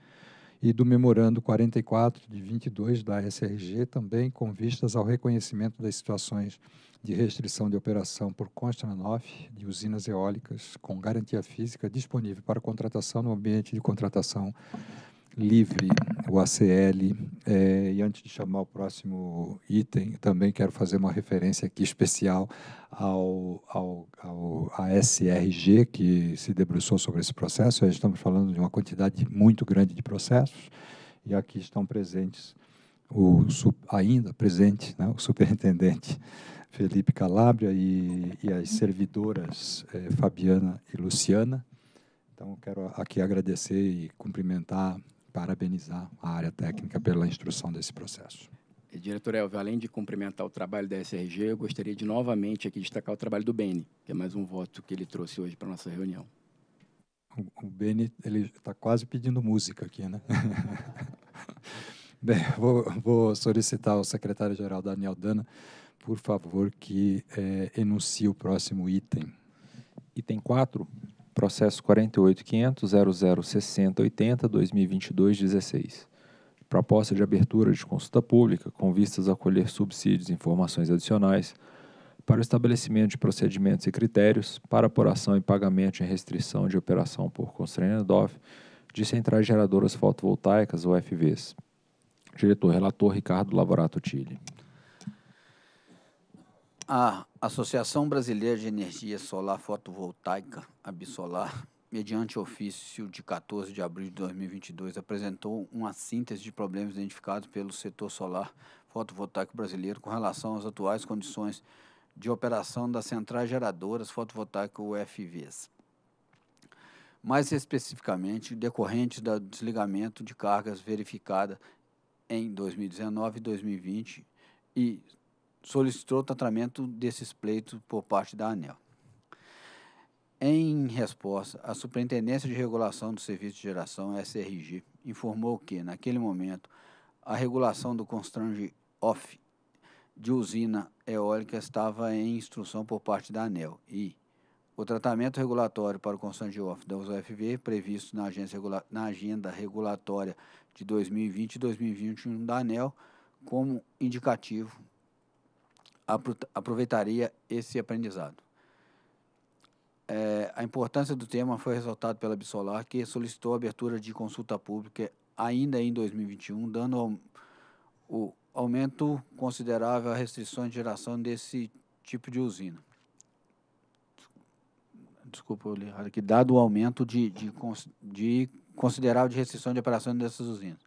e do Memorando 44 de 22 da SRG, também com vistas ao reconhecimento das situações de restrição de operação por Konstanov de usinas eólicas com garantia física disponível para contratação no ambiente de contratação livre, o ACL. É, e antes de chamar o próximo item, também quero fazer uma referência aqui especial ao, ao, ao SRG, que se debruçou sobre esse processo. Nós estamos falando de uma quantidade muito grande de processos, e aqui estão presentes, o, ainda presente, né, o superintendente Felipe Calabria e, e as servidoras eh, Fabiana e Luciana. Então, quero aqui agradecer e cumprimentar parabenizar a área técnica pela instrução desse processo. Eh, diretor Elvio, além de cumprimentar o trabalho da SRG, eu gostaria de novamente aqui destacar o trabalho do Beni, que é mais um voto que ele trouxe hoje para a nossa reunião. O, o Beni está quase pedindo música aqui, né? Bem, vou, vou, solicitar ao secretário-geral Daniel Dana, por favor, que é, enuncie o próximo item. Item 4, processo 48.500.0060.80.2022.16. Proposta de abertura de consulta pública com vistas a colher subsídios e informações adicionais para o estabelecimento de procedimentos e critérios para apuração e pagamento em restrição de operação por constrangedor de centrais geradoras fotovoltaicas ou FVs. Diretor-relator Ricardo Laborato Tille a Associação Brasileira de Energia Solar Fotovoltaica, Absolar, mediante ofício de 14 de abril de 2022, apresentou uma síntese de problemas identificados pelo setor solar fotovoltaico brasileiro com relação às atuais condições de operação das centrais geradoras fotovoltaicas UFVs. Mais especificamente, decorrentes do desligamento de cargas verificada em 2019 e 2020 e solicitou tratamento desses pleitos por parte da ANEL. Em resposta, a Superintendência de Regulação do Serviço de Geração, SRG, informou que, naquele momento, a regulação do constrange off de usina eólica estava em instrução por parte da ANEL e o tratamento regulatório para o constrange off da UFV, previsto na, regula na agenda regulatória de 2020 e 2021 da ANEL, como indicativo aproveitaria esse aprendizado. É, a importância do tema foi ressaltada pela Absolar, que solicitou a abertura de consulta pública ainda em 2021, dando ao, o aumento considerável à restrição de geração desse tipo de usina. Desculpa, eu li errado aqui. Dado o aumento de, de, de considerável de restrição de operação dessas usinas.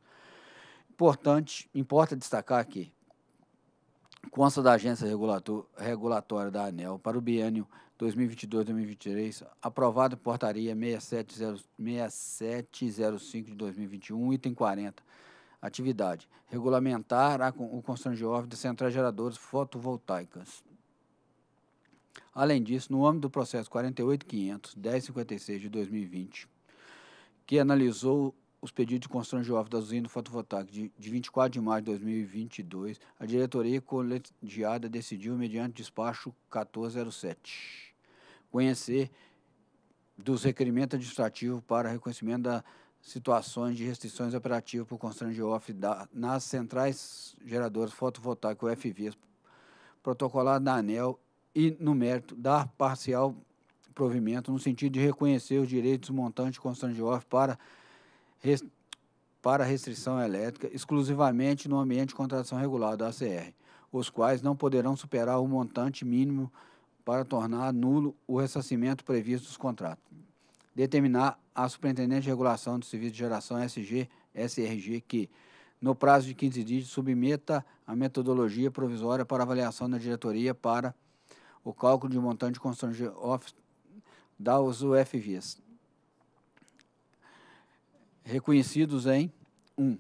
Importante, importa destacar aqui consta da Agência Regulatória da ANEL para o biênio 2022-2023, aprovado em portaria 6705 de 2021, item 40. Atividade: regulamentar a, o constrangimento de centrais geradoras fotovoltaicas. Além disso, no âmbito do processo 48.500.1056 de 2020, que analisou os pedidos de construção de obra da usina fotovoltaica de, de 24 de maio de 2022, a diretoria colegiada decidiu, mediante despacho 1407, conhecer dos requerimentos administrativos para reconhecimento da situações de restrições operativas por constrangimento de off da, nas centrais geradoras fotovoltaicas UFVs, protocolar na ANEL e, no mérito, dar parcial provimento no sentido de reconhecer os direitos montantes de construção de off para para restrição elétrica exclusivamente no ambiente de contratação regulada, ACR, os quais não poderão superar o montante mínimo para tornar nulo o ressarcimento previsto dos contratos. Determinar a Superintendente de Regulação do Serviço de Geração SG, SRG, que, no prazo de 15 dias, submeta a metodologia provisória para avaliação da diretoria para o cálculo de montante de construção de office UFVs reconhecidos em 1. Um,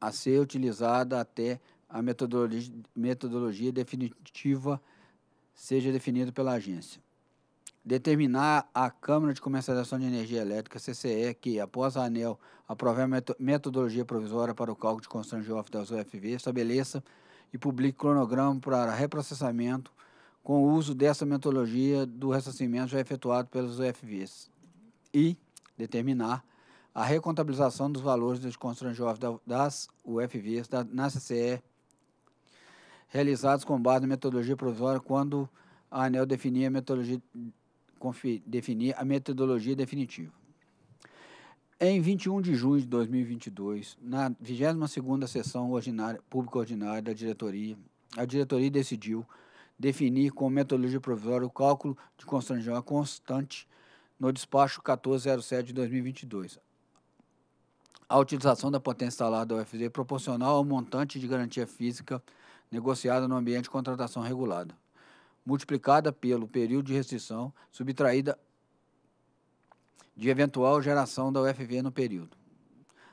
a ser utilizada até a metodologia, metodologia definitiva seja definida pela agência. Determinar à Câmara de Comercialização de Energia Elétrica, CCE, que, após a ANEL aprovar a metodologia provisória para o cálculo de construção de off das UFV, estabeleça e publique cronograma para reprocessamento com o uso dessa metodologia do ressarcimento já efetuado pelas UFVs. E determinar a recontabilização dos valores dos constrangos das UFVs da, na CCE, realizados com base na metodologia provisória, quando a ANEL definir a metodologia, definir a metodologia definitiva. Em 21 de junho de 2022, na 22ª Sessão ordinária, Pública Ordinária da Diretoria, a diretoria decidiu definir como metodologia provisória o cálculo de constrangimento constante no despacho 1407 de 2022, a utilização da potência instalada da UFG proporcional ao montante de garantia física negociada no ambiente de contratação regulada, multiplicada pelo período de restrição subtraída de eventual geração da UFV no período.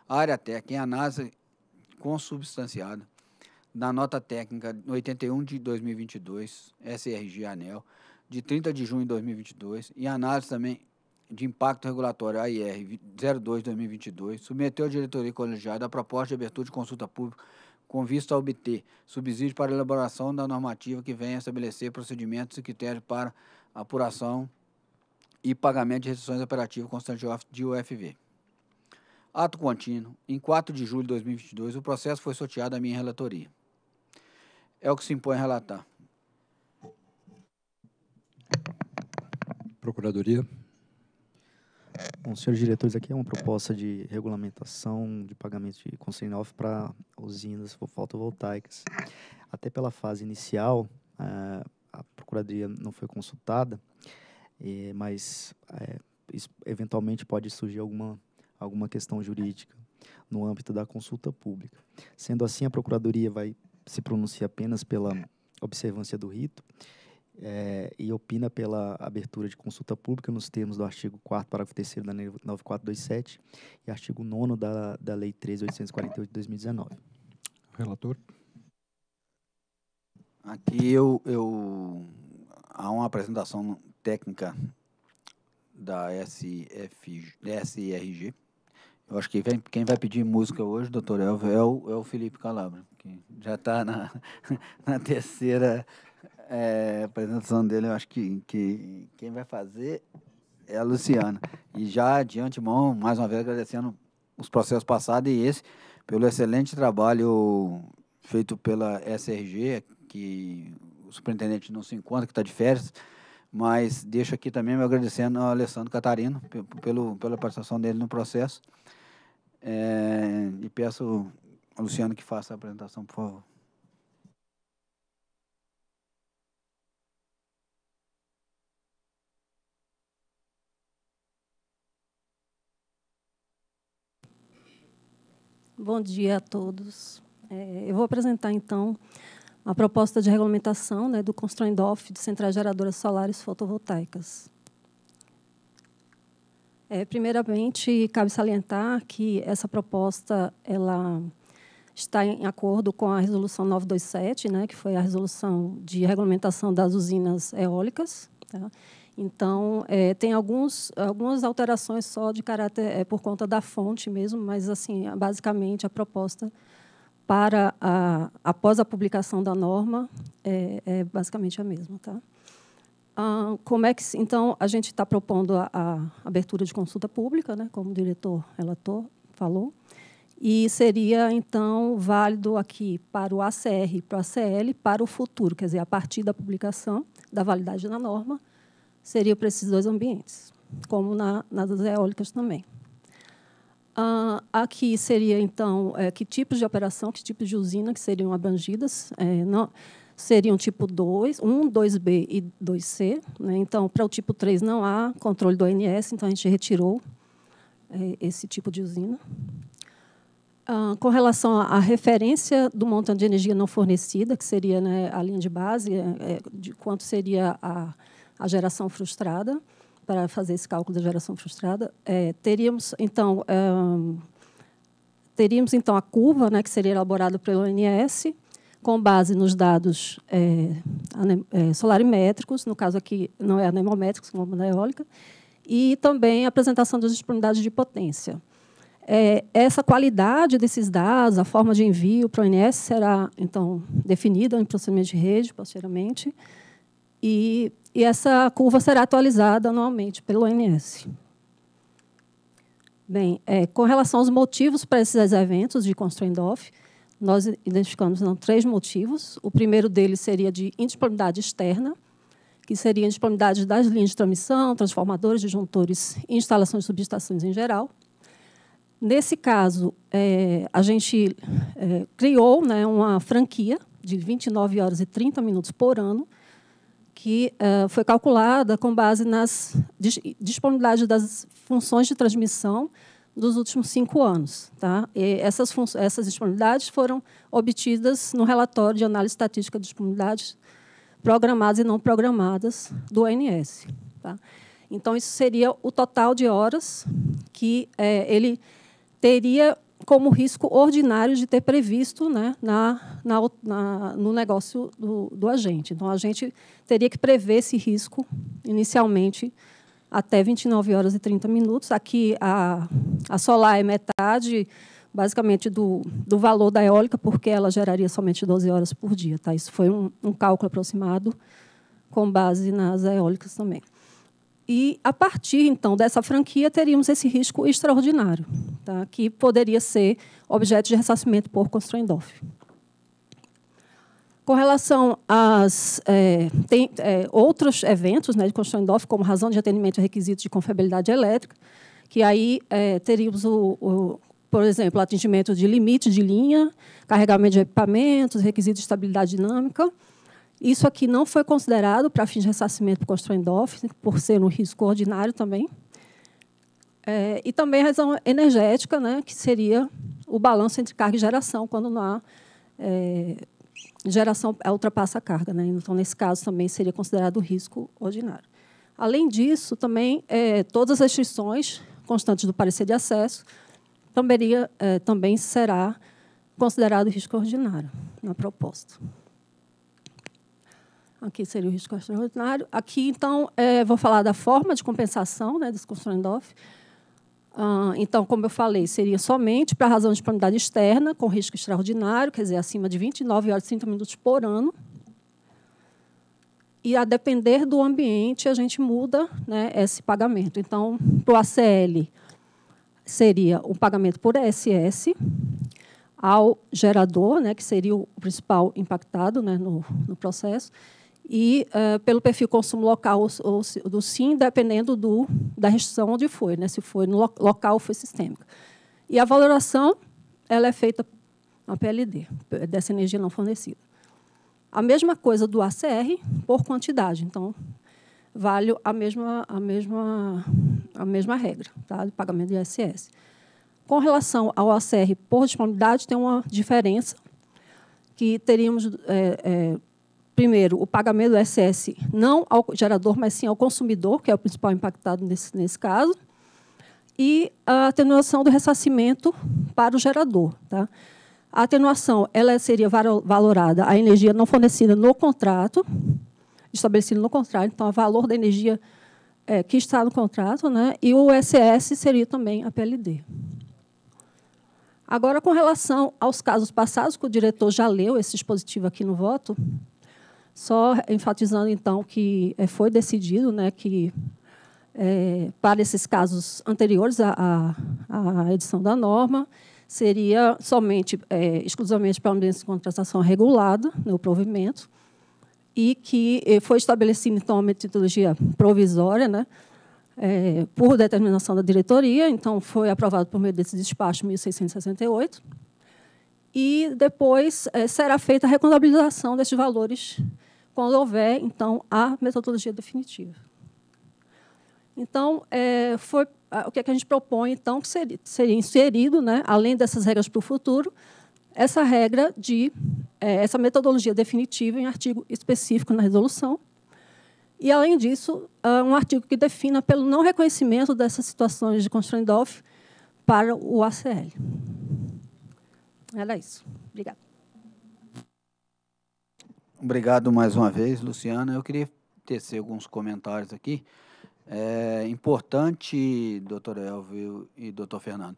A área técnica em análise consubstanciada na nota técnica 81 de 2022, SRG ANEL, de 30 de junho de 2022, e análise também de Impacto Regulatório, AIR 02-2022, submeteu à diretoria colegiada a proposta de abertura de consulta pública com vista a obter subsídio para a elaboração da normativa que venha estabelecer procedimentos e critérios para apuração e pagamento de restrições operativas constante de UFV. Ato contínuo, em 4 de julho de 2022, o processo foi sorteado à minha relatoria. É o que se impõe a relatar. Procuradoria. Bom, senhores diretores, aqui é uma proposta de regulamentação de pagamento de conselho para usinas fotovoltaicas. Até pela fase inicial, eh, a Procuradoria não foi consultada, mas eh, eventualmente pode surgir alguma, alguma questão jurídica no âmbito da consulta pública. Sendo assim, a Procuradoria vai se pronunciar apenas pela observância do rito é, e opina pela abertura de consulta pública nos termos do artigo 4 parágrafo 3 da Lei 9427 e artigo 9 da, da Lei 13.848 de 2019. Relator. Aqui eu, eu há uma apresentação técnica da SF, SRG. Eu acho que vem, quem vai pedir música hoje, doutor Elvio, é o, é o Felipe Calabro, que já está na, na terceira é, a apresentação dele, eu acho que, que quem vai fazer é a Luciana. E já de antemão, mais uma vez agradecendo os processos passados e esse, pelo excelente trabalho feito pela SRG, que o superintendente não se encontra, que está de férias, mas deixo aqui também me agradecendo ao Alessandro Catarino pelo, pela participação dele no processo. É, e peço ao Luciano que faça a apresentação, por favor. Bom dia a todos. É, eu vou apresentar, então, a proposta de regulamentação né, do constrói off de centrais geradoras solares fotovoltaicas. É, primeiramente, cabe salientar que essa proposta ela está em acordo com a Resolução 927, né, que foi a resolução de regulamentação das usinas eólicas, tá? Então, é, tem alguns, algumas alterações só de caráter é, por conta da fonte mesmo, mas, assim, basicamente, a proposta para a, após a publicação da norma é, é basicamente a mesma. Tá? Ah, como é que, então, a gente está propondo a, a, abertura de consulta pública, né, como o diretor relator falou, e seria, então, válido aqui para o ACR e para o ACL para o futuro, quer dizer, a partir da publicação da validade da norma, seria para esses dois ambientes, como na, nas eólicas também. Ah, aqui seria, então, é, que tipos de operação, que tipos de usina que seriam abrangidas. É, não, seriam tipo 2, 1, 2B e 2C. Né? Então, para o tipo 3 não há controle do ONS, então a gente retirou é, esse tipo de usina. Ah, com relação à referência do montante de energia não fornecida, que seria né, a linha de base, é, é, de quanto seria a a geração frustrada, para fazer esse cálculo da geração frustrada, é, teríamos, então, teríamos então a curva, né, que seria elaborada pelo ONS, com base nos dados é, é, solarimétricos, no caso aqui não é anemométricos, como na eólica, e também a apresentação das disponibilidades de potência. É, essa qualidade desses dados, a forma de envio para o ONS será, então, definida em procedimento de rede, posteriormente, e e essa curva será atualizada anualmente pelo ONS. Bem, é, com relação aos motivos para esses eventos de constraint Off, nós identificamos três motivos. O primeiro deles seria de indisponibilidade externa, que seria a indisponibilidade das linhas de transmissão, transformadores, disjuntores e instalações de subestações em geral. Nesse caso, é, a gente é, criou né, uma franquia de 29 horas e 30 minutos por ano, que uh, foi calculada com base nas disponibilidades das funções de transmissão dos últimos cinco anos. Tá? E essas, essas disponibilidades foram obtidas no relatório de análise estatística de disponibilidades programadas e não programadas do ONS. Tá? Então, isso seria o total de horas que é, ele teria como risco ordinário de ter previsto né, na, na, na, no negócio do, do agente. Então, a gente teria que prever esse risco inicialmente até 29 horas e 30 minutos. Aqui a, a solar é metade, basicamente, do, do valor da eólica, porque ela geraria somente 12 horas por dia. Tá? Isso foi um, um cálculo aproximado com base nas eólicas também. E, a partir, então, dessa franquia, teríamos esse risco extraordinário, tá? que poderia ser objeto de ressarcimento por Constrendorf. Com relação às... É, tem é, outros eventos né, de Constrendorf, como razão de atendimento a requisitos de confiabilidade elétrica, que aí é, teríamos, o, o, por exemplo, atingimento de limite de linha, carregamento de equipamentos, requisitos de estabilidade dinâmica, isso aqui não foi considerado para fins de ressarcimento por Constrendorf, né, por ser um risco ordinário também. É, e também a razão energética, né, que seria o balanço entre carga e geração, quando não há é, geração é, ultrapassa a carga. Né? Então, nesse caso, também seria considerado um risco ordinário. Além disso, também é, todas as restrições constantes do parecer de acesso também, é, também será considerado risco ordinário na proposta. Aqui seria o risco extraordinário. Aqui, então, é, vou falar da forma de compensação né, desse constrangedor. Ah, então, como eu falei, seria somente para razão de disponibilidade externa, com risco extraordinário, quer dizer, acima de 29 horas e 30 minutos por ano. E, a depender do ambiente, a gente muda né, esse pagamento. Então, para o ACL, seria o um pagamento por ESS ao gerador, né, que seria o principal impactado né, no, no processo, e uh, pelo perfil consumo local ou, ou, do SIM, dependendo do, da restrição onde foi, né? se foi no lo local ou foi sistêmica. E a valoração ela é feita na PLD, dessa energia não fornecida. A mesma coisa do ACR por quantidade, então vale a mesma, a mesma, a mesma regra tá? do pagamento de ISS. Com relação ao ACR por disponibilidade, tem uma diferença que teríamos é, é, primeiro, o pagamento do SS não ao gerador, mas sim ao consumidor, que é o principal impactado nesse, nesse caso, e a atenuação do ressarcimento para o gerador. Tá? A atenuação ela seria valorada a energia não fornecida no contrato, estabelecido no contrato, então, o valor da energia é, que está no contrato, né? e o SS seria também a PLD. Agora, com relação aos casos passados, que o diretor já leu esse dispositivo aqui no voto, só enfatizando, então, que é, foi decidido né, que, é, para esses casos anteriores à, à, edição da norma, seria somente, é, exclusivamente para audiência de contratação regulada, no né, provimento, e que é, foi estabelecida, então, uma metodologia provisória, né, é, por determinação da diretoria, então foi aprovado por meio desse despacho 1668. E depois é, será feita a recontabilização desses valores quando houver, então, a metodologia definitiva. Então, é, foi o é que, a gente propõe, então, que seria, seria inserido, né, além dessas regras para o futuro, essa regra de é, essa metodologia definitiva em artigo específico na resolução. E, além disso, é, um artigo que defina pelo não reconhecimento dessas situações de constraint-off para o ACL. Era isso. Obrigada. Obrigado mais uma vez, Luciana. Eu queria tecer alguns comentários aqui. É importante, doutor Elvio e doutor Fernando,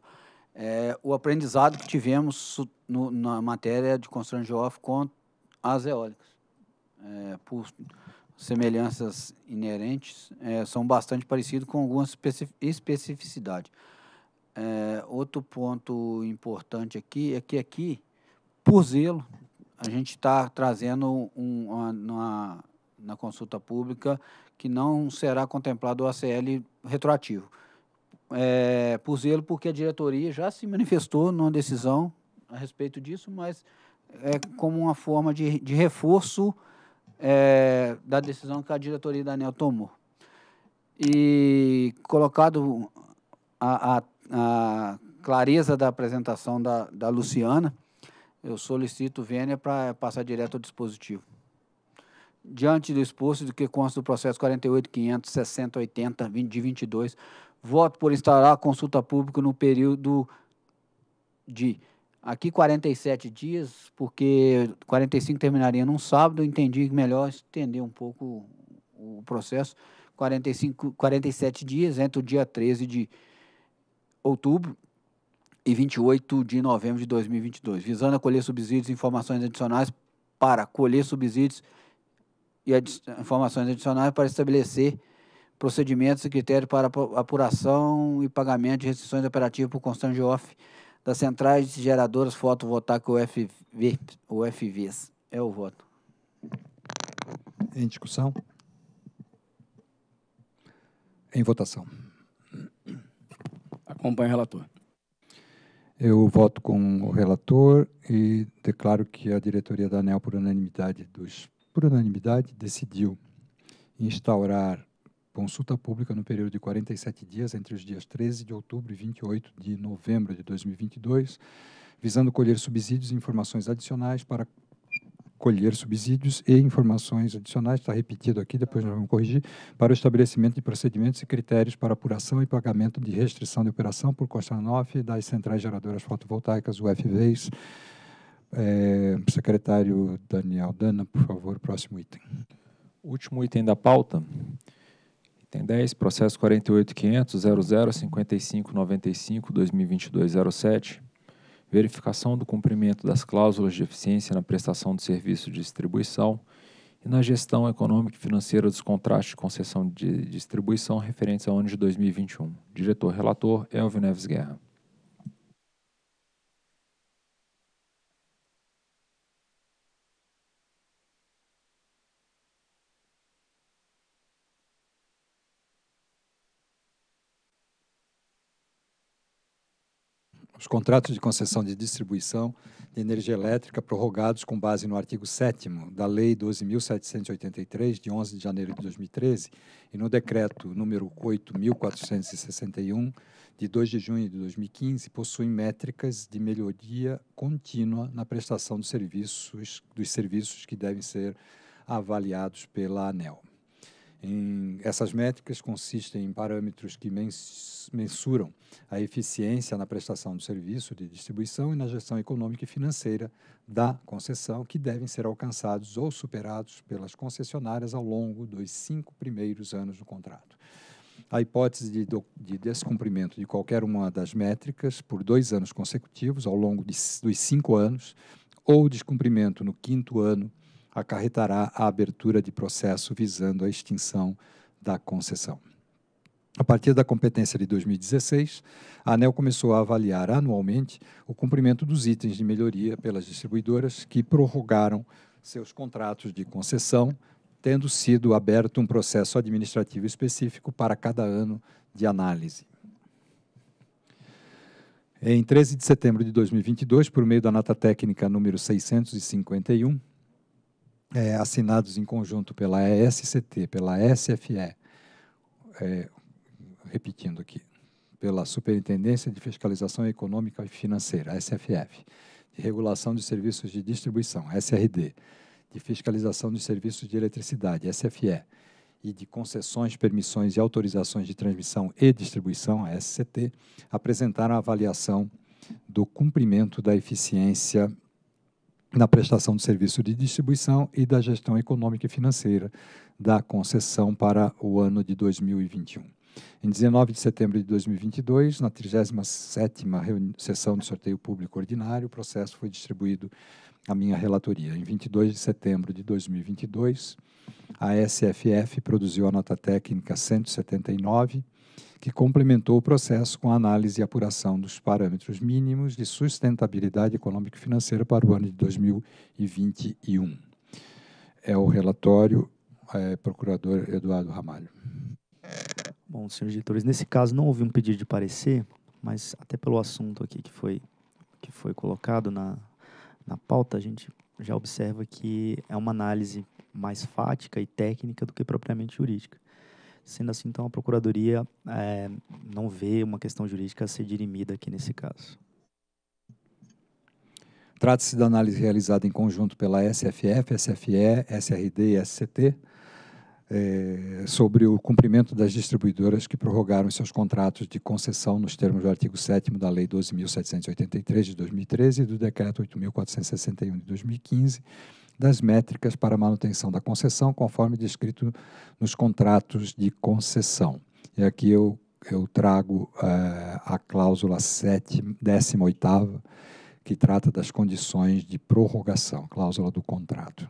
é, o aprendizado que tivemos no, na matéria de construção geófica com as eólicas. É, por semelhanças inerentes, é, são bastante parecidos com alguma especificidade. É, outro ponto importante aqui é que aqui, por zelo, a gente está trazendo um, uma, uma, na consulta pública que não será contemplado o ACL retroativo. É, por zelo, porque a diretoria já se manifestou numa decisão a respeito disso, mas é como uma forma de, de reforço é, da decisão que a diretoria da ANEL tomou. E colocado a, a, a clareza da apresentação da, da Luciana, eu solicito vênia para passar direto ao dispositivo. Diante do exposto do que consta do processo 48.560.80 de 22, voto por instaurar a consulta pública no período de aqui 47 dias, porque 45 terminaria num sábado, entendi melhor estender um pouco o processo, 45, 47 dias entre o dia 13 de outubro e 28 de novembro de 2022, visando a colher subsídios e informações adicionais para colher subsídios e adi informações adicionais para estabelecer procedimentos e critérios para apuração e pagamento de restrições operativas por Constante off das centrais geradoras fotovoltaicas UFV, UFVs. É o voto. Em discussão? Em votação. Acompanhe o relator. Eu voto com o relator e declaro que a diretoria da ANEL, por unanimidade, dos, por unanimidade decidiu instaurar consulta pública no período de 47 dias, entre os dias 13 de outubro e 28 de novembro de 2022, visando colher subsídios e informações adicionais para colher subsídios e informações adicionais, está repetido aqui, depois nós vamos corrigir, para o estabelecimento de procedimentos e critérios para apuração e pagamento de restrição de operação por Nova das centrais geradoras fotovoltaicas, UFVs. É, secretário Daniel Dana, por favor, próximo item. Último item da pauta, item 10, processo 48500 2022 07 verificação do cumprimento das cláusulas de eficiência na prestação de serviço de distribuição e na gestão econômica e financeira dos contratos de concessão de distribuição referentes ao ano de 2021. Diretor-relator Elvio Neves Guerra. os contratos de concessão de distribuição de energia elétrica prorrogados com base no artigo 7 da Lei 12.783, de 11 de janeiro de 2013, e no Decreto número 8.461, de 2 de junho de 2015, possuem métricas de melhoria contínua na prestação dos serviços, dos serviços que devem ser avaliados pela ANEL. Em, essas métricas consistem em parâmetros que mensuram a eficiência na prestação do serviço de distribuição e na gestão econômica e financeira da concessão, que devem ser alcançados ou superados pelas concessionárias ao longo dos cinco primeiros anos do contrato. A hipótese de, do, de descumprimento de qualquer uma das métricas por dois anos consecutivos, ao longo de, dos cinco anos, ou descumprimento no quinto ano acarretará a abertura de processo visando a extinção da concessão. A partir da competência de 2016, a ANEL começou a avaliar anualmente o cumprimento dos itens de melhoria pelas distribuidoras que prorrogaram seus contratos de concessão, tendo sido aberto um processo administrativo específico para cada ano de análise. Em 13 de setembro de 2022, por meio da nota técnica número 651, é, assinados em conjunto pela SCT, pela SFE, é, repetindo aqui, pela Superintendência de Fiscalização Econômica e Financeira, SFF, de Regulação de Serviços de Distribuição, SRD, de Fiscalização de Serviços de Eletricidade, SFE, e de Concessões, Permissões e Autorizações de Transmissão e Distribuição, SCT, apresentaram a avaliação do cumprimento da eficiência na prestação de serviço de distribuição e da gestão econômica e financeira da concessão para o ano de 2021. Em 19 de setembro de 2022, na 37ª sessão de sorteio público ordinário, o processo foi distribuído à minha relatoria. Em 22 de setembro de 2022, a SFF produziu a nota técnica 179 que complementou o processo com a análise e apuração dos parâmetros mínimos de sustentabilidade econômica e financeira para o ano de 2021. É o relatório é, procurador Eduardo Ramalho. Bom, senhores editores, nesse caso não houve um pedido de parecer, mas até pelo assunto aqui que foi, que foi colocado na, na pauta, a gente já observa que é uma análise mais fática e técnica do que propriamente jurídica. Sendo assim, então, a Procuradoria é, não vê uma questão jurídica a ser dirimida aqui nesse caso. Trata-se da análise realizada em conjunto pela SFF, SFE, SRD e SCT é, eh, sobre o cumprimento das distribuidoras que prorrogaram seus contratos de concessão nos termos do artigo 7 da Lei 12.783 de 2013 e do Decreto 8.461 de 2015 das métricas para manutenção da concessão, conforme descrito nos contratos de concessão. E aqui eu, eu trago eh, a cláusula 7, 18, que trata das condições de prorrogação, cláusula do contrato.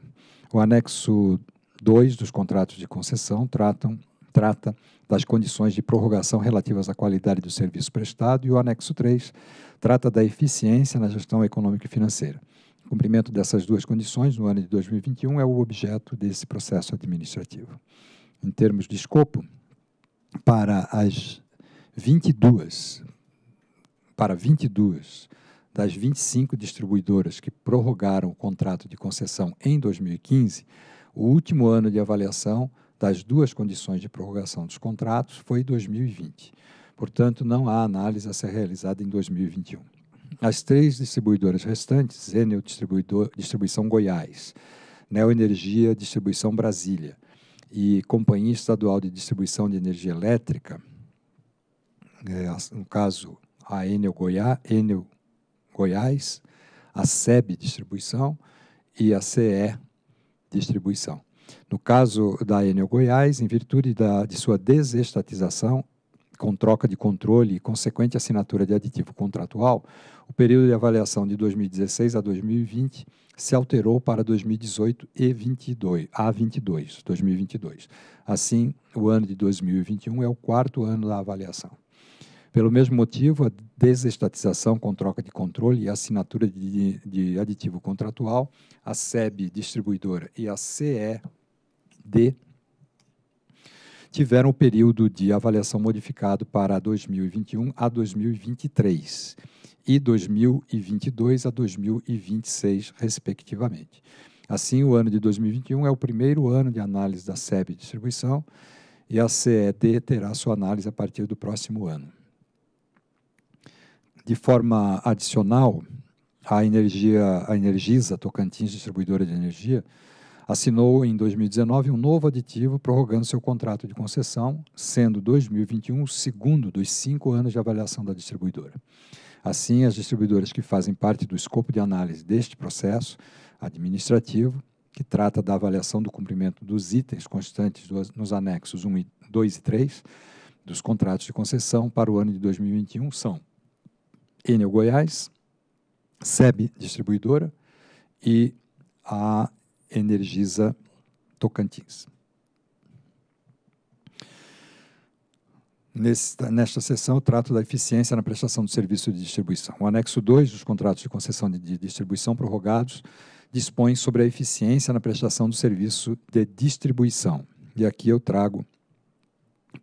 O anexo 2 dos contratos de concessão tratam, trata das condições de prorrogação relativas à qualidade do serviço prestado e o anexo 3 trata da eficiência na gestão econômica e financeira. O cumprimento dessas duas condições no ano de 2021 é o objeto desse processo administrativo. Em termos de escopo, para as 22 para 22 das 25 distribuidoras que prorrogaram o contrato de concessão em 2015, o último ano de avaliação das duas condições de prorrogação dos contratos foi 2020. Portanto, não há análise a ser realizada em 2021. As três distribuidoras restantes, Enel Distribuição Goiás, Neoenergia Distribuição Brasília e Companhia Estadual de Distribuição de Energia Elétrica, é, no caso a Enel, Goiá, Enel Goiás, a SEB Distribuição e a CE Distribuição. No caso da Enel Goiás, em virtude da, de sua desestatização, com troca de controle e consequente assinatura de aditivo contratual, o período de avaliação de 2016 a 2020 se alterou para 2018 e 22, a 22, 2022. Assim, o ano de 2021 é o quarto ano da avaliação. Pelo mesmo motivo, a desestatização com troca de controle e assinatura de, de aditivo contratual, a SEB distribuidora e a CED tiveram o período de avaliação modificado para 2021 a 2023 e 2022 a 2026, respectivamente. Assim, o ano de 2021 é o primeiro ano de análise da SEB Distribuição e a CED terá sua análise a partir do próximo ano. De forma adicional, a energia, a Energisa Tocantins Distribuidora de Energia, assinou em 2019 um novo aditivo prorrogando seu contrato de concessão, sendo 2021 o segundo dos cinco anos de avaliação da distribuidora. Assim, as distribuidoras que fazem parte do escopo de análise deste processo administrativo, que trata da avaliação do cumprimento dos itens constantes nos anexos 1, 2 e 3 dos contratos de concessão para o ano de 2021 são Enel Goiás, SEB Distribuidora e a Energisa Tocantins. Nesta, nesta sessão, eu trato da eficiência na prestação do serviço de distribuição. O anexo 2 dos contratos de concessão de, de distribuição prorrogados dispõe sobre a eficiência na prestação do serviço de distribuição. E aqui eu trago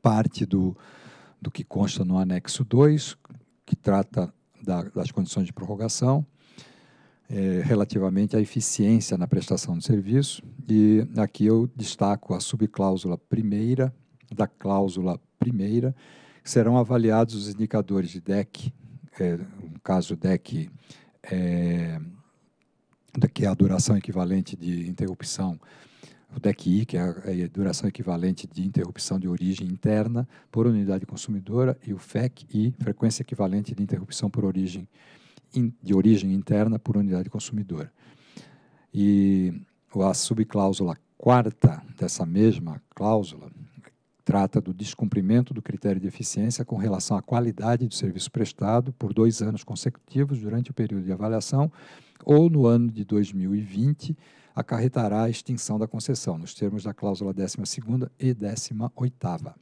parte do, do que consta no anexo 2, que trata da, das condições de prorrogação, é, relativamente à eficiência na prestação de serviço. E aqui eu destaco a subcláusula primeira da cláusula primeira, serão avaliados os indicadores de DEC, é, no caso DEC, é, que é a duração equivalente de interrupção, o DEC-I, que é, é a duração equivalente de interrupção de origem interna por unidade consumidora, e o FEC-I, frequência equivalente de interrupção por origem interna de origem interna por unidade consumidora. E a subcláusula quarta dessa mesma cláusula trata do descumprimento do critério de eficiência com relação à qualidade do serviço prestado por dois anos consecutivos durante o período de avaliação ou no ano de 2020 acarretará a extinção da concessão, nos termos da cláusula 12ª e 18ª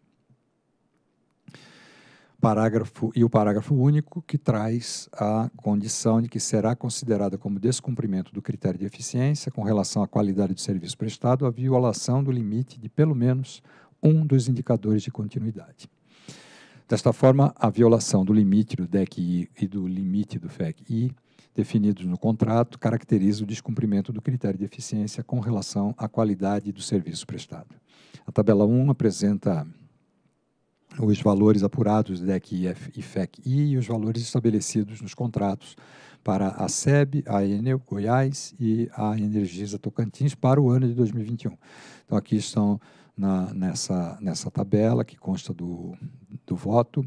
parágrafo e o parágrafo único que traz a condição de que será considerada como descumprimento do critério de eficiência com relação à qualidade do serviço prestado a violação do limite de pelo menos um dos indicadores de continuidade. Desta forma, a violação do limite do DEC-I e do limite do FEC-I definidos no contrato caracteriza o descumprimento do critério de eficiência com relação à qualidade do serviço prestado. A tabela 1 apresenta os valores apurados do DEC e FEC-I e os valores estabelecidos nos contratos para a SEB, a Enel Goiás e a Energisa Tocantins para o ano de 2021. Então, aqui estão na, nessa, nessa tabela que consta do, do voto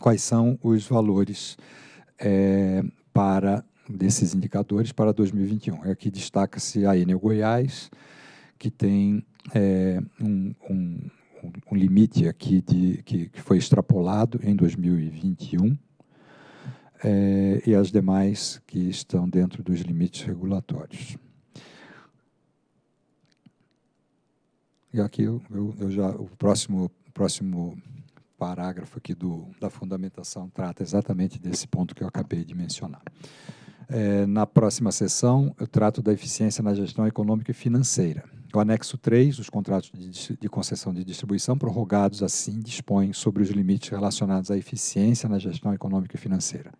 quais são os valores é, para desses indicadores para 2021. Aqui destaca-se a Enel Goiás, que tem é, um, um, um limite aqui de, que, que foi extrapolado em 2021 é, eh, e as demais que estão dentro dos limites regulatórios. E aqui eu, eu, eu já o próximo próximo parágrafo aqui do, da fundamentação trata exatamente desse ponto que eu acabei de mencionar. É, na próxima sessão, eu trato da eficiência na gestão econômica e financeira. O anexo 3, dos contratos de, de, concessão de distribuição prorrogados assim dispõe sobre os limites relacionados à eficiência na gestão econômica e financeira.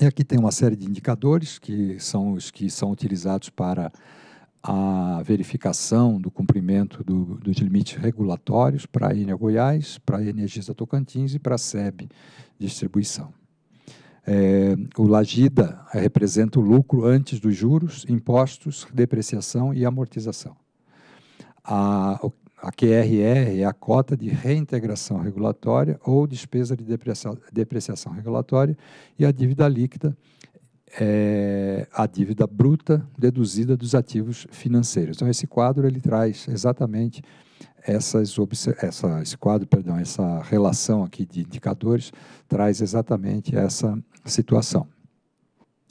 E aqui tem uma série de indicadores que são os que são utilizados para a verificação do cumprimento do, dos limites regulatórios para a Enel Goiás, para a Energisa Tocantins e para a SEB Distribuição. É, o Lagida representa o lucro antes dos juros, impostos, depreciação e amortização. A, a QRR é a cota de reintegração regulatória ou despesa de depreciação, depreciação regulatória e a dívida líquida é a dívida bruta deduzida dos ativos financeiros. Então, esse quadro ele traz exatamente essas, essa, esse quadro, perdão, essa relação aqui de indicadores traz exatamente essa situação.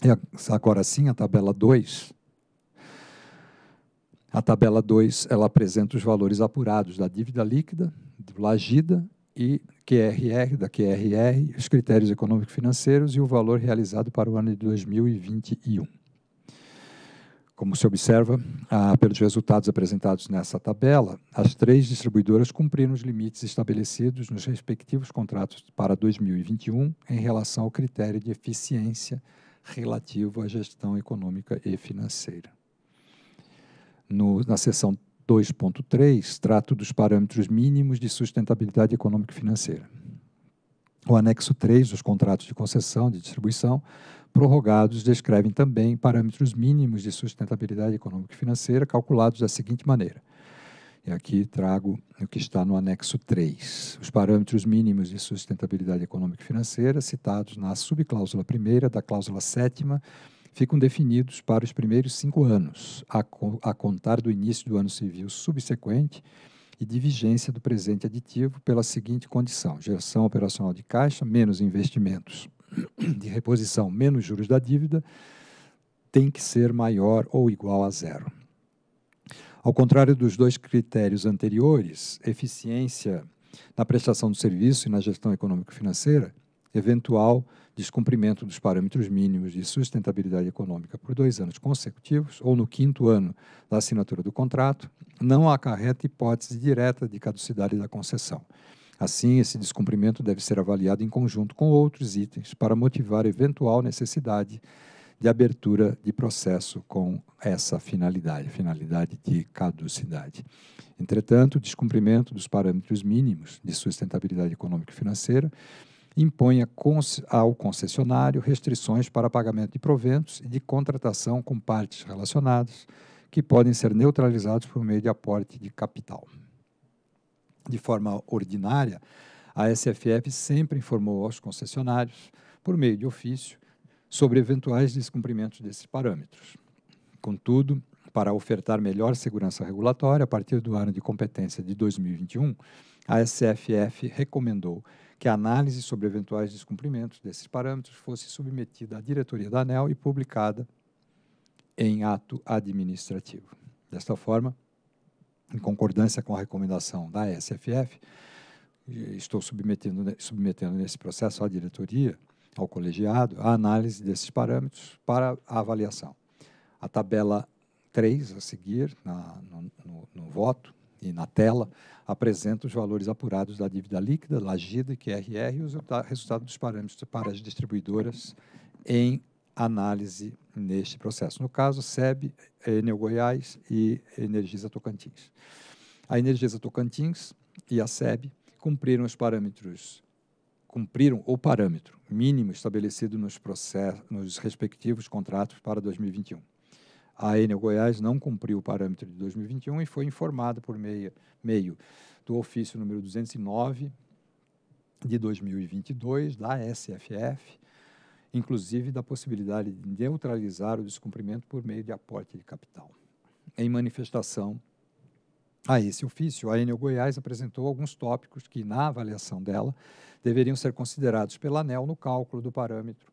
E agora sim, a tabela 2. A tabela 2 ela apresenta os valores apurados da dívida líquida, do Lagida e QRR, da QRR, os critérios econômico-financeiros e o valor realizado para o ano de 2021. Como se observa ah, pelos resultados apresentados nessa tabela, as três distribuidoras cumpriram os limites estabelecidos nos respectivos contratos para 2021 em relação ao critério de eficiência relativo à gestão econômica e financeira. No, na seção 2.3, trato dos parâmetros mínimos de sustentabilidade econômica e financeira. O anexo 3 dos contratos de concessão de distribuição prorrogados descrevem também parâmetros mínimos de sustentabilidade econômica e financeira calculados da seguinte maneira. E aqui trago o que está no anexo 3. Os parâmetros mínimos de sustentabilidade econômica e financeira citados na subcláusula 1 da cláusula 7 ficam definidos para os primeiros cinco anos, a, co a contar do início do ano civil subsequente e de vigência do presente aditivo pela seguinte condição: geração operacional de caixa menos investimentos de reposição menos juros da dívida tem que ser maior ou igual a zero. Ao contrário dos dois critérios anteriores, eficiência na prestação do serviço e na gestão econômico-financeira, eventual descumprimento dos parâmetros mínimos de sustentabilidade econômica por dois anos consecutivos ou no quinto ano da assinatura do contrato, não acarreta hipótese direta de caducidade da concessão. Assim, esse descumprimento deve ser avaliado em conjunto com outros itens para motivar eventual necessidade de abertura de processo com essa finalidade, finalidade de caducidade. Entretanto, o descumprimento dos parâmetros mínimos de sustentabilidade econômica e financeira impõe ao concessionário restrições para pagamento de proventos e de contratação com partes relacionadas, que podem ser neutralizados por meio de aporte de capital de forma ordinária, a SFF sempre informou aos concessionários, por meio de ofício, sobre eventuais descumprimentos desses parâmetros. Contudo, para ofertar melhor segurança regulatória, a partir do ano de competência de 2021, a SFF recomendou que a análise sobre eventuais descumprimentos desses parâmetros fosse submetida à diretoria da ANEL e publicada em ato administrativo. Desta forma, em concordância com a recomendação da SFF, estou submetendo, submetendo nesse processo à diretoria, ao colegiado, a análise desses parâmetros para a avaliação. A tabela 3 a seguir, na, no, no, no, voto e na tela, apresenta os valores apurados da dívida líquida, lagida e QRR e os resultados dos parâmetros para as distribuidoras em análise neste processo. No caso, SEB, eh, Enel Goiás e Energisa Tocantins. A Energisa Tocantins e a SEB cumpriram os parâmetros, cumpriram o parâmetro mínimo estabelecido nos, processos, nos respectivos contratos para 2021. A Enel Goiás não cumpriu o parâmetro de 2021 e foi informada por meio, meio do ofício número 209 de 2022 da SFF, inclusive da possibilidade de neutralizar o descumprimento por meio de aporte de capital. Em manifestação a esse ofício, a Enel Goiás apresentou alguns tópicos que, na avaliação dela, deveriam ser considerados pela ANEL no cálculo do parâmetro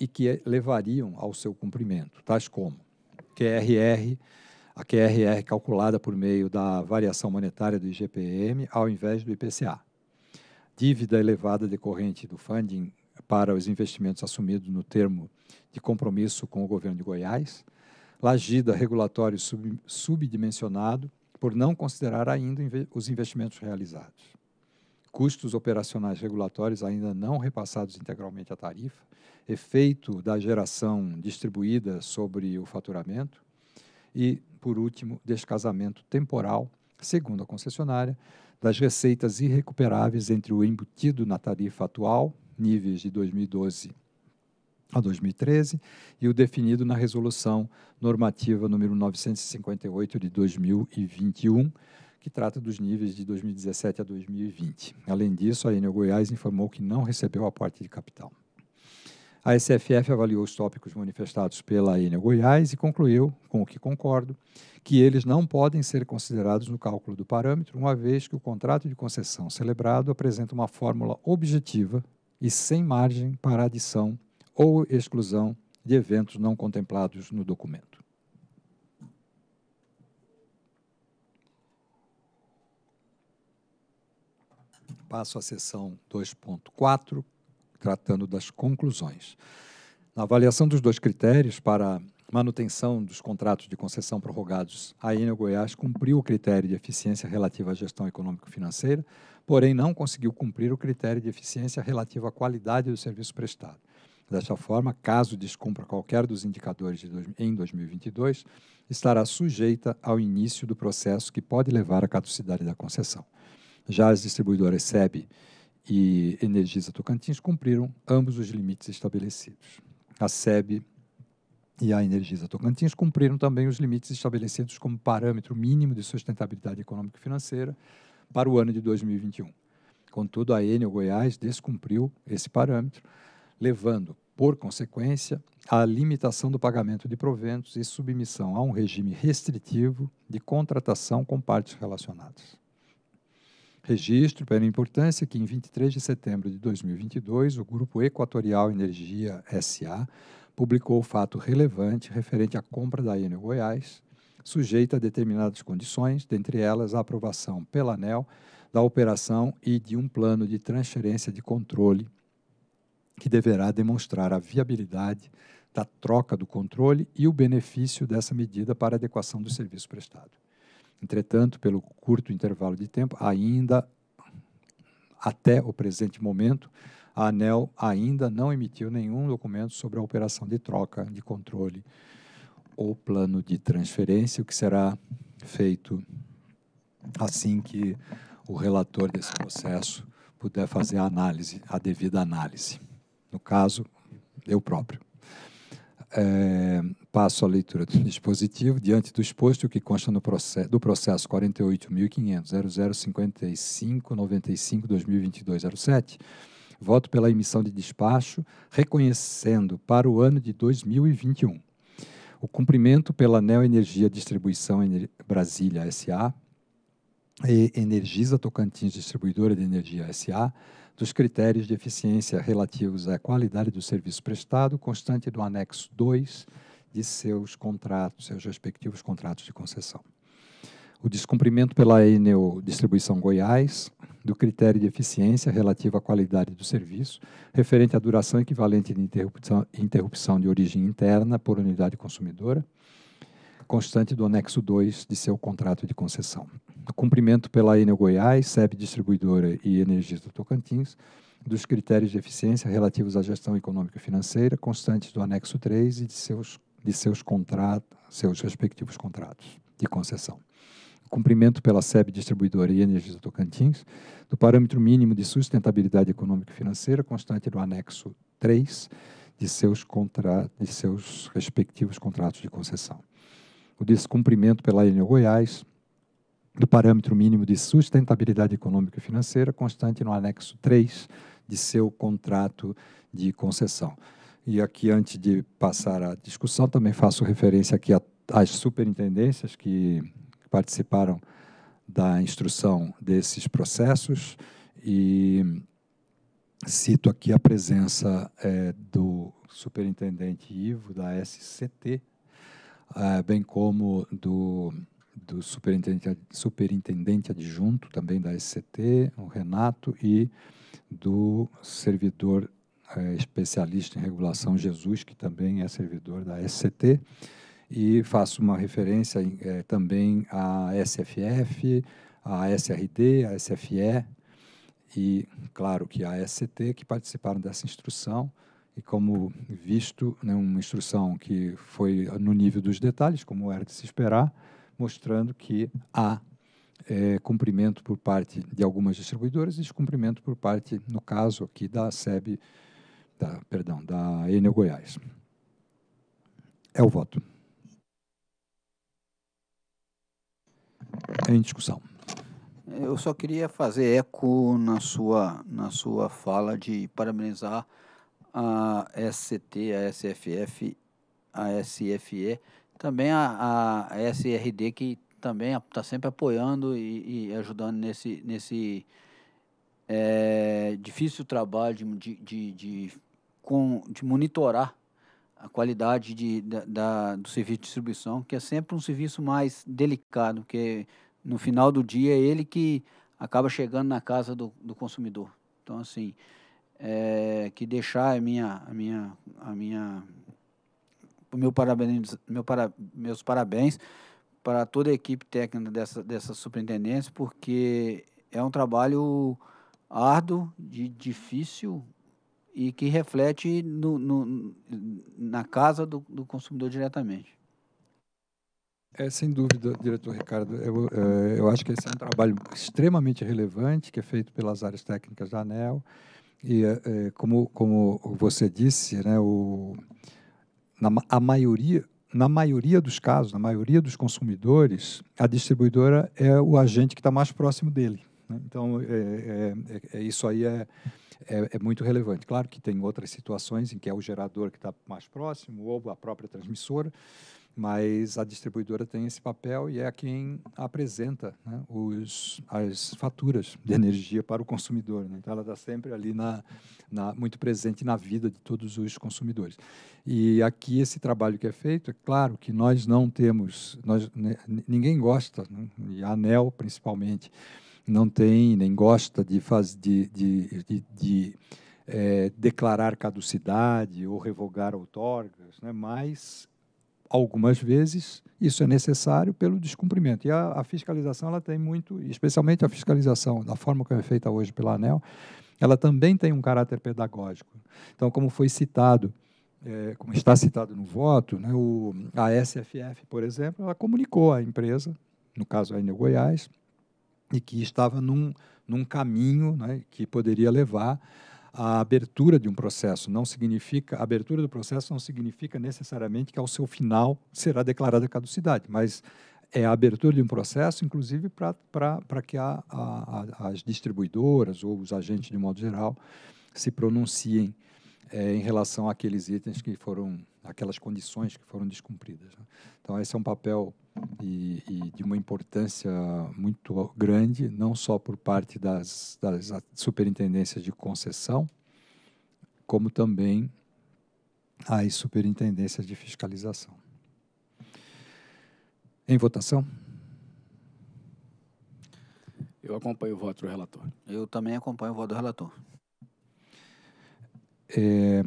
e que levariam ao seu cumprimento, tais como QRR, a QRR calculada por meio da variação monetária do IGPM ao invés do IPCA, dívida elevada decorrente do funding para os investimentos assumidos no termo de compromisso com o governo de Goiás, Lagida regulatório sub, subdimensionado por não considerar ainda os investimentos realizados. Custos operacionais regulatórios ainda não repassados integralmente à tarifa, efeito da geração distribuída sobre o faturamento e, por último, descasamento temporal, segundo a concessionária, das receitas irrecuperáveis entre o embutido na tarifa atual níveis de 2012 a 2013 e o definido na resolução normativa número 958 de 2021, que trata dos níveis de 2017 a 2020. Além disso, a Enel Goiás informou que não recebeu aporte de capital. A SFF avaliou os tópicos manifestados pela Enel Goiás e concluiu, com o que concordo, que eles não podem ser considerados no cálculo do parâmetro, uma vez que o contrato de concessão celebrado apresenta uma fórmula objetiva e sem margem para adição ou exclusão de eventos não contemplados no documento. Passo à seção 2.4, tratando das conclusões. Na avaliação dos dois critérios para manutenção dos contratos de concessão prorrogados, a Enel Goiás cumpriu o critério de eficiência relativa à gestão econômico-financeira, porém não conseguiu cumprir o critério de eficiência relativa à qualidade do serviço prestado. Desta forma, caso descumpra qualquer dos indicadores dois, em 2022, estará sujeita ao início do processo que pode levar à caducidade da concessão. Já as distribuidoras SEB e Energisa Tocantins cumpriram ambos os limites estabelecidos. A SEB e a Energisa Tocantins cumpriram também os limites estabelecidos como parâmetro mínimo de sustentabilidade econômica e financeira para o ano de 2021. Contudo, a Enel Goiás descumpriu esse parâmetro, levando, por consequência, à limitação do pagamento de proventos e submissão a um regime restritivo de contratação com partes relacionadas. Registro pela importância que, em 23 de setembro de 2022, o Grupo Equatorial Energia SA publicou o fato relevante referente à compra da Enel Goiás, sujeita a determinadas condições, dentre elas a aprovação pela ANEL da operação e de um plano de transferência de controle que deverá demonstrar a viabilidade da troca do controle e o benefício dessa medida para adequação do serviço prestado. Entretanto, pelo curto intervalo de tempo, ainda até o presente momento, a ANEL ainda não emitiu nenhum documento sobre a operação de troca de controle ou plano de transferência, o que será feito assim que o relator desse processo puder fazer a análise, a devida análise. No caso, eu próprio. É, passo a leitura do dispositivo. Diante do exposto, o que consta no do processo 48.500.0055.95.2022.07, Voto pela emissão de despacho, reconhecendo para o ano de 2021 o cumprimento pela Neoenergia Distribuição Ener Brasília SA e Energisa Tocantins Distribuidora de Energia SA dos critérios de eficiência relativos à qualidade do serviço prestado, constante do anexo 2 de seus contratos, seus respectivos contratos de concessão o descumprimento pela Enel Distribuição Goiás do critério de eficiência relativo à qualidade do serviço, referente à duração equivalente de interrupção, interrupção de origem interna por unidade consumidora, constante do anexo 2 de seu contrato de concessão. o Cumprimento pela Enel Goiás, SEB Distribuidora e Energia do Tocantins, dos critérios de eficiência relativos à gestão econômica e financeira, constantes do anexo 3 e de seus, de seus, seus respectivos contratos de concessão cumprimento pela SEB Distribuidora e Energia do Tocantins do parâmetro mínimo de sustentabilidade econômica e financeira constante no anexo 3 de seus, contra... de seus respectivos contratos de concessão. O descumprimento pela Enel Goiás do parâmetro mínimo de sustentabilidade econômica e financeira constante no anexo 3 de seu contrato de concessão. E aqui, antes de passar à discussão, também faço referência aqui às superintendências que que participaram da instrução desses processos e cito aqui a presença é, do superintendente Ivo da SCT, é, bem como do, do superintendente, superintendente adjunto também da SCT, o Renato, e do servidor é, especialista em regulação Jesus, que também é servidor da SCT e faço uma referência é, também à SFF, à SRD, à SFE e, claro, que à SCT, que participaram dessa instrução. E como visto, né, uma instrução que foi no nível dos detalhes, como era de se esperar, mostrando que há é, cumprimento por parte de algumas distribuidoras e descumprimento por parte, no caso aqui, da SEB, da, perdão, da Enel Goiás. É o voto. em discussão. Eu só queria fazer eco na sua, na sua fala de parabenizar a SCT, a SFF, a SFE, também a, a SRD, que também está sempre apoiando e, e, ajudando nesse, nesse é, difícil trabalho de, de, de, de, com, de monitorar a qualidade de, da, da, do serviço de distribuição, que é sempre um serviço mais delicado, porque no final do dia é ele que acaba chegando na casa do, do consumidor. Então, assim, é, que deixar a minha, a minha, a minha, meu parabéns, meu para, meus parabéns para toda a equipe técnica dessa, dessa superintendência, porque é um trabalho árduo, de difícil e que reflete no, no, na casa do, do, consumidor diretamente. É, sem dúvida, diretor Ricardo, eu, é, eu acho que esse é um trabalho extremamente relevante que é feito pelas áreas técnicas da ANEL e, é, é como, como você disse, né, o, na, a maioria, na maioria dos casos, na maioria dos consumidores, a distribuidora é o agente que está mais próximo dele. Né? Então, é, é, é isso aí é é, é, muito relevante. Claro que tem outras situações em que é o gerador que está mais próximo ou a própria transmissora, mas a distribuidora tem esse papel e é quem apresenta né, os, as faturas de energia para o consumidor. Né? Então, ela está sempre ali na, na, muito presente na vida de todos os consumidores. E aqui esse trabalho que é feito, é claro que nós não temos, nós, né, ninguém gosta, né, e a ANEL principalmente, não tem nem gosta de, faz, de, de, de, de é, declarar caducidade ou revogar outorgas, né? mas algumas vezes isso é necessário pelo descumprimento. E a, a, fiscalização ela tem muito, especialmente a fiscalização da forma como é feita hoje pela ANEL, ela também tem um caráter pedagógico. Então, como foi citado, é, como está citado no voto, né, o, a SFF, por exemplo, ela comunicou à empresa, no caso a Enel Goiás, e que estava num, num caminho né, que poderia levar à abertura de um processo. Não significa a abertura do processo não significa necessariamente que ao seu final será declarada caducidade, mas é a abertura de um processo, inclusive para que a, a, a, as distribuidoras ou os agentes de modo geral se pronunciem é, em relação àqueles itens que foram aquelas condições que foram descumpridas. Né? Então, esse é um papel e, e, de uma importância muito grande, não só por parte das, das superintendências de concessão, como também as superintendências de fiscalização. Em votação. Eu acompanho o voto do relator. Eu também acompanho o voto do relator. É,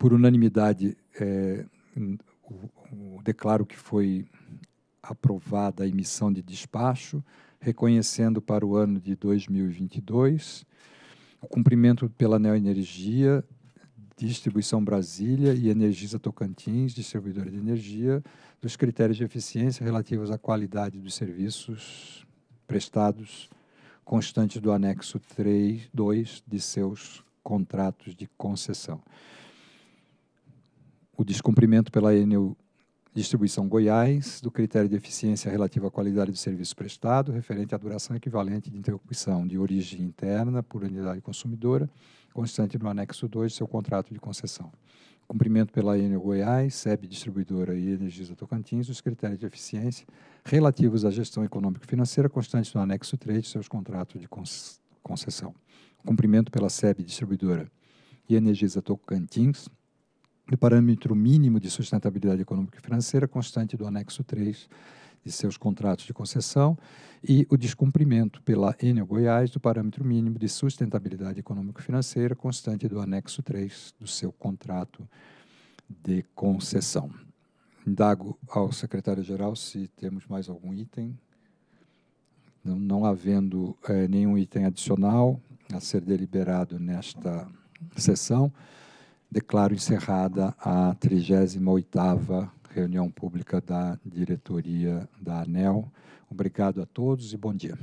por unanimidade, é, o, o, declaro que foi aprovada a emissão de despacho, reconhecendo para o ano de 2022 o cumprimento pela Neoenergia, Distribuição Brasília e Energisa Tocantins, distribuidora de energia, dos critérios de eficiência relativos à qualidade dos serviços prestados constantes do anexo 3, 2 de seus contratos de concessão o descumprimento pela Enel Distribuição Goiás do critério de eficiência relativa à qualidade do serviço prestado, referente à duração equivalente de interrupção de origem interna por unidade consumidora, constante no anexo 2 do seu contrato de concessão. Cumprimento pela Enel Goiás, SEB Distribuidora e Energisa Tocantins, os critérios de eficiência relativos à gestão econômico-financeira, constante no anexo 3 de seus contratos de concessão. Cumprimento pela SEB Distribuidora e Energisa Tocantins, do parâmetro mínimo de sustentabilidade econômica e financeira constante do anexo 3 de seus contratos de concessão e o descumprimento pela Enel Goiás do parâmetro mínimo de sustentabilidade econômico e financeira constante do anexo 3 do seu contrato de concessão. Indago ao secretário-geral se temos mais algum item. Não, não havendo é, nenhum item adicional a ser deliberado nesta sessão, Declaro encerrada a 38ª reunião pública da diretoria da ANEL. Obrigado a todos e bom dia.